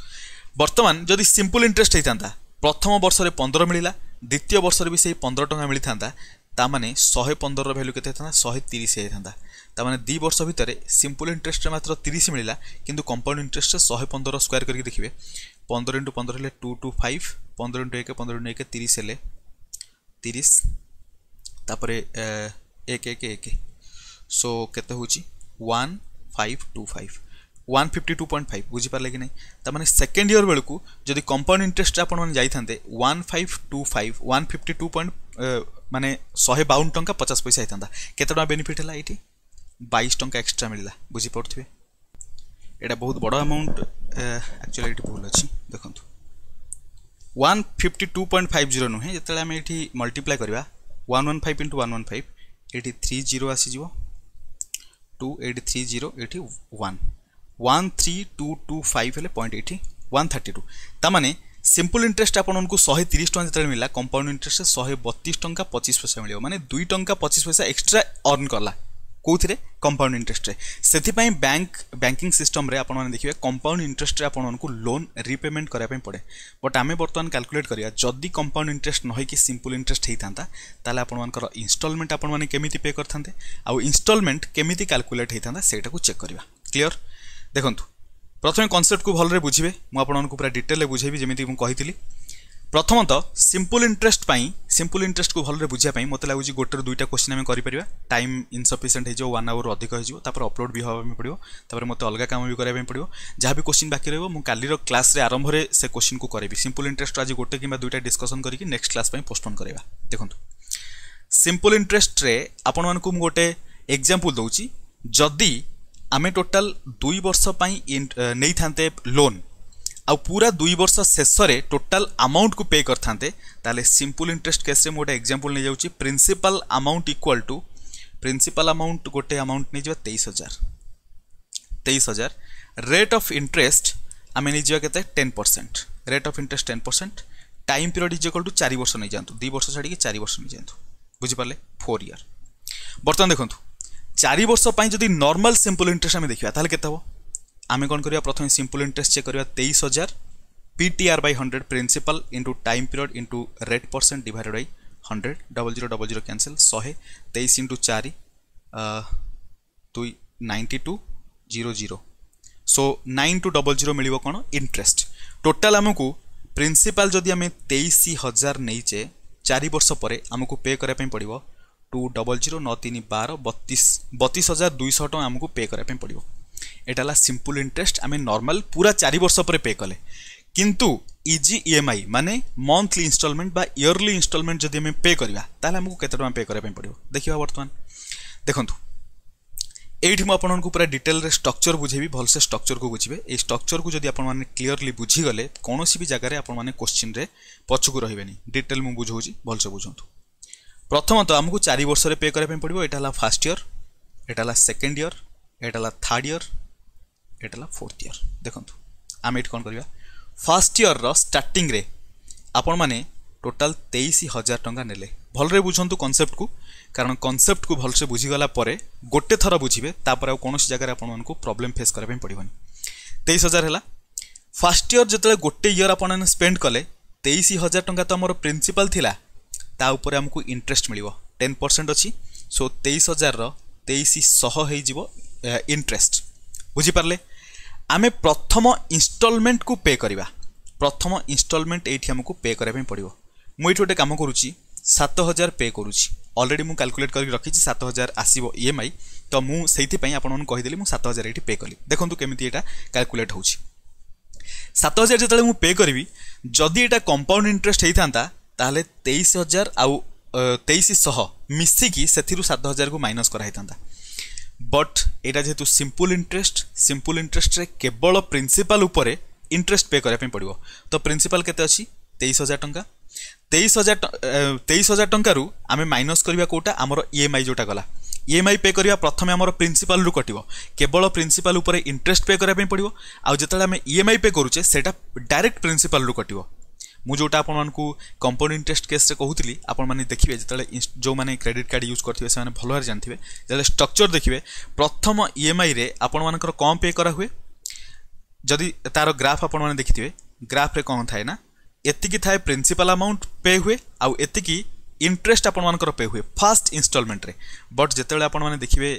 ବର୍ତ୍ତମାନ ଯଦି ସିମ୍ପଲ୍ ଇଣ୍ଟରେଷ୍ଟ ହେଇଥାନ୍ତା ପ୍ରଥମ ବର୍ଷରେ ପନ୍ଦର ମିଳିଲା ଦ୍ୱିତୀୟ ବର୍ଷରେ ବି ସେଇ ପନ୍ଦର ଟଙ୍କା ମିଳିଥାନ୍ତା ତାମାନେ ଶହେ ପନ୍ଦରର ଭ୍ୟାଲ୍ୟୁ କେତେ ହେଇଥାନ୍ତା ଶହେ ତିରିଶ ହେଇଥାନ୍ତା ତାମାନେ ଦୁଇ ବର୍ଷ ଭିତରେ ସିମ୍ପଲ୍ ଇଣ୍ଟରେଷ୍ଟରେ ମାତ୍ର ତିରିଶ ମିଳିଲା କିନ୍ତୁ କମ୍ପାଉଣ୍ଡ ଇଣ୍ଟରେଷ୍ଟରେ ଶହେ ପନ୍ଦର ସ୍କୋୟାର କରିକି ଦେଖିବେ ପନ୍ଦର ଇଣ୍ଟୁ ପନ୍ଦର ହେଲେ ଟୁ ଟୁ ଫାଇଭ୍ ପନ୍ଦର ଇଣ୍ଟୁ ଏକ ପନ୍ଦର ଇଣ୍ଟୁ ଏକ ତିରିଶ ହେଲେ ତିରିଶ ତାପରେ एक एक एक सो के one five two five one fifty two point five बुझीपारे कि नहीं सेकेंड इयर बेलू जदि कंपाउंड इंटरेस्ट जाते one five two five one fifty two point मानने शहे बावन टाँचा पचास पैसा होता है कतेटा बेनिफिट है ये बैश टाँचा एक्सट्रा मिलला बुझीपे यहाँ बहुत बड़ आमाउंट एक्चुअली भूल अच्छी देखो one fifty two point five zero नुहे जितने आम ये करवा one one five into one one five ଏଠି ଥ୍ରୀ ଜିରୋ ଆସିଯିବ ଟୁ ଏଠି ଥ୍ରୀ ଜିରୋ ଏଠି one one three two two five ହେଲେ ପଏଣ୍ଟ ଏଠି ୱାନ୍ ଥାର୍ଟି ଟୁ ତାମାନେ ସିମ୍ପଲ୍ ଇଣ୍ଟରେଷ୍ଟ ଆପଣଙ୍କୁ ଶହେ ତିରିଶ ଟଙ୍କା ଯେତେବେଳେ ମିଳିଲା କମ୍ପାଉଣ୍ଡ ଇଣ୍ଟରେଷ୍ଟ ଶହେ ବତିଶ ଟଙ୍କା ପଚିଶ ପଇସା ମିଳିବ ମାନେ ଦୁଇ ଟଙ୍କା ପଚିଶ ପଇସା ଏକ୍ସଟ୍ରା ଅର୍ଣ୍ଣ କଲା কোথায় কম্পাউন্ড ইন্টরেস্টে সেই ব্যাঙ্ক ব্যাঙ্কিং সিষ্টমে আপনার দেখবে কম্পাউন্ড ইন্টরেস্টে আপনার লোন রিপেমেন্ট করা পড়ে বট আমি বর্তমান ক্যালকুলেট করা যদি কম্পাউন্ড ইন্টরেস্ট নহইকি সিম্পল ইন্টরেস্ট হয়ে থাকে তাহলে আপনার ইনস্টলমেন্ট আপনার কেমিতি পে করতে আনস্টলমেন্ট কেমিতি ক্যালকুলেট হয়ে থাকে সেইটা চেক করা ক্লিয়র দেখুন প্রথমে কনসেপ্ট কু ভালরে বুঝবে মু আপনার পুরা ডিটেলে বুঝাইবি যেমি মু কহিলি ପ୍ରଥମତଃ ସିମ୍ପଲ୍ ଇଣ୍ଟରେଷ୍ଟ ପାଇଁ ସିମ୍ପଲ୍ ଇଣ୍ଟରେଷ୍ଟକୁ ଭଲରେ ବୁଝିବା ପାଇଁ ମୋତେ ଲାଗୁଛି ଗୋଟେରୁ ଦୁଇଟା କୋଶ୍ଚିନ୍ ଆମେ କରିପାରିବା ଟାଇମ୍ ଇନସଫିସିଏଣ୍ଟ ହେଇଯିବ ୱାନ୍ ଆୱାର ଅଧିକ ହେଇଯିବ ତାପରେ ଅପଲୋଡ଼ ବି ହେବା ପାଇଁ ପଡ଼ିବ ତାପରେ ମୋତେ ଅଲଗା କାମ ବି କରିବା ପାଇଁ ପଡ଼ିବ ଯାହା ବି କୋଶ୍ଚିନ୍ ବାକି ରହିବ ମୁଁ କାଲିର କ୍ଲାସ୍ରେ ଆରମ୍ଭରେ ସେ କୋଶ୍ଚିନ୍କୁ କରିବି ସିମ୍ପଲ୍ ଇଣ୍ଟରେଷ୍ଟ ଆଜି ଗୋଟେ କିମ୍ବା ଦୁଇଟା ଡିସ୍କସନ୍ କରିକି ନେକ୍ସଟ କ୍ଲାସ୍ ପାଇଁ ପୋଷ୍ଟପୋନ୍ କରିବା ଦେଖନ୍ତୁ ସିମ୍ପଲ୍ ଇଣ୍ଟରେଷ୍ଟରେ ଆପଣମାନଙ୍କୁ ମୁଁ ଗୋଟେ ଏକ୍ଜାମ୍ପଲ୍ ଦେଉଛି ଯଦି ଆମେ ଟୋଟାଲ୍ ଦୁଇ ବର୍ଷ ପାଇଁ ନେଇଥାନ୍ତେ ଲୋନ୍ ଆଉ ପୁରା ଦୁଇ ବର୍ଷ ଶେଷରେ ଟୋଟାଲ୍ ଆମାଉଣ୍ଟକୁ ପେ କରିଥାନ୍ତେ ତାହେଲେ ସିମ୍ପଲ୍ ଇଣ୍ଟରେଷ୍ଟ କେସ୍ରେ ମୁଁ ଗୋଟେ ଏକ୍ଜାମ୍ପଲ୍ ନେଇଯାଉଛି principal amount equal to principal amount ଗୋଟେ ଆମାଉଣ୍ଟ ନେଇଯିବା ତେଇଶ ହଜାର ତେଇଶ ହଜାର ରେଟ୍ ଅଫ୍ ଇଣ୍ଟରେଷ୍ଟ ଆମେ ନେଇଯିବା କେତେ ten percent rate of interest ten percent time period is equal to ଚାରି ବର୍ଷ ନେଇଯାଆନ୍ତୁ ଦୁଇ ବର୍ଷ ଛାଡ଼ିକି ଚାରି ବର୍ଷ ନେଇଯାଆନ୍ତୁ ବୁଝିପାରିଲେ ଫୋର୍ ଇୟର୍ ବର୍ତ୍ତମାନ ଦେଖନ୍ତୁ ଚାରି ବର୍ଷ ପାଇଁ ଯଦି ନର୍ମାଲ୍ ସିମ୍ପଲ୍ ଇଣ୍ଟରେଷ୍ଟ ଆମେ ଦେଖିବା ତାହେଲେ କେତେ ହେବ आम कौन करवा प्रथम सिंपल इंटरेस्ट चेक करवा तेईस हजार P by hundred principal into time period into rate percent divided by hundred double zero double zero cancel शहे तेईस इंटु चार दुई ninety two zero zero so nine two double zero मिल कौन interest total आमको प्रिन्सीपाल जदि तेईस हजार नहींचे चार वर्ष पर आमको पे करने पड़ो टू डबल जीरो नौ तीन बार बतीस बतीस हजार दुईश टाँग आमको पे करने पड़ो ଏଇଟା ହେଲା ସିମ୍ପୁଲ୍ ଇଣ୍ଟରେଷ୍ଟ ଆମେ ନର୍ମାଲ୍ ପୁରା ଚାରି ବର୍ଷ ପରେ ପେ କଲେ କିନ୍ତୁ ଇଜି ଇ ଏମ୍ ଆଇ ମାନେ ମନ୍ଥଲି ଇନଷ୍ଟଲମେଣ୍ଟ ବା ଇୟରଲି ଇନଷ୍ଟଲମେଣ୍ଟ ଯଦି ଆମେ ପେ କରିବା ତାହେଲେ ଆମକୁ କେତେ ଟଙ୍କା ପେ କରିବା ପାଇଁ ପଡ଼ିବ ଦେଖିବା ବର୍ତ୍ତମାନ ଦେଖନ୍ତୁ ଏଇଠି ମୁଁ ଆପଣଙ୍କୁ ପୁରା ଡିଟେଲରେ ଷ୍ଟ୍ରକ୍ଚର ବୁଝେଇବି ଭଲସେ ଷ୍ଟ୍ରକ୍ଚରକୁ ବୁଝିବେ ଏଇ ଷ୍ଟ୍ରକ୍ଚରକୁ ଯଦି ଆପଣମାନେ କ୍ଲିଅରଲି ବୁଝିଗଲେ କୌଣସି ବି ଜାଗାରେ ଆପଣମାନେ କୋଶ୍ଚିନ୍ରେ ପଛକୁ ରହିବେନି ଡିଟେଲ ମୁଁ ବୁଝାଉଛି ଭଲସେ ବୁଝନ୍ତୁ ପ୍ରଥମତଃ ଆମକୁ ଚାରି ବର୍ଷରେ ପେ କରିବା ପାଇଁ ପଡ଼ିବ ଏଇଟା ହେଲା ଫାର୍ଷ୍ଟ ଇୟର୍ ଏଇଟା ହେଲା ସେକେଣ୍ଡ ଇୟର୍ ଏଇଟା ହେଲା ଥାର୍ଡ଼ ଇୟର୍ ଏଇଟା ହେଲା ଫୋର୍ଥ ଇୟର୍ ଦେଖନ୍ତୁ ଆମେ ଏଠି କ'ଣ କରିବା ଫାର୍ଷ୍ଟ ଇୟର୍ର ଷ୍ଟାର୍ଟିଂରେ ଆପଣମାନେ ଟୋଟାଲ୍ ତେଇଶ ହଜାର ଟଙ୍କା ନେଲେ ଭଲରେ ବୁଝନ୍ତୁ କନସେପ୍ଟକୁ କାରଣ କନସେପ୍ଟକୁ ଭଲସେ ବୁଝିଗଲା ପରେ ଗୋଟେ ଥର ବୁଝିବେ ତାପରେ ଆଉ କୌଣସି ଜାଗାରେ ଆପଣମାନଙ୍କୁ ପ୍ରୋବ୍ଲେମ୍ ଫେସ୍ କରିବା ପାଇଁ ପଡ଼ିବନି ତେଇଶ ହଜାର ହେଲା ଫାର୍ଷ୍ଟ ଇୟର୍ ଯେତେବେଳେ ଗୋଟେ ଇୟର୍ ଆପଣମାନେ ସ୍ପେଣ୍ଡ କଲେ ତେଇଶ ହଜାର ଟଙ୍କା ତ ଆମର ପ୍ରିନ୍ସିପାଲ୍ ଥିଲା ତା ଉପରେ ଆମକୁ ଇଣ୍ଟରେଷ୍ଟ ମିଳିବ ଟେନ୍ ପରସେଣ୍ଟ ଅଛି ସୋ ତେଇଶ ହଜାରର ତେଇଶ ଶହ ହେଇଯିବ ଇଣ୍ଟରେଷ୍ଟ ବୁଝିପାରିଲେ ଆମେ ପ୍ରଥମ ଇନଷ୍ଟଲମେଣ୍ଟକୁ ପେ କରିବା ପ୍ରଥମ ଇନଷ୍ଟଲମେଣ୍ଟ ଏଇଠି ଆମକୁ ପେ କରିବା ପାଇଁ ପଡ଼ିବ ମୁଁ ଏଇଠି ଗୋଟେ କାମ କରୁଛି ସାତ ହଜାର ପେ କରୁଛି ଅଲରେଡ଼ି ମୁଁ କାଲକୁଲେଟ୍ କରିକି ରଖିଛି ସାତ ହଜାର ଆସିବ ଇ ଏମ୍ ଆଇ ତ ମୁଁ ସେଇଥିପାଇଁ ଆପଣମାନଙ୍କୁ କହିଦେଲି ମୁଁ ସାତ ହଜାର ଏଇଠି ପେ କଲି ଦେଖନ୍ତୁ କେମିତି ଏଇଟା କାଲକୁଲେଟ୍ ହେଉଛି ସାତ ହଜାର ଯେତେବେଳେ ମୁଁ ପେ କରିବି ଯଦି ଏଇଟା କମ୍ପାଉଣ୍ଡ ଇଣ୍ଟରେଷ୍ଟ ହେଇଥାନ୍ତା ତାହେଲେ ତେଇଶ ହଜାର ଆଉ ତେଇଶ ଶହ ମିଶିକି ସେଥିରୁ ସାତ ହଜାରକୁ ମାଇନସ୍ କରାହେଇଥାନ୍ତା বট এটা যেহেতু সিম্পল ইন্টরেস্ট সিম্পল ইন্টরেস্টরে কেবল প্রিন্সিপাল উপরে ইন্টরেস্ট পে করা পড়ব তো প্রিন্সিপাল কেতে অছি তেইশ হাজার টঙ্কা তেইশ হাজার তেইশ হাজার টঙ্কার আমি মাইনাস করিবা কোটা আমার ইএমআই যেটা গলা ইএমআই পে করিবা প্রথমে আমার প্রিন্সিপাল রু কটিবো কেবল প্রিন্সিপাল উপরে ইন্টরেস্ট পে করা পড়ব আর যেত আমি ইএমআই পে করুছে সেটা ডাইরেক্ট প্রিন্সিপাল রু কটিবো ମୁଁ ଯେଉଁଟା ଆପଣମାନଙ୍କୁ କମ୍ପାଉଣ୍ଡ ଇଣ୍ଟରେଷ୍ଟ କେସ୍ରେ କହୁଥିଲି ଆପଣମାନେ ଦେଖିବେ ଯେତେବେଳେ ଯେଉଁମାନେ କ୍ରେଡ଼ିଟ୍ କାର୍ଡ଼ ୟୁଜ୍ କରିଥିବେ ସେମାନେ ଭଲ ଭାବରେ ଜାଣିଥିବେ ଯେତେବେଳେ ଷ୍ଟ୍ରକ୍ଚର୍ ଦେଖିବେ ପ୍ରଥମ ଇଏମ୍ଆଇରେ ଆପଣମାନଙ୍କର କ'ଣ ପେ କରାହୁଏ ଯଦି ତା'ର ଗ୍ରାଫ୍ ଆପଣମାନେ ଦେଖିଥିବେ ଗ୍ରାଫ୍ରେ କ'ଣ ଥାଏ ନା ଏତିକି ଥାଏ ପ୍ରିନ୍ସିପାଲ୍ ଆମାଉଣ୍ଟ ପେ ହୁଏ ଆଉ ଏତିକି ଇଣ୍ଟରେଷ୍ଟ ଆପଣମାନଙ୍କର ପେ ହୁଏ ଫାଷ୍ଟ ଇନଷ୍ଟଲମେଣ୍ଟରେ ବଟ୍ ଯେତେବେଳେ ଆପଣମାନେ ଦେଖିବେ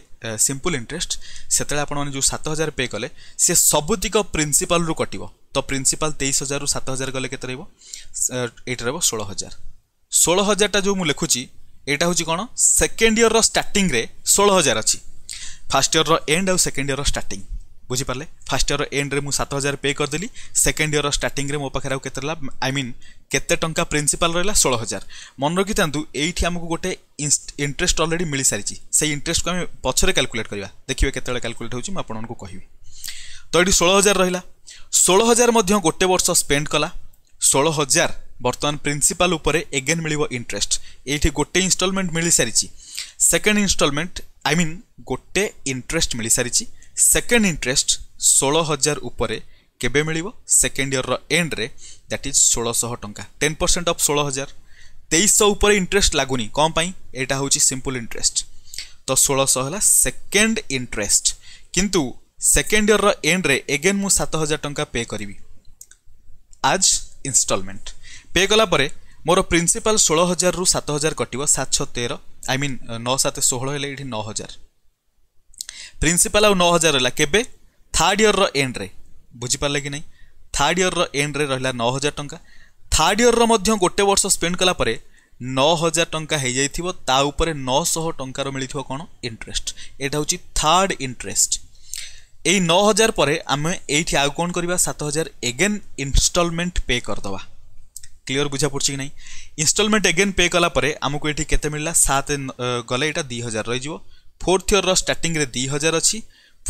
ସିମ୍ପଲ୍ ଇଣ୍ଟରେଷ୍ଟ ସେତେବେଳେ ଆପଣମାନେ ଯେଉଁ ସାତ ହଜାର ପେ କଲେ ସେ ସବୁତିକ ପ୍ରିନ୍ସିପାଲ୍ରୁ କଟିବ তো ପ୍ରିନ୍ସିପାଲ୍ ତେଇଶ ହଜାରରୁ ସାତ ହଜାର ଗଲେ କେତେ ରହିବ ଏଇଟା ରହିବ ଷୋହଳ ହଜାର ଷୋହଳ ହଜାରଟା ଯେଉଁ ମୁଁ ଲେଖୁଛି ଏଇଟା ହେଉଛି କ'ଣ ସେକେଣ୍ଡ ଇୟର୍ର ଷ୍ଟାର୍ଟିଂରେ ଷୋହଳ ହଜାର ଅଛି ଫାର୍ଷ୍ଟ ଇୟର୍ର ଏଣ୍ଡ ଆଉ ସେକେଣ୍ଡ ଇୟର୍ର ଷ୍ଟାର୍ଟିଂ ବୁଝିପାରିଲେ ଫାର୍ଷ୍ଟ ଇୟର୍ର ଏଣ୍ଡରେ ମୁଁ ସାତ ହଜାର ପେ କରିଦେଲି ସେକେଣ୍ଡ ଇୟର୍ର ଷ୍ଟାର୍ଟିଂରେ ମୋ ପାଖରେ ଆଉ କେତେ ରହିଲା ଆଇ ମିନ୍ କେତେ ଟଙ୍କା ପ୍ରିନ୍ସିପାଲ୍ ରହିଲା ଷୋହଳ ହଜାର ମନେ ରଖିଥାନ୍ତୁ ଏଇଠି ଆମକୁ ଗୋଟେ ଇଣ୍ଟରେଷ୍ଟ ଅଲରେଡ଼ି ମିଳିସାରିଛି ସେଇ ଇଣ୍ଟରେଷ୍ଟକୁ ଆମେ ପଛରେ କ୍ୟାଲକୁଲେଟ୍ କରିବା ଦେଖିବେ କେତେବେଳେ କ୍ୟାଲକୁଲେଟ୍ ହେଉଛି ମୁଁ ଆପଣଙ୍କୁ କହିବି ତ ଏଠି ଷୋହଳ ହଜାର ରହିଲା ଷୋହଳ ହଜାର ମଧ୍ୟ ଗୋଟେ ବର୍ଷ ସ୍ପେଣ୍ଡ କଲା ଷୋହଳ ହଜାର ବର୍ତ୍ତମାନ ପ୍ରିନ୍ସିପାଲ୍ ଉପରେ ଏଗେନ୍ ମିଳିବ ଇଣ୍ଟରେଷ୍ଟ ଏଇଠି ଗୋଟେ ଇନଷ୍ଟଲମେଣ୍ଟ ମିଳିସାରିଛି ସେକେଣ୍ଡ ଇନଷ୍ଟଲମେଣ୍ଟ ଆଇ ମିନ୍ ଗୋଟେ ଇଣ୍ଟରେଷ୍ଟ ମିଳିସାରିଛି ସେକେଣ୍ଡ ଇଣ୍ଟରେଷ୍ଟ ଷୋହଳ ହଜାର ଉପରେ କେବେ ମିଳିବ ସେକେଣ୍ଡ ଇୟର୍ର ଏଣ୍ଡରେ ଦ୍ୟାଟ୍ ଇଜ୍ ଷୋହଳଶହ ଟଙ୍କା ଟେନ୍ ପରସେଣ୍ଟ ଅଫ୍ ଷୋହଳ ହଜାର ତେଇଶଶହ ଉପରେ ଇଣ୍ଟରେଷ୍ଟ ଲାଗୁନି କ'ଣ ପାଇଁ ଏଇଟା ହେଉଛି ସିମ୍ପଲ୍ ଇଣ୍ଟରେଷ୍ଟ ତ ଷୋହଳଶହ ହେଲା ସେକେଣ୍ଡ ଇଣ୍ଟରେଷ୍ଟ କିନ୍ତୁ ସେକେଣ୍ଡ ଇୟର୍ର ଏଣ୍ଡରେ ଏଗେନ୍ ମୁଁ ସାତ ହଜାର ଟଙ୍କା ପେ କରିବି ଆଜ୍ ଇନଷ୍ଟଲମେଣ୍ଟ ପେ କଲା ପରେ ମୋର ପ୍ରିନ୍ସିପାଲ୍ ଷୋହଳ ହଜାରରୁ ସାତ ହଜାର କଟିବ ସାତ ଛଅ ତେର ଆଇ ମିନ୍ ନଅ ସାତ ଷୋହଳ ହେଲେ ଏଠି ନଅ ହଜାର ପ୍ରିନ୍ସିପାଲ୍ ଆଉ ନଅ ହଜାର ରହିଲା କେବେ ଥାର୍ଡ଼ ଇୟର୍ର ଏଣ୍ଡରେ ବୁଝିପାରିଲେ କି ନାହିଁ ଥାର୍ଡ଼ ଇୟର୍ର ଏଣ୍ଡରେ ରହିଲା ନଅ ହଜାର ଟଙ୍କା ଥାର୍ଡ଼ ଇୟର୍ର ମଧ୍ୟ ଗୋଟେ ବର୍ଷ ସ୍ପେଣ୍ଡ କଲା ପରେ ନଅ ହଜାର ଟଙ୍କା ହେଇଯାଇଥିବ ତା ଉପରେ ନଅଶହ ଟଙ୍କାର ମିଳିଥିବ କ'ଣ ଇଣ୍ଟରେଷ୍ଟ ଏଇଟା ହେଉଛି ଥାର୍ଡ଼ ଇଣ୍ଟରେଷ୍ଟ এই নଅ ହଜାର ପରେ ଆମେ ଏଇଠି ଆଉ କ'ଣ କରିବା ସାତ ହଜାର ଏଗେନ୍ ଇନଷ୍ଟଲମେଣ୍ଟ ପେ କରିଦେବା କ୍ଲିଅର ବୁଝା ପଡ଼ୁଛି କି ନାହିଁ ଇନଷ୍ଟଲମେଣ୍ଟ ଏଗେନ୍ ପେ କଲା ପରେ ଆମକୁ ଏଠି କେତେ ମିଳିଲା ସାତ ଗଲେ ଏଇଟା ଦୁଇ ହଜାର ରହିଯିବ ଫୋର୍ଥ ଇୟର୍ର ଷ୍ଟାର୍ଟିଂରେ ଦୁଇ ହଜାର ଅଛି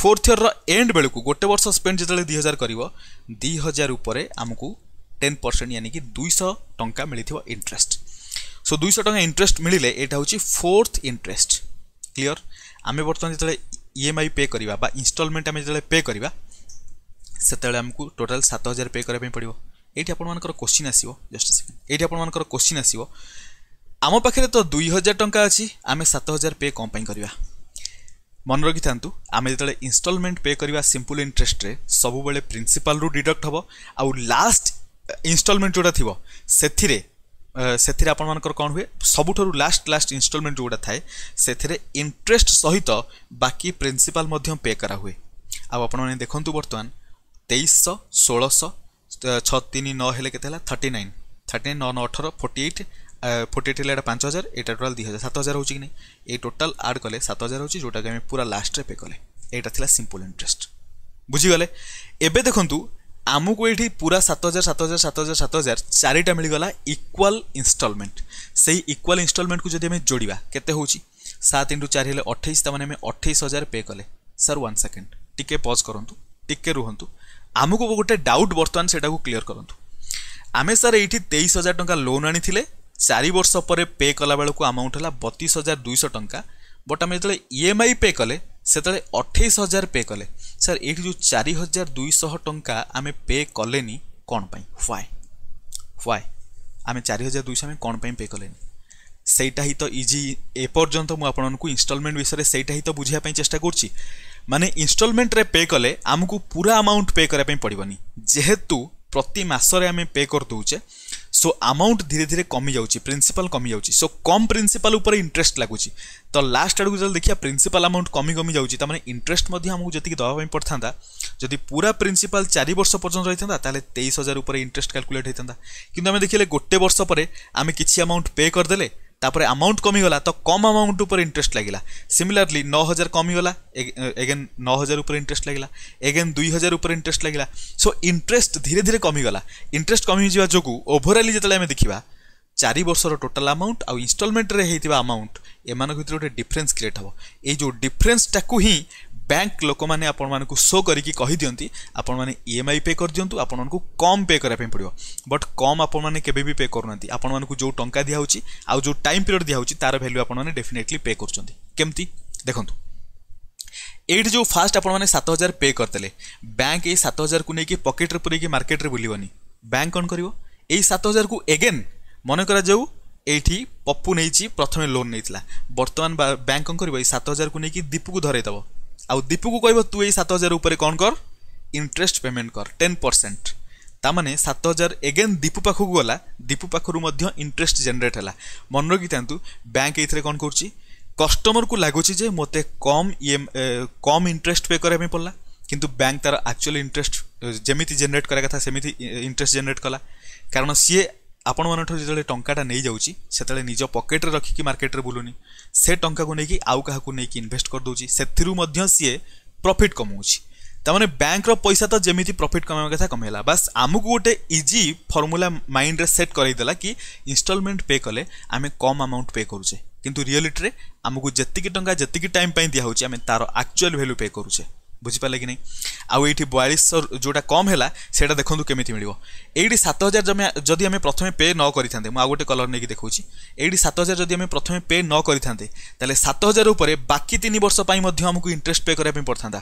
ଫୋର୍ଥ ଇୟର୍ର ଏଣ୍ଡ ବେଳକୁ ଗୋଟେ ବର୍ଷ ସ୍ପେଣ୍ଡ ଯେତେବେଳେ ଦୁଇ ହଜାର କରିବ ଦୁଇ ହଜାର ଉପରେ ଆମକୁ ଟେନ୍ ପରସେଣ୍ଟ ୟାନିକି ଦୁଇଶହ ଟଙ୍କା ମିଳିଥିବ ଇଣ୍ଟରେଷ୍ଟ ସୋ ଦୁଇଶହ ଟଙ୍କା ଇଣ୍ଟରେଷ୍ଟ ମିଳିଲେ ଏଇଟା ହେଉଛି ଫୋର୍ଥ ଇଣ୍ଟରେଷ୍ଟ କ୍ଲିଅର ଆମେ ବର୍ତ୍ତମାନ ଯେତେବେଳେ ଇଏମ୍ଆଇ ପେ କରିବା ବା ଇନଷ୍ଟଲମେଣ୍ଟ ଆମେ ଯେତେବେଳେ ପେ କରିବା ସେତେବେଳେ ଆମକୁ ଟୋଟାଲ୍ ସାତ ହଜାର ପେ କରିବା ପାଇଁ ପଡ଼ିବ ଏଇଠି ଆପଣମାନଙ୍କର କୋଶ୍ଚିନ୍ ଆସିବ ଜଷ୍ଟ ସେକେଣ୍ଡ ଏଇଠି ଆପଣମାନଙ୍କର କୋଶ୍ଚିନ୍ ଆସିବ ଆମ ପାଖରେ ତ ଦୁଇ ହଜାର ଟଙ୍କା ଅଛି ଆମେ ସାତ ହଜାର ପେ କ'ଣ ପାଇଁ କରିବା ମନେ ରଖିଥାନ୍ତୁ ଆମେ ଯେତେବେଳେ ଇନଷ୍ଟଲମେଣ୍ଟ ପେ କରିବା ସିମ୍ପଲ୍ ଇଣ୍ଟରେଷ୍ଟରେ ସବୁବେଳେ ପ୍ରିନ୍ସିପାଲ୍ରୁ ଡିଡକ୍ଟ ହେବ ଆଉ ଲାଷ୍ଟ ଇନଷ୍ଟଲମେଣ୍ଟ ଯେଉଁଟା ଥିବ ସେଥିରେ ସେଥିରେ ଆପଣମାନଙ୍କର କ'ଣ ହୁଏ ସବୁଠାରୁ ଲାଷ୍ଟ ଲାଷ୍ଟ ଇନଷ୍ଟଲମେଣ୍ଟ ଯେଉଁଟା ଥାଏ ସେଥିରେ ଇଣ୍ଟରେଷ୍ଟ ସହିତ ବାକି ପ୍ରିନ୍ସିପାଲ ମଧ୍ୟ ପେ କରାହୁଏ ଆଉ ଆପଣମାନେ ଦେଖନ୍ତୁ ବର୍ତ୍ତମାନ ତେଇଶଶହ ଷୋହଳଶହ ଛଅ ତିନି ନଅ ହେଲେ କେତେ ହେଲା ଥାର୍ଟି ନାଇନ୍ ଥାର୍ଟି ନାଇନ୍ ନଅ ନଅ ଅଠର ଫୋର୍ଟି ଏଇଟ୍ ଫୋର୍ଟି ଏଇଟ୍ ହେଲେ ଏଇଟା ପାଞ୍ଚ ହଜାର ଏଇଟା ଟୋଟାଲ୍ ଦୁଇ ହଜାର ସାତ ହଜାର ହେଉଛି କି ନାହିଁ ଏଇ ଟୋଟାଲ୍ ଆଡ଼୍ କଲେ ସାତ ହଜାର ହେଉଛି ଯେଉଁଟାକି ଆମେ ପୁରା ଲାଷ୍ଟରେ ପେ କଲେ ଏଇଟା ଥିଲା ସିମ୍ପଲ୍ ଇଣ୍ଟରେଷ୍ଟ ବୁଝିଗଲେ ଏବେ ଦେଖନ୍ତୁ ଆମକୁ ଏଇଠି ପୁରା ସାତ ହଜାର ସାତ ହଜାର ସାତ ହଜାର ସାତ ହଜାର ଚାରିଟା ମିଳିଗଲା ଇକ୍ୱାଲ୍ ଇନଷ୍ଟଲମେଣ୍ଟ ସେଇ ଇକ୍ୱାଲ୍ ଇନଷ୍ଟଲମେଣ୍ଟକୁ ଯଦି ଆମେ ଯୋଡ଼ିବା କେତେ ହେଉଛି ସାତ ଇଣ୍ଟୁ ଚାରି ହେଲେ ଅଠେଇଶ ତା'ମାନେ ଆମେ ଅଠେଇଶ ହଜାର ପେ କଲେ ସାର୍ ୱାନ୍ ସେକେଣ୍ଡ ଟିକେ ପଜ୍ କରନ୍ତୁ ଟିକେ ରୁହନ୍ତୁ ଆମକୁ ଗୋଟେ ଡାଉଟ୍ ବର୍ତ୍ତମାନ ସେଇଟାକୁ କ୍ଲିଅର କରନ୍ତୁ ଆମେ ସାର୍ ଏଇଠି ତେଇଶ ହଜାର ଟଙ୍କା ଲୋନ୍ ଆଣିଥିଲେ ଚାରି ବର୍ଷ ପରେ ପେ କଲାବେଳକୁ ଆମାଉଣ୍ଟ ହେଲା ବତିଶ ହଜାର ଦୁଇଶହ ଟଙ୍କା ବଟ୍ ଆମେ ଯେତେବେଳେ ଇ ଏମ୍ ଆଇ ପେ କଲେ ସେତେବେଳେ ଅଠେଇଶ ହଜାର ପେ କଲେ ସାର୍ ଏଇଠି ଯେଉଁ ଚାରି ହଜାର ଦୁଇଶହ ଟଙ୍କା ଆମେ ପେ କଲେନି କ'ଣ ପାଇଁ ହ୍ୱାଏ ହ୍ୱାଏ ଆମେ ଚାରି ହଜାର ଦୁଇଶହ ଆମେ କ'ଣ ପାଇଁ ପେ କଲେନି ସେଇଟା ହିଁ ତ ଇଜି ଏପର୍ଯ୍ୟନ୍ତ ମୁଁ ଆପଣଙ୍କୁ ଇନଷ୍ଟଲମେଣ୍ଟ ବିଷୟରେ ସେଇଟା ହିଁ ତ ବୁଝିବା ପାଇଁ ଚେଷ୍ଟା କରୁଛି ମାନେ ଇନଷ୍ଟଲମେଣ୍ଟରେ ପେ କଲେ ଆମକୁ ପୁରା ଆମାଉଣ୍ଟ ପେ କରିବା ପାଇଁ ପଡ଼ିବନି ଯେହେତୁ ପ୍ରତି ମାସରେ ଆମେ ପେ କରିଦେଉଛେ সো আমাউন্ট ধীরে ধীরে কমি যাচ্ছে প্রিন্সিপাল কমি যাচ্ছে সো কম প্রিন্সিপাল উপরে ইন্টারেস্ট লাগুচি তো লাস্ট আড়ু যদি দেখা প্রিন্সিপাল আমাউন্ট কমি কমি যাচ্ছে তার মানে ইন্টারেস্ট মধ্যে আমাকে যেত দেওয়া পড়া যদি পুরা প্রিন্সিপাল চারি বর্ষ পর্যন্ত রয়েছে তাহলে তেইশ হাজার উপরে ইন্টারেস্ট ক্যালকুলেট হয়ে কিন্তু আমি দেখলে গোটে বর্ষ পরে আমি কিছু আমাউন্ট পে করেদেলে तापर आमाउंट कमिगला तो कम आमाउंट पर इंटरेस्ट लगेगा सिमिलरली नौ हजार कमीगला एगेन नौ हजार उपर इंटरेस्ट लगेगा एगेन दुई हजार उपर इंटरेस्ट लगे सो इंटरेस्ट धीरे धीरे कमीगला इंटरेस्ट कमी जावा जो ओभराली जिते आम देखा चार वर्षर टोटाल आमाउंट आउ इनस्टलमेंट्रे होता आमाउंट एम भितर गोटे डिफरेन्स क्रिएट हे ये जो डिफरेन्सटा ही ବ୍ୟାଙ୍କ ଲୋକମାନେ ଆପଣମାନଙ୍କୁ ଶୋ କରିକି କହିଦିଅନ୍ତି ଆପଣମାନେ ଇ ଏମ୍ ଆଇ ପେ କରିଦିଅନ୍ତୁ ଆପଣମାନଙ୍କୁ କମ୍ ପେ କରିବା ପାଇଁ ପଡ଼ିବ ବଟ୍ କମ୍ ଆପଣମାନେ କେବେ ବି ପେ କରୁନାହାନ୍ତି ଆପଣମାନଙ୍କୁ ଯେଉଁ ଟଙ୍କା ଦିଆହେଉଛି ଆଉ ଯେଉଁ ଟାଇମ୍ ପିରିୟଡ଼ ଦିଆହେଉଛି ତାର ଭ୍ୟାଲ୍ୟୁ ଆପଣମାନେ ଡେଫିନେଟଲି ପେ କରୁଛନ୍ତି କେମିତି ଦେଖନ୍ତୁ ଏଇଠି ଯେଉଁ ଫାଷ୍ଟ ଆପଣମାନେ ସାତ ହଜାର ପେ କରିଦେଲେ ବ୍ୟାଙ୍କ ଏଇ ସାତ ହଜାରକୁ ନେଇକି ପକେଟରେ ପୁରେଇକି ମାର୍କେଟରେ ବୁଲିବନି ବ୍ୟାଙ୍କ କ'ଣ କରିବ ଏଇ ସାତ ହଜାରକୁ ଏଗେନ୍ ମନେ କରାଯାଉ ଏଇଠି ପପୁ ନେଇଛି ପ୍ରଥମେ ଲୋନ୍ ନେଇଥିଲା ବର୍ତ୍ତମାନ ବ୍ୟାଙ୍କ କ'ଣ କରିବ ଏଇ ସାତ ହଜାରକୁ ନେଇକି ଦୀପୁକୁ ଧରେଇଦେବ ଆଉ ଦୀପୁକୁ କହିବ ତୁ ଏଇ ସାତ ହଜାର ଉପରେ କ'ଣ କର ଇଣ୍ଟରେଷ୍ଟ ପେମେଣ୍ଟ କର ଟେନ୍ ପରସେଣ୍ଟ ତାମାନେ ସାତ ହଜାର ଏଗେନ୍ ଦୀପୁ ପାଖକୁ ଗଲା ଦୀପୁ ପାଖରୁ ମଧ୍ୟ ଇଣ୍ଟରେଷ୍ଟ ଜେନେରେଟ୍ ହେଲା ମନେ ରଖିଥାନ୍ତୁ ବ୍ୟାଙ୍କ ଏଇଥିରେ କ'ଣ କରୁଛି କଷ୍ଟମରକୁ ଲାଗୁଛି ଯେ ମୋତେ କମ୍ ଇଏମ୍ କମ୍ ଇଣ୍ଟରେଷ୍ଟ ପେ କରିବା ପାଇଁ ପଡ଼ିଲା କିନ୍ତୁ ବ୍ୟାଙ୍କ ତାର ଆକ୍ଚୁଆଲି ଇଣ୍ଟରେଷ୍ଟ ଯେମିତି ଜେନେରେଟ୍ କରିବା କଥା ସେମିତି ଇଣ୍ଟରେଷ୍ଟ ଜେନେରେଟ୍ କଲା କାରଣ ସିଏ ଆପଣମାନଙ୍କଠାରୁ ଯେତେବେଳେ ଟଙ୍କାଟା ନେଇଯାଉଛି ସେତେବେଳେ ନିଜ ପକେଟରେ ରଖିକି ମାର୍କେଟରେ ବୁଲୁନି ସେ ଟଙ୍କାକୁ ନେଇକି ଆଉ କାହାକୁ ନେଇକି ଇନଭେଷ୍ଟ କରିଦେଉଛି ସେଥିରୁ ମଧ୍ୟ ସିଏ ପ୍ରଫିଟ୍ କମାଉଛି ତାମାନେ ବ୍ୟାଙ୍କର ପଇସା ତ ଯେମିତି ପ୍ରଫିଟ୍ କମାଇବା କଥା କମେଇଲା ବାସ୍ ଆମକୁ ଗୋଟେ ଇଜି ଫର୍ମୁଲା ମାଇଣ୍ଡରେ ସେଟ୍ କରାଇଦେଲା କି ଇନଷ୍ଟଲମେଣ୍ଟ ପେ କଲେ ଆମେ କମ୍ ଆମାଉଣ୍ଟ ପେ କରୁଛେ କିନ୍ତୁ ରିଅଲିଟିରେ ଆମକୁ ଯେତିକି ଟଙ୍କା ଯେତିକି ଟାଇମ୍ ପାଇଁ ଦିଆହେଉଛି ଆମେ ତାର ଆକ୍ଚୁଆଲ୍ ଭ୍ୟାଲ୍ୟୁ ପେ କରୁଛେ ବୁଝିପାରିଲେ କି ନାହିଁ ଆଉ ଏଇଠି ବୟାଳିଶ ଯେଉଁଟା କମ୍ ହେଲା ସେଇଟା ଦେଖନ୍ତୁ କେମିତି ମିଳିବ ଏଇଠି ସାତ ହଜାର ଯଦି ଆମେ ପ୍ରଥମେ ପେ ନ କରିଥାନ୍ତେ ମୁଁ ଆଉ ଗୋଟେ କଲର୍ ନେଇକି ଦେଖାଉଛି ଏଇଠି ସାତ ହଜାର ଯଦି ଆମେ ପ୍ରଥମେ ପେ ନ କରିଥାନ୍ତେ ତାହେଲେ ସାତ ହଜାର ଉପରେ ବାକି ତିନି ବର୍ଷ ପାଇଁ ମଧ୍ୟ ଆମକୁ ଇଣ୍ଟରେଷ୍ଟ ପେ କରିବା ପାଇଁ ପଡ଼ିଥାନ୍ତା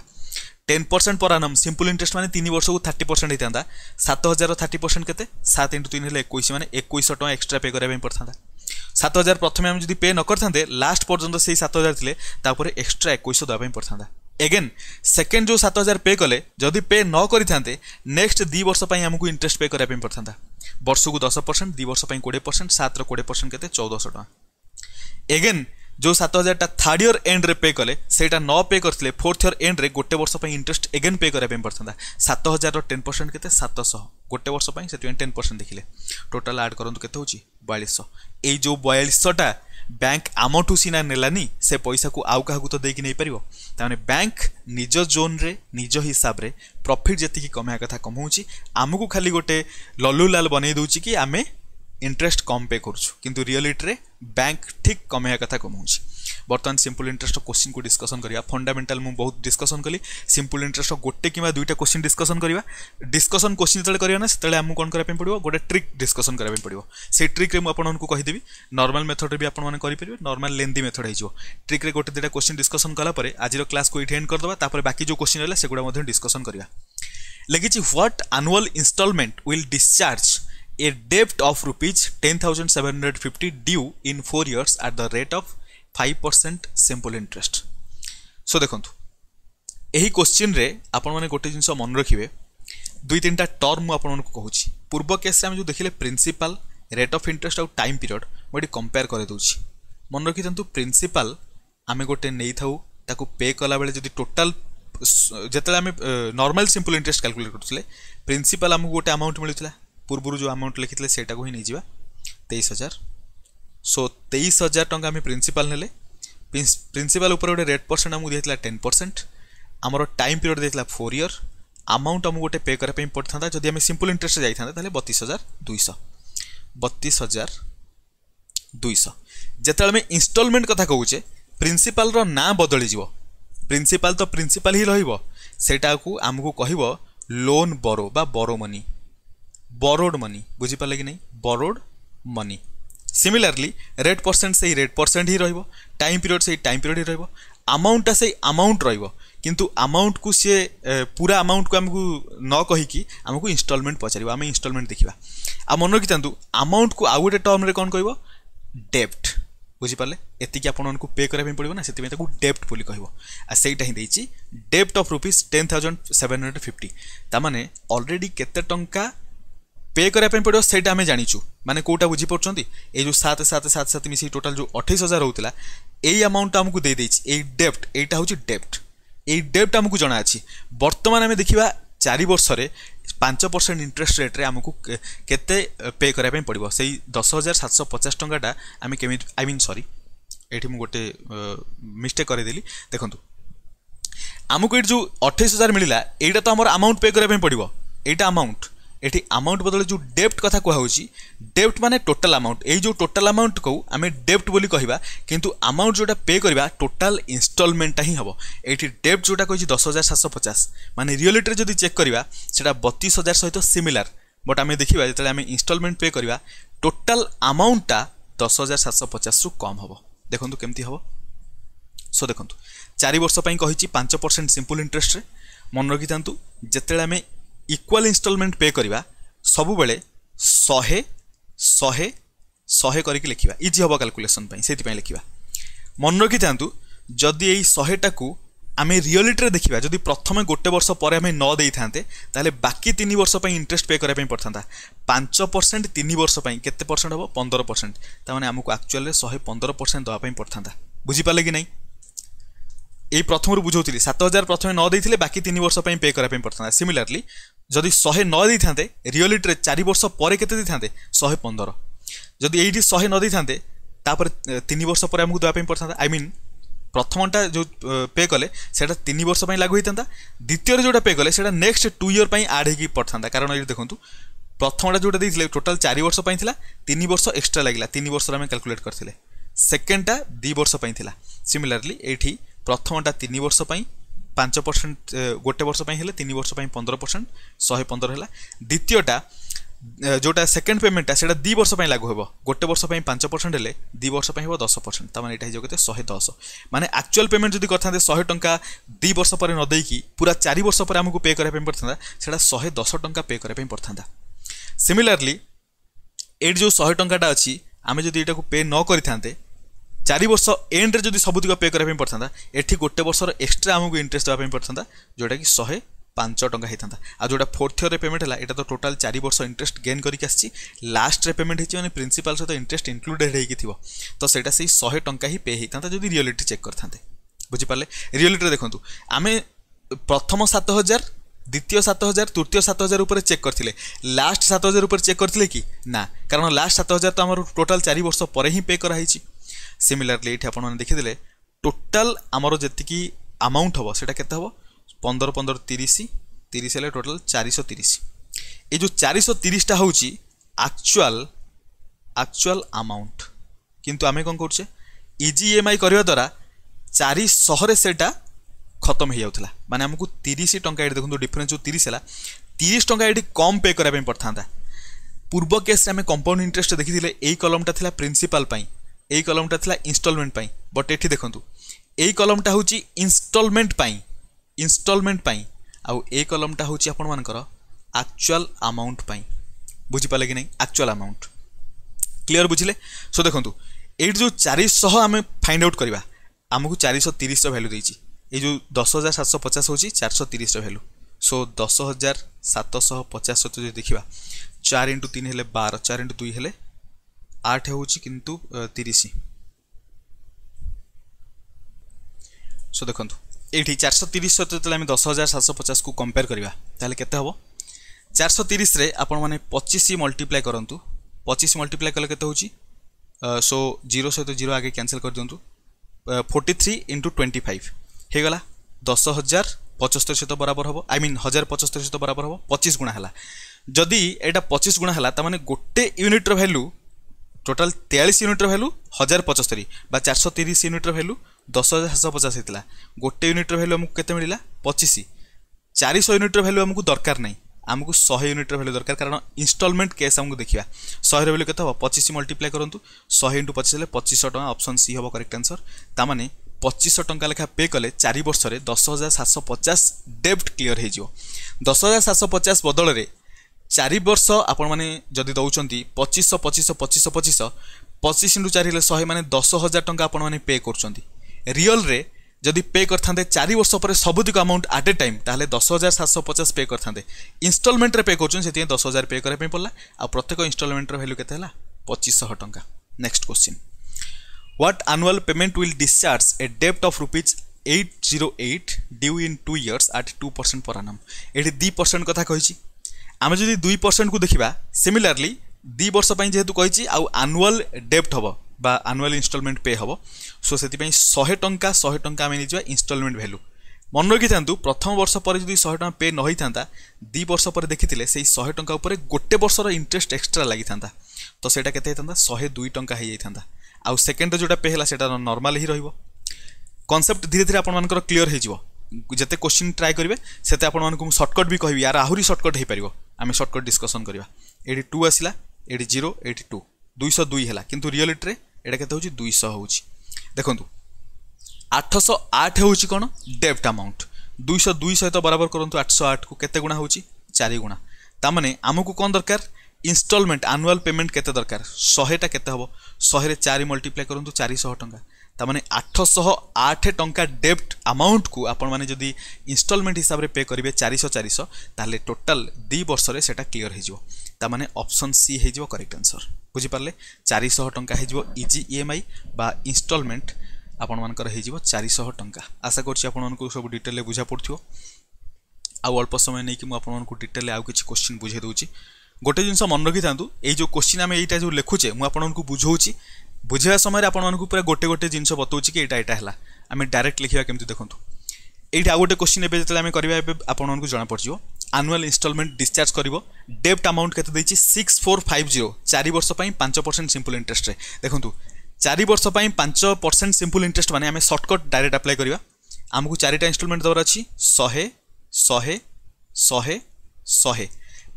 ten percent per আনম simple interest মানে তিন বর্ষক থার্টি পরসেন্ট হইতা সাত হাজার থার্টি পরসেন্ট কেতে সাত ইন্টু তিন হলে ଟଙ୍କା ଏକ୍ସଟ୍ରା ପେ କରିବା ପାଇଁ ପଡ଼ିଥାନ୍ତା ସାତ ହଜାର ପ୍ରଥମେ ଆମେ ଯଦି ପେ ନ କରିଥାନ୍ତେ ଲାଷ୍ଟ ପର୍ଯ୍ୟନ୍ତ ସେଇ ସାତ ହଜାର ଥିଲେ ତାପରେ ଏକ୍ସଟ୍ରା এক্সট্রা ଦେବା ପାଇଁ পড়া ଏଗେନ୍ ସେକେଣ୍ଡ ଯେଉଁ ସାତ ହଜାର ପେ କଲେ ଯଦି ପେ ନ କରିଥାନ୍ତେ ନେକ୍ସଟ ଦୁଇ ବର୍ଷ ପାଇଁ ଆମକୁ ଇଣ୍ଟରେଷ୍ଟ ପେ କରିବା ପାଇଁ ପଡ଼ିଥାନ୍ତା ବର୍ଷକୁ ଦଶ ପରସେଣ୍ଟ ଦୁଇ ବର୍ଷ ପାଇଁ କୋଡ଼ିଏ ପରସେଣ୍ଟ ସାତର କୋଡ଼ିଏ ପରସେଣ୍ଟ କେତେ ଚଉଦଶହ ଟଙ୍କା ଏଗେନ୍ ଯେଉଁ ସାତ ହଜାରଟା ଥାର୍ଡ଼ ଇୟର୍ ଏଣ୍ଡରେ ପେ କଲେ ସେଇଟା ନ ପେ କରିଥିଲେ ଫୋର୍ଥ ଇୟର୍ ଏଣ୍ଡରେ ଗୋଟେ ବର୍ଷ ପାଇଁ ଇଣ୍ଟରେଷ୍ଟ ଏଗେନ୍ ପେ କରିବା ପାଇଁ ପଡ଼ିଥାନ୍ତା ସାତ ହଜାରର ଟେନ୍ ପରସେଣ୍ଟ କେତେ ସାତଶହ ଗୋଟେ ବର୍ଷ ପାଇଁ ସେଥିପାଇଁ ଟେନ୍ ପରସେଣ୍ଟ ଦେଖିଲେ ଟୋଟାଲ୍ ଆଡ଼୍ କରନ୍ତୁ କେତେ ହେଉଛି ବୟାଳିଶଶହ ଏଇ ଯେଉଁ ବୟାଳିଶଶହଟା ब्याङ्क आमठु सिना नेानिसि पैसा आउँक त देखि नै पारेको बैंक निजो जोन रे निजो निज हिसाबले प्रफिट जतिकै कथा कमाउँछु आमु खालि गए लाल बनै देउँछ कि आमे ইন্টারেস্ট কম পে করছু কিন্তু রিয়েলিট্রে ব্যাঙ্ক ঠিক কমাইয়া কথা কমাউছি বর্তমান সিম্পল ইন্টারেস্ট কোশ্চিন কু ডিসকসন করা ফন্ডামেন্টাল মু বহুত ডিসকসন কলি সিম্পল ইন্টারেস্ট গোটে কিংবা দুইটা কোশ্চিন ডিসকসন করা ডিসকসন কোশ্চিন যেতে করা না সেতবে আমি কোণ করা পড়ব গোটে ট্রিক ডিসকসন করা পড়ব সেই ট্রিক্রে মু আপনার কহিদেবি নর্মাল মেথডে বি আপনার করে নর্মাল লেন্দি মেথড হয়ে ট্রিক্রে গোটে দুইটা কোশ্চিন ডিসকসন কলাপরে আজির ক্লাস কু এটি এন্ড করদবা তাপরে বাকি যে কোশ্চিন রহলা সেগুলা ডিসকসন করা লেগিছি what annual instalment will discharge a debt of rupees 10750 due in 4 years at the rate of 5% simple interest so দেখন্তু ଏହି କୋଶ୍ଚିନ୍ରେ ଆପଣମାନେ ଗୋଟେ ଜିନିଷ ମନେ ରଖିବେ ଦୁଇ ତିନିଟା ଟର୍ମ ମୁଁ ଆପଣମାନଙ୍କୁ କହୁଛି ପୂର୍ବ କେସ୍ରେ ଆମେ ଯେଉଁ ଦେଖିଲେ ପ୍ରିନ୍ସିପାଲ୍ ରେଟ୍ ଅଫ୍ ଇଣ୍ଟରେଷ୍ଟ ଆଉ ଟାଇମ୍ ପିରିୟଡ଼ ମୁଁ ଏଠି କମ୍ପେୟାର କରିଦେଉଛି ମନେ ରଖିଥାନ୍ତୁ ପ୍ରିନ୍ସିପାଲ୍ ଆମେ ଗୋଟେ ନେଇଥାଉ ତାକୁ ପେ କଲାବେଳେ ଯଦି ଟୋଟାଲ୍ ଯେତେବେଳେ ଆମେ ନର୍ମାଲ୍ ସିମ୍ପଲ୍ ଇଣ୍ଟରେଷ୍ଟ କାଲକୁଲେଟ୍ କରୁଥିଲେ ପ୍ରିନ୍ସିପାଲ୍ ଆମକୁ ଗୋଟେ ଆମାଉଣ୍ଟ ମିଳୁଥିଲା ପୂର୍ବରୁ ଯେଉଁ ଆମାଉଣ୍ଟ ଲେଖିଥିଲେ ସେଇଟାକୁ ହିଁ ନେଇଯିବା ତେଇଶ ହଜାର ସୋ ତେଇଶ ହଜାର ଟଙ୍କା ଆମେ ପ୍ରିନ୍ସିପାଲ୍ ନେଲେ ପ୍ରିନ୍ସିପାଲ୍ ଉପରେ ଗୋଟେ ରେଟ୍ ପରସେଣ୍ଟ ଆମକୁ ଦିଆଯାଇଥିଲା ଟେନ୍ ପରସେଣ୍ଟ ଆମର ଟାଇମ୍ ପିରିୟଡ଼ ଦିଆଯାଇଥିଲା ଫୋର୍ ଇୟର୍ ଆମାଉଣ୍ଟ ଆମକୁ ଗୋଟେ ପେ କରିବା ପାଇଁ ପଡ଼ିଥାନ୍ତା ଯଦି ଆମେ ସିମ୍ପଲ୍ ଇଣ୍ଟରେଷ୍ଟରେ ଯାଇଥାନ୍ତେ ତାହେଲେ ବତିଶ ହଜାର ଦୁଇଶହ ବତିଶ ହଜାର ଦୁଇଶହ ଯେତେବେଳେ ଆମେ ଇନଷ୍ଟଲମେଣ୍ଟ କଥା କହୁଛେ ପ୍ରିନ୍ସିପାଲ୍ର ନାଁ ବଦଳିଯିବ ପ୍ରିନ୍ସିପାଲ୍ ତ ପ୍ରିନ୍ସିପାଲ୍ ହିଁ ରହିବ ସେଇଟାକୁ ଆମକୁ କହିବ ଲୋନ୍ ବରୋ ବା ବରୋ ମନି borrowed money बुझी पाले कि नहीं borrowed money similarly rate percent से rate percent ही रहिबो time period से time period ही रहिबो amount टा से amount रहिबो किंतु amount को से पूरा amount को हमकु न कहिकि हमकु installment पचारिबो आमे installment देखिबा आ मन रखिथांतु amount को आउ गोटे टर्म रे कोन कहिबो डेप्ट ବୁଝିପାରିଲେ ଏତିକି ଆପଣମାନଙ୍କୁ ପେ କରିବା ପାଇଁ ପଡ଼ିବ ନା ସେଥିପାଇଁ ତାକୁ ଡେପ୍ଟ ବୋଲି କହିବ ଆଉ ସେଇଟା ହିଁ ଦେଇଛି ଡେପ୍ଟ of rupees ten thousand seven hundred fifty ତା'ମାନେ ଅଲରେଡ଼ି କେତେ ଟଙ୍କା পে করা পড়ব সেইটা আমি জাঁচু মানে কোটা বুঝিপারুচ্ছেন এই যে সাত সাত সাত সাত মিশি টোটাল যে অঠেইশ হাজার হোলা এই আমাউন্টটা আমাকে দিয়ে দিয়েছি এই ডেপ্ট এইটা হচ্ছে ডেপ্ট এই ডেপ্ট আমাকে জনা আছে বর্তমান আমি দেখিবা চারি বর্ষরে পাঁচ পরসেন্ট ইন্টরেস্ট রেট্রে আমি কেতে পে করা পড়ব সেই দশ হাজার সাতশো পচাশ টাকাটা আমি কেমি আই মিন সরি এটি মু গোটে মিস্টেক করাইদেলি দেখুন ଆମକୁ ଏଠି ଯେଉଁ ଅଠେଇଶ ହଜାର ମିଳିଲା ଏଇଟା ତ ଆମର ଆମାଉଣ୍ଟ ପେ କରିବା ପାଇଁ ପଡ଼ିବ ଏଇଟା ଆମାଉଣ୍ଟ এটি আমাউন্ট বদলে যে ডেপ্ট কথা কুয়া হচ্ছে ডেপ্ট মানে টোটাল আমাউন্ট এই যে টোটাল আমাউন্ট কু আমি ডেপ্ট বলে কহা কিন্তু আমাউন্ট যেটা পে করা টোটাল ইনস্টলমেন্টটা হি হব এইটি ডেপ্ট যেটা কইছি দশ হাজার সাতশো পচাশ মানে রিয়েলিটিরে যদি চেক করা সেটা বতিশ হাজার সহ সিমিলার বট আমি দেখা যেতবে আমি ইনস্টলমেন্ট পে করা টোটাল আমাউন্টটা দশ হাজার সাতশো পচাশ কম হব দেখুন কমিটি হব সো দেখুন চারি বর্ষ পাই কহিছি পাঁচ পরসেন্ট সিম্পল ইন্টরেস্টরে মনে রাখি থাকুন যেতবে আমি ଇକ୍ୱାଲ୍ ଇନଷ୍ଟଲମେଣ୍ଟ ପେ କରିବା ସବୁବେଳେ ଶହେ ଶହେ ଶହେ କରିକି ଲେଖିବା ଇଜି ହେବ କାଲକୁଲେସନ୍ ପାଇଁ ସେଥିପାଇଁ ଲେଖିବା ମନେ ରଖିଥାନ୍ତୁ ଯଦି ଏଇ ଶହେଟାକୁ ଆମେ ରିଅଲିଟିରେ ଦେଖିବା ଯଦି ପ୍ରଥମେ ଗୋଟେ ବର୍ଷ ପରେ ଆମେ ନ ଦେଇଥାନ୍ତେ ତାହେଲେ ବାକି ତିନି ବର୍ଷ ପାଇଁ ଇଣ୍ଟରେଷ୍ଟ ପେ କରିବା ପାଇଁ ପଡ଼ିଥାନ୍ତା ପାଞ୍ଚ ପରସେଣ୍ଟ ତିନି ବର୍ଷ ପାଇଁ କେତେ ପରସେଣ୍ଟ ହେବ ପନ୍ଦର ପରସେଣ୍ଟ ତାମାନେ ଆମକୁ ଆକ୍ଚୁଆଲିରେ ଶହେ ପନ୍ଦର ପରସେଣ୍ଟ ଦେବା ପାଇଁ ପଡ଼ିଥାନ୍ତା ବୁଝିପାରିଲେ କି ନାହିଁ ଏଇ ପ୍ରଥମରୁ ବୁଝାଉଥିଲି ସାତ ହଜାର ପ୍ରଥମେ ନ ଦେଇଥିଲେ ବାକି ତିନି ବର୍ଷ ପାଇଁ ପେ କରିବା ପାଇଁ ପଡ଼ିଥାନ୍ତା ସିମିଲାରଲି ଯଦି ଶହେ ନ ଦେଇଥାନ୍ତେ ରିଅଲିଟିରେ ଚାରି ବର୍ଷ ପରେ କେତେ ଦେଇଥାନ୍ତେ ଶହେ ପନ୍ଦର ଯଦି ଏଇଠି ଶହେ ନ ଦେଇଥାନ୍ତେ ତାପରେ ତିନି ବର୍ଷ ପରେ ଆମକୁ ଦେବା ପାଇଁ ପଡ଼ିଥାନ୍ତା ଆଇ ମିନ୍ ପ୍ରଥମଟା ଯେଉଁ ପେ କଲେ ସେଇଟା ତିନି ବର୍ଷ ପାଇଁ ଲାଗୁ ହୋଇଥାନ୍ତା ଦ୍ୱିତୀୟରେ ଯେଉଁଟା ପେ କଲେ ସେଇଟା ନେକ୍ସଟ ଟୁ ଇୟର୍ ପାଇଁ ଆଡ଼୍ ହେଇକି ପଡ଼ିଥାନ୍ତା କାରଣ ଏଇଠି ଦେଖନ୍ତୁ ପ୍ରଥମଟା ଯେଉଁଟା ଦେଇଥିଲେ ଟୋଟାଲ୍ ଚାରି ବର୍ଷ ପାଇଁ ଥିଲା ତିନି ବର୍ଷ ଏକ୍ସଟ୍ରା ଲାଗିଲା ତିନି ବର୍ଷରେ ଆମେ କ୍ୟାଲକୁଲେଟ୍ କରିଥିଲେ ସେକେଣ୍ଡଟା ଦୁଇ ବର୍ଷ ପାଇଁ ଥିଲା ସିମିଲାରଲି ଏଇଠି ପ୍ରଥମଟା ତିନି ବର୍ଷ ପାଇଁ ପାଞ୍ଚ ପରସେଣ୍ଟ ଗୋଟେ ବର୍ଷ ପାଇଁ ହେଲେ ତିନି ବର୍ଷ ପାଇଁ ପନ୍ଦର ପରସେଣ୍ଟ ଶହେ ପନ୍ଦର ହେଲା ଦ୍ୱିତୀୟଟା ଯେଉଁଟା ସେକେଣ୍ଡ ପେମେଣ୍ଟଟା ସେଇଟା ଦୁଇ ବର୍ଷ ପାଇଁ ଲାଗୁ ହେବ ଗୋଟେ ବର୍ଷ ପାଇଁ ପାଞ୍ଚ ପରସେଣ୍ଟ ହେଲେ ଦୁଇ ବର୍ଷ ପାଇଁ ହେବ ଦଶ ପରସେଣ୍ଟ ତା'ମାନେ ଏଇଟା ହେଇଯିବ କେତେ ଶହେ ଦଶ ମାନେ ଆକ୍ଚୁଆଲ୍ ପେମେଣ୍ଟ ଯଦି କରିଥାନ୍ତେ ଶହେ ଟଙ୍କା ଦୁଇ ବର୍ଷ ପରେ ନ ଦେଇକି ପୁରା ଚାରି ବର୍ଷ ପରେ ଆମକୁ ପେ କରିବା ପାଇଁ ପଡ଼ିଥାନ୍ତା ସେଇଟା ଶହେ ଦଶ ଟଙ୍କା ପେ କରିବା ପାଇଁ ପଡ଼ିଥାନ୍ତା ସିମିଲାରଲି ଏଇଠି ଯେଉଁ ଶହେ ଟଙ୍କାଟା ଅଛି ଆମେ ଯଦି ଏଇଟାକୁ ପେ ନ କରିଥାନ୍ତେ ଚାରି ବର୍ଷ ଏଣ୍ଡରେ ଯଦି ସବୁତିକ ପେ କରିବା ପାଇଁ ପଡ଼ିଥାନ୍ତା ଏଠି ଗୋଟେ ବର୍ଷର ଏକ୍ସଟ୍ରା ଆମକୁ ଇଣ୍ଟରେଷ୍ଟ ଦେବା ପାଇଁ ପଡ଼ିଥାନ୍ତା ଯେଉଁଟାକି ଶହେ ପାଞ୍ଚ ଟଙ୍କା ହେଇଥାନ୍ତା ଆଉ ଯେଉଁଟା ଫୋର୍ଥ ଇୟର୍ରେ ପେମେଣ୍ଟ ହେଲା ଏଇଟା ତ ଟୋଟାଲ୍ ଚାରି ବର୍ଷ ଇଣ୍ଟରେଷ୍ଟ ଗେନ୍ କରିକି ଆସିଛି ଲାଷ୍ଟରେ ପେମେଣ୍ଟ ହେଇଛି ମାନେ ପ୍ରିନ୍ସିପାଲ୍ ସହିତ ଇଣ୍ଟରେଷ୍ଟ ଇନକ୍ଲୁଡେଡ଼ ହେଇକି ଥିବ ତ ସେଇଟା ସେଇ ଶହେ ଟଙ୍କା ହିଁ ପେ ହେଇଥାନ୍ତା ଯଦି ରିଅଲିଟି ଚେକ୍ କରିଥାନ୍ତେ ବୁଝିପାରିଲେ ରିଅଲିଟିରେ ଦେଖନ୍ତୁ ଆମେ ପ୍ରଥମ ସାତ ହଜାର দ্বিতীয় সাত হাজার তৃতীয় সাত হাজার উপরে চেক করলে লাস্ট সাত হাজার উপরে চেক করলে কি না কারণ লাস্ট সাত হাজার তো আমার টোটাল চারি বর্ষ পরে হি পে করা হয়েছে ସିମିଲାରଲି ଏଇଠି ଆପଣମାନେ ଦେଖିଦେଲେ ଟୋଟାଲ ଆମର ଯେତିକି ଆମାଉଣ୍ଟ ହେବ ସେଇଟା କେତେ ହେବ ପନ୍ଦର ପନ୍ଦର ତିରିଶ ତିରିଶ ହେଲେ ଟୋଟାଲ ଚାରିଶହ ତିରିଶ ଏଇ ଯେଉଁ ଚାରିଶହ ତିରିଶଟା ହେଉଛି ଆକ୍ଚୁଆଲ ଆକ୍ଚୁଆଲ ଆମାଉଣ୍ଟ କିନ୍ତୁ ଆମେ କ'ଣ କରୁଛେ ଇଜି ଇଏମ୍ଆଇ କରିବା ଦ୍ୱାରା ଚାରିଶହରେ ସେଇଟା ଖତମ ହେଇଯାଉଥିଲା ମାନେ ଆମକୁ ତିରିଶ ଟଙ୍କା ଏଠି ଦେଖନ୍ତୁ ଡିଫରେନ୍ସ ଯେଉଁ ତିରିଶ ହେଲା তিরিশ টঙ্কা এটি কম পে করা পড়ি পড়া পূর্ব কেস্রে আমি কম্পাউন্ড ইন্টরেস্ট দেখি এই কলমটা লা প্রিন্সিপাল পাই এই কলমটা ଥିଲା ইনস্টলমেন্ট পাই বট এটি দেখন্তু এই কলমটা হচ্ছে ইনস্টলমেন্ট পাই ইনস্টলমেন্ট পাই ଆଉ ଏ କଲମଟା ହେଉଛି ଆପଣମାନଙ୍କର ଆକ୍ଚୁଆଲ୍ ଆମାଉଣ୍ଟ ପାଇଁ ବୁଝିପାରିଲେ କି ନାହିଁ ଆକ୍ଚୁଆଲ୍ ଆମାଉଣ୍ଟ କ୍ଲିଅର୍ ବୁଝିଲେ ସୋ ଦେଖନ୍ତୁ ଏଇଠି ଯେଉଁ ଚାରିଶହ ଆମେ ଫାଇଣ୍ଡ ଆଉଟ୍ କରିବା ଆମକୁ ଚାରିଶହ ତିରିଶର ଭ୍ୟାଲୁ ଦେଇଛି ଏଇ ଯେଉଁ ଦଶ ହଜାର ସାତଶହ ପଚାଶ ହେଉଛି ଚାରିଶହ ତିରିଶର ଭ୍ୟାଲୁ ସୋ ଦଶ ହଜାର ସାତଶହ ପଚାଶ ଯଦି ଦେଖିବା ଚାରି ଇଣ୍ଟୁ ତିନି ହେଲେ ବାର ଚାରି ଇଣ୍ଟୁ ଦୁଇ ହେଲେ আট হচ্ছে কিন্তু তিরিশ সো দেখুন এইটি চারশো তিরিশ সহ যেতে আমি দশ হাজার সাতশো পচাশকে কম্পেয়ার করা তাহলে কেতে হব চারশো তিরিশে আপন মানে পঁচিশ মল্টিপ্লাই করতু পঁচিশ মল্টিপ্লাই কলে কেতে হচ্ছে সো জিরো সহ জিরো আগে ক্যানসেল করে দিও forty three into twenty five হয়ে গলা দশ হাজার পঁচস্তরি সহ বরাবর হব আই মিন হাজার পঁচস্তরি সহ বরাবর হব পঁচিশ গুণা হল যদি এটা পঁচিশ গুণা হল তার মানে গোটে ইউনিটর ভ্যালু টোটাল তেয়াল্লিশ ইউনিটর ভ্যালু হাজার পঁচস্তরি বা চারশো তিরিশ ইউনিটর ভ্যালু দশ হাজার সাতশো পচাশ হয়েছিল গোটে ইউনিটর ভ্যালু আমাকে কেতে মিলা পঁচিশ চারিশহ ইউনিটর ভ্যালু আমাকে দরকার নাই ଆମକୁ ଶହେ ୟୁନିଟ୍ର ଭ୍ୟାଲ୍ୟୁ ଦରକାର କାରଣ ଇନଷ୍ଟଲମେଣ୍ଟ କେସ୍ ଆମକୁ ଦେଖିବା ଶହେର ଭ୍ୟାଲ୍ୟୁ କେତେ ହେବ ପଚିଶ ମଲ୍ଟିପ୍ଲାଏ କରନ୍ତୁ ଶହେ ଇଣ୍ଟୁ ପଚିଶ ହେଲେ ପଚିଶଶହ ଟଙ୍କା ଅପସନ୍ ସି ହେବ କରେକ୍ଟ ଆନ୍ସର ତାମାନେ ପଚିଶଶହ ଟଙ୍କା ଲେଖା ପେ କଲେ ଚାରି ବର୍ଷରେ ଦଶ ହଜାର ସାତଶହ ପଚାଶ ଡେପ୍ଟ କ୍ଲିଅର୍ ହୋଇଯିବ ଦଶ ହଜାର ସାତଶହ ପଚାଶ ବଦଳରେ ଚାରି ବର୍ଷ ଆପଣମାନେ ଯଦି ଦେଉଛନ୍ତି ପଚିଶଶହ ପଚିଶଶହ ପଚିଶଶହ ପଚିଶଶହ ପଚିଶ ଇଣ୍ଟୁ ଚାରି ହେଲେ ଶହେ ମାନେ ଦଶ ହଜାର ଟଙ୍କା ଆପଣମାନେ ପେ କରୁଛନ୍ତି ରିଅଲ୍ରେ ଯଦି ପେ କରିଥାନ୍ତେ ଚାରି ବର୍ଷ ପରେ ସବୁତିକ ଆମାଉଣ୍ଟ ଆଟ୍ ଏ ଟାଇମ୍ ତାହେଲେ ଦଶ ହଜାର ସାତଶହ ପଚାଶ ପେ କରିଥାନ୍ତେ ଇନଷ୍ଟଲମେଣ୍ଟରେ ପେ କରୁଛନ୍ତି ସେଥିପାଇଁ ଦଶ ହଜାର ପେ କରିବା ପାଇଁ ପଡ଼ିଲା ଆଉ ପ୍ରତ୍ୟେକ ଇନଷ୍ଟଲମେଣ୍ଟର ଭ୍ୟାଲ୍ୟୁ କେତେ ହେଲା ପଚିଶଶହ ଟଙ୍କା next question what annual payment will discharge a ଡେପ୍ଟ of rupees eight zero eight due in two years at two percent per annum ଏଠି ଦୁଇ ପରସେଣ୍ଟ କଥା କହିଛି ଆମେ ଯଦି ଦୁଇ ପରସେଣ୍ଟକୁ ଦେଖିବା ସିମିଲାରଲି ଦୁଇ ବର୍ଷ ପାଇଁ ଯେହେତୁ କହିଛି ଆଉ ଆନୁଆଲ୍ ଡେପ୍ଟ ହେବ বা আনুয়াল ইনস্টলমেন্ট পে হব সো সেই শহে টঙ্কা শহে টঙ্কা আমি নিয়ে ইনস্টলমেন্ট ভ্যালু মনে রাখি থাকে প্রথম বর্ষ পরে যদি শহে টাকা পে নই থাকে দুই বর্ষ পরে দেখিলে সেই শহে টঙ্কা উপরে গোটে বর্ষর ইন্টরেস্ট এক্সট্রা লাগি থাকে তো সেটা কেতে হয়ে শহে দুই টঙ্কা হয়ে যাই আউ সেকেন্ডরে যেটা পে হল সেটা নর্মাল হি রহব কনসেপ্ট ধীরে ধীরে আপনার ক্লিয়ার হয়ে যাব যেতে কোশ্চিন ট্রাই করবে সেতে আপনার সর্টকট বি কহবি ইয়ার আহরি সর্টকট হয়ে পারিব আমি সর্টকট ডিসকসন করা এটি টু আসলা এটি জিরো এটি টু দুইশ দুই হল কিন্তু রিয়েলিট্রে এটা কত হচ্ছে দুইশ হচ্ছে দেখুন আঠশ আট হচ্ছে কোণ ডেপ্ট আমাউন্ট দুইশ দুই সহ বরাবর করতু আটশ আট কু কেতে গুণা হচ্ছে চারি গুণা তা মানে আমি কম দরকার ইনস্টলমেন্ট আনুয়াল পেমেন্ট কেতে দরকার শহেটা কেতে হব শহে চারি মল্টিপ্লাই করতু চারিশহ টঙ্কা ତାମାନେ ଆଠଶହ ଆଠ ଟଙ୍କା ଡେପ୍ଟ ଆମାଉଣ୍ଟକୁ ଆପଣମାନେ ଯଦି ଇନଷ୍ଟଲମେଣ୍ଟ ହିସାବରେ ପେ କରିବେ ଚାରିଶହ ଚାରିଶହ ତାହେଲେ ଟୋଟାଲ ଦୁଇ ବର୍ଷରେ ସେଇଟା କ୍ଲିଅର ହେଇଯିବ ତାମାନେ ଅପସନ୍ ସି ହେଇଯିବ କରେକ୍ଟ ଆନ୍ସର୍ ବୁଝିପାରିଲେ ଚାରିଶହ ଟଙ୍କା ହେଇଯିବ ଇଜି ଇ ଏମ୍ ଆଇ ବା ଇନଷ୍ଟଲମେଣ୍ଟ ଆପଣମାନଙ୍କର ହେଇଯିବ ଚାରିଶହ ଟଙ୍କା ଆଶା କରୁଛି ଆପଣମାନଙ୍କୁ ସବୁ ଡିଟେଲରେ ବୁଝା ପଡ଼ୁଥିବ ଆଉ ଅଳ୍ପ ସମୟ ନେଇକି ମୁଁ ଆପଣମାନଙ୍କୁ ଡିଟେଲରେ ଆଉ କିଛି କୋଶ୍ଚିନ୍ ବୁଝାଇ ଦେଉଛି ଗୋଟେ ଜିନିଷ ମନେ ରଖିଥାନ୍ତୁ ଏଇ ଯେଉଁ କୋଶ୍ଚିନ୍ ଆମେ ଏଇଟା ଯେଉଁ ଲେଖୁଛେ ମୁଁ ଆପଣଙ୍କୁ ବୁଝାଉଛି ବୁଝେଇବା ସମୟରେ ଆପଣମାନଙ୍କୁ ପୁରା ଗୋଟେ ଗୋଟେ ଜିନିଷ ବତାଉଛି କି ଏଇଟା ଏଇଟା ହେଲା ଆମେ ଡାଇରେକ୍ଟ ଲେଖିବା କେମିତି ଦେଖନ୍ତୁ ଏଇଠି ଆଉ ଗୋଟେ କ୍ୱେଶ୍ଚିନ୍ ଏବେ ଯେତେବେଳେ ଆମେ କରିବା ଏବେ ଆପଣମାନଙ୍କୁ ଜଣାପଡ଼ିଯିବ ଆନୁଆଲ ଇନଷ୍ଟଲମେଣ୍ଟ ଡିସଚାର୍ଜ କରିବ ଡେପ୍ଟ ଆମାଉଣ୍ଟ କେତେ ଦେଇଛି ସିକ୍ସ ଫୋର୍ ଫାଇଭ୍ ଜିରୋ ଚାରି ବର୍ଷ ପାଇଁ ପାଞ୍ଚ ପରସେଣ୍ଟ ସିମ୍ପଲ୍ ଇଣ୍ଟରେଷ୍ଟରେ ଦେଖନ୍ତୁ ଚାରି ବର୍ଷ ପାଇଁ ପାଞ୍ଚ ପରସେଣ୍ଟ ସିମ୍ପଲ୍ ଇଣ୍ଟରେଷ୍ଟ ମାନେ ଆମେ ସର୍ଟକଟ୍ ଡାଇରେକ୍ଟ ଆପ୍ଲାଏ କରିବା ଆମକୁ ଚାରିଟା ଇନଷ୍ଟଲମେଣ୍ଟ ଦେବାର ଅଛି ଶହେ ଶହେ ଶହେ ଶହେ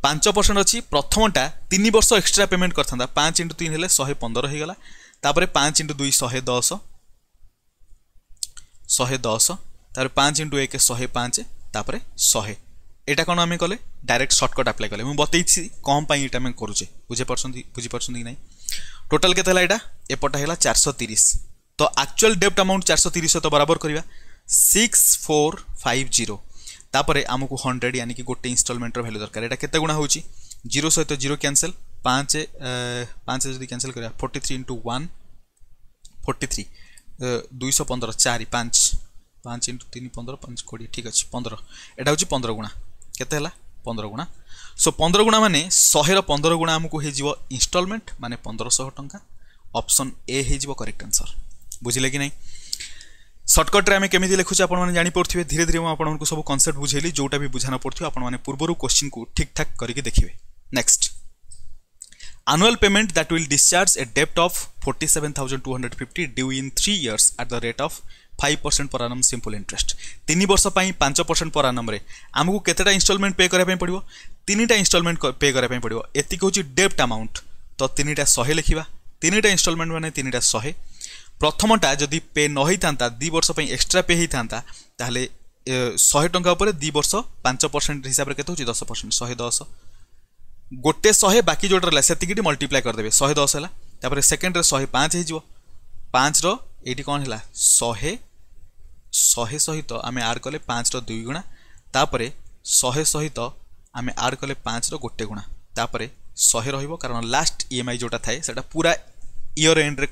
ପାଞ୍ଚ ପରସେଣ୍ଟ ଅଛି ପ୍ରଥମଟା ତିନି ବର୍ଷ ଏକ୍ସଟ୍ରା ପେମେଣ୍ଟ କରିଥାନ୍ତା ପାଞ୍ଚ ଇଣ୍ଟୁ ତିନି ହେଲେ ଶହେ ପନ୍ଦର ହେଇଗଲା ତାପରେ ପାଞ୍ଚ ଇଣ୍ଟୁ ଦୁଇ ଶହେ ଦଶ ଶହେ ଦଶ ତାପରେ ପାଞ୍ଚ ଇଣ୍ଟୁ ଏକ ଶହେ ପାଞ୍ଚ ତାପରେ ଶହେ এটা কোণ আমি কলে ডাইরেক্ট সর্টকট আপ্লাই কলে মু বতাইছি কম পাই এটা আমি করুছে বুঝে পারছেন বুঝি পারছেন কি না টোটাল কেতে হল এটা এপটা হল চারশো তিরিশ তো আকচুয়াল ডেপ্ট আমাউন্ট চারশো তিরিশ সহ বরাবর করা সিক্স ফোর ফাইভ জিরো তাপরে আমি হন্ড্রেড ইয়ানি কি গোটে ইনস্টলমেন্টর ভ্যালু দরকার এটা কেতে গুণা হচ্ছে জিরো সহ জিরো ক্যানসেল पाँच पाँच जति क्यान्सल गरेर forty three into one forty three दुई सय पन्ध्र चार पाँच पाँच इन्टु तिन पन्ध्र पाँच कोडी ठिक अछि पन्ध्र एटा हुन्छ पन्ध्र गुणा केत होला पन्ध्र गुणा सो पन्ध्र गुणा मे र पन्ध्र गुणा आमु है इन्स्टलमेन्ट मे पन्ध्र शङा अप्सन ए करेक्ट आन्सर बुझिले कि नै सर्टकट्रे केही लेखुछु अब जाने पर्थ्यो धीरे धेरै मुख्य सब कन्सेप्ट बुझैली जोटा बुझा नपुथ्यो आर्वु किन ठिक ठाकि देखिबे next annual payment that will discharge a debt of 47250 due in 3 years at the rate of 5% per annum simple interest 3 वर्ष पई 5% per annum रे हमकु केतेटा इंस्टॉलमेंट पे करे पई पड़िवो तीनटा इंस्टॉलमेंट पे करे पे पड़िवो एति कहउची डेब्ट अमाउंट तो तीनटा 100 लिखिबा तीनटा इंस्टॉलमेंट माने तीनटा 100 प्रथमटा जदि पे न होई थांता 2 वर्ष पई एक्स्ट्रा पे होई थांता ताहले 100 टंका ऊपर 2 वर्ष 5% हिसाब रे केते होची 10% 110 ଗୋଟେ ଶହେ ବାକି ଯେଉଁଟା ରହିଲା ସେତିକିଟି ମଲ୍ଟିପ୍ଲାଏ କରିଦେବେ ଶହେ ଦଶ ହେଲା ତାପରେ ସେକେଣ୍ଡରେ ଶହେ ପାଞ୍ଚ ହେଇଯିବ ପାଞ୍ଚର ଏଇଠି କ'ଣ ହେଲା ଶହେ ଶହେ ସହିତ ଆମେ ଆଡ଼୍ କଲେ ପାଞ୍ଚର ଦୁଇ ଗୁଣା ତାପରେ ଶହେ ସହିତ ଆମେ ଆଡ଼୍ କଲେ ପାଞ୍ଚର ଗୋଟେ ଗୁଣା ତାପରେ ଶହେ ରହିବ କାରଣ ଲାଷ୍ଟ ଇ ଏମ୍ ଆଇ ଯେଉଁଟା ଥାଏ ସେଇଟା ପୁରା ଇୟର୍ ଏଣ୍ଡରେ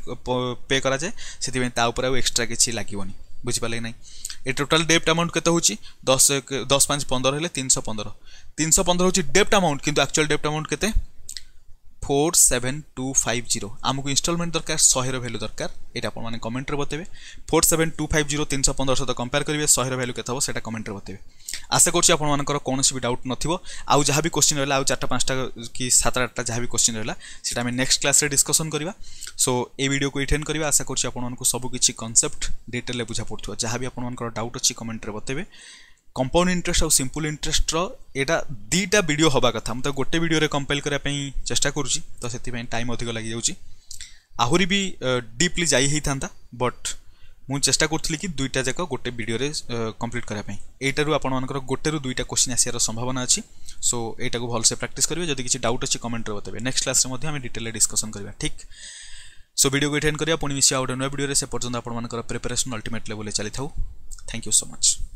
ପେ କରାଯାଏ ସେଥିପାଇଁ ତା ଉପରେ ଆଉ ଏକ୍ସଟ୍ରା କିଛି ଲାଗିବନି ବୁଝିପାରିଲେ କି ନାହିଁ ଏ ଟୋଟାଲ୍ ଡେପ୍ଟ ଆମାଉଣ୍ଟ କେତେ ହେଉଛି ଦଶ ଦଶ ପାଞ୍ଚ ପନ୍ଦର ହେଲେ ତିନିଶହ ପନ୍ଦର তিনশো ପନ୍ଦର ହେଉଛି ଡେପ୍ଟ ଆମାଉଣ୍ଟ କିନ୍ତୁ ଆକ୍ଚୁଆଲ୍ ଡେପ୍ଟ ଆମାଉଣ୍ଟ କେତେ four seven two five zero আমি ইনস্টলমেন্ট দরকার শহের ভ্যালু দরকার এটা আপনার মানে কমেন্টরে বতেবে four seven two five zero তিনশো পনেরো সহ কম্পেয়ার করবে শহের ভ্যালু কেতে হব সেটা কমেন্টরে বতেবে আশা করছি আপনার কৌশি বি ডাউট নথিব আউ যা বি কোশ্চিন রহলা আউ চারটা পাঁচটা কি সাতটা আটটা যা বি কোশ্চিন রহলা সেটা আমি নেক্সট ক্লাসে ডিসকসন করা সো এই ভিডিওকে ইটেন করা আশা করছি আপনার সবুকিছি কনসেপ্ট ডিটেলরে বুঝা পড়ুথ যা বি আপনার ডাউট অছি কমেন্টরে বতেবে কম্পাউন্ড ইন্টরেস্ট ଆଉ ସିମ୍ପଲ୍ ଇଣ୍ଟରେଷ୍ଟର ଏଇଟା ଦୁଇଟା ଭିଡ଼ିଓ ହେବା କଥା ମୁଁ ତାକୁ ଗୋଟେ ଭିଡ଼ିଓରେ କମ୍ପାଇଲ୍ କରିବା ପାଇଁ ଚେଷ୍ଟା କରୁଛି ତ ସେଥିପାଇଁ ଟାଇମ୍ ଅଧିକ ଲାଗିଯାଉଛି ଆହୁରି ବି ଡିପ୍ଲି ଯାଇ ହେଇଥାନ୍ତା ବଟ୍ ମୁଁ ଚେଷ୍ଟା କରୁଥିଲି କି ଦୁଇଟା ଯାକ ଗୋଟେ ଭିଡ଼ିଓରେ କମ୍ପ୍ଲିଟ୍ କରିବା ପାଇଁ ଏଇଟାରୁ ଆପଣମାନଙ୍କର ଗୋଟେରୁ ଦୁଇଟା କୋଶ୍ଚିନ୍ ଆସିବାର ସମ୍ଭାବନା ଅଛି ସୋ ଏଇଟାକୁ ଭଲସେ ପ୍ରାକ୍ଟିସ୍ କରିବେ ଯଦି କିଛି ଡାଉଟ୍ ଅଛି କମେଣ୍ଟରେ ବତେଇବେ ନେକ୍ସଟ କ୍ଲାସ୍ରେ ମଧ୍ୟ ଆମେ ଡିଟେଲରେ ଡିସ୍କସନ୍ କରିବା ଠିକ୍ ସୋ ଭିଡ଼ିଓକୁ ଏଟେଣ୍ଡ କରିବା ପୁଣି ମିଶିବା ଗୋଟେ ନୂଆ ଭିଡ଼ିଓରେ ସେ ପର୍ଯ୍ୟନ୍ତ ଆପଣମାନଙ୍କର ପ୍ରିପାରେସନ୍ ଅଲ୍ଟିମେଟ୍ ଲେଭେଲରେ ଚାଲିଥାଉ ଥ୍ୟାଙ୍କ ୟୁ ସୋ ମଚ୍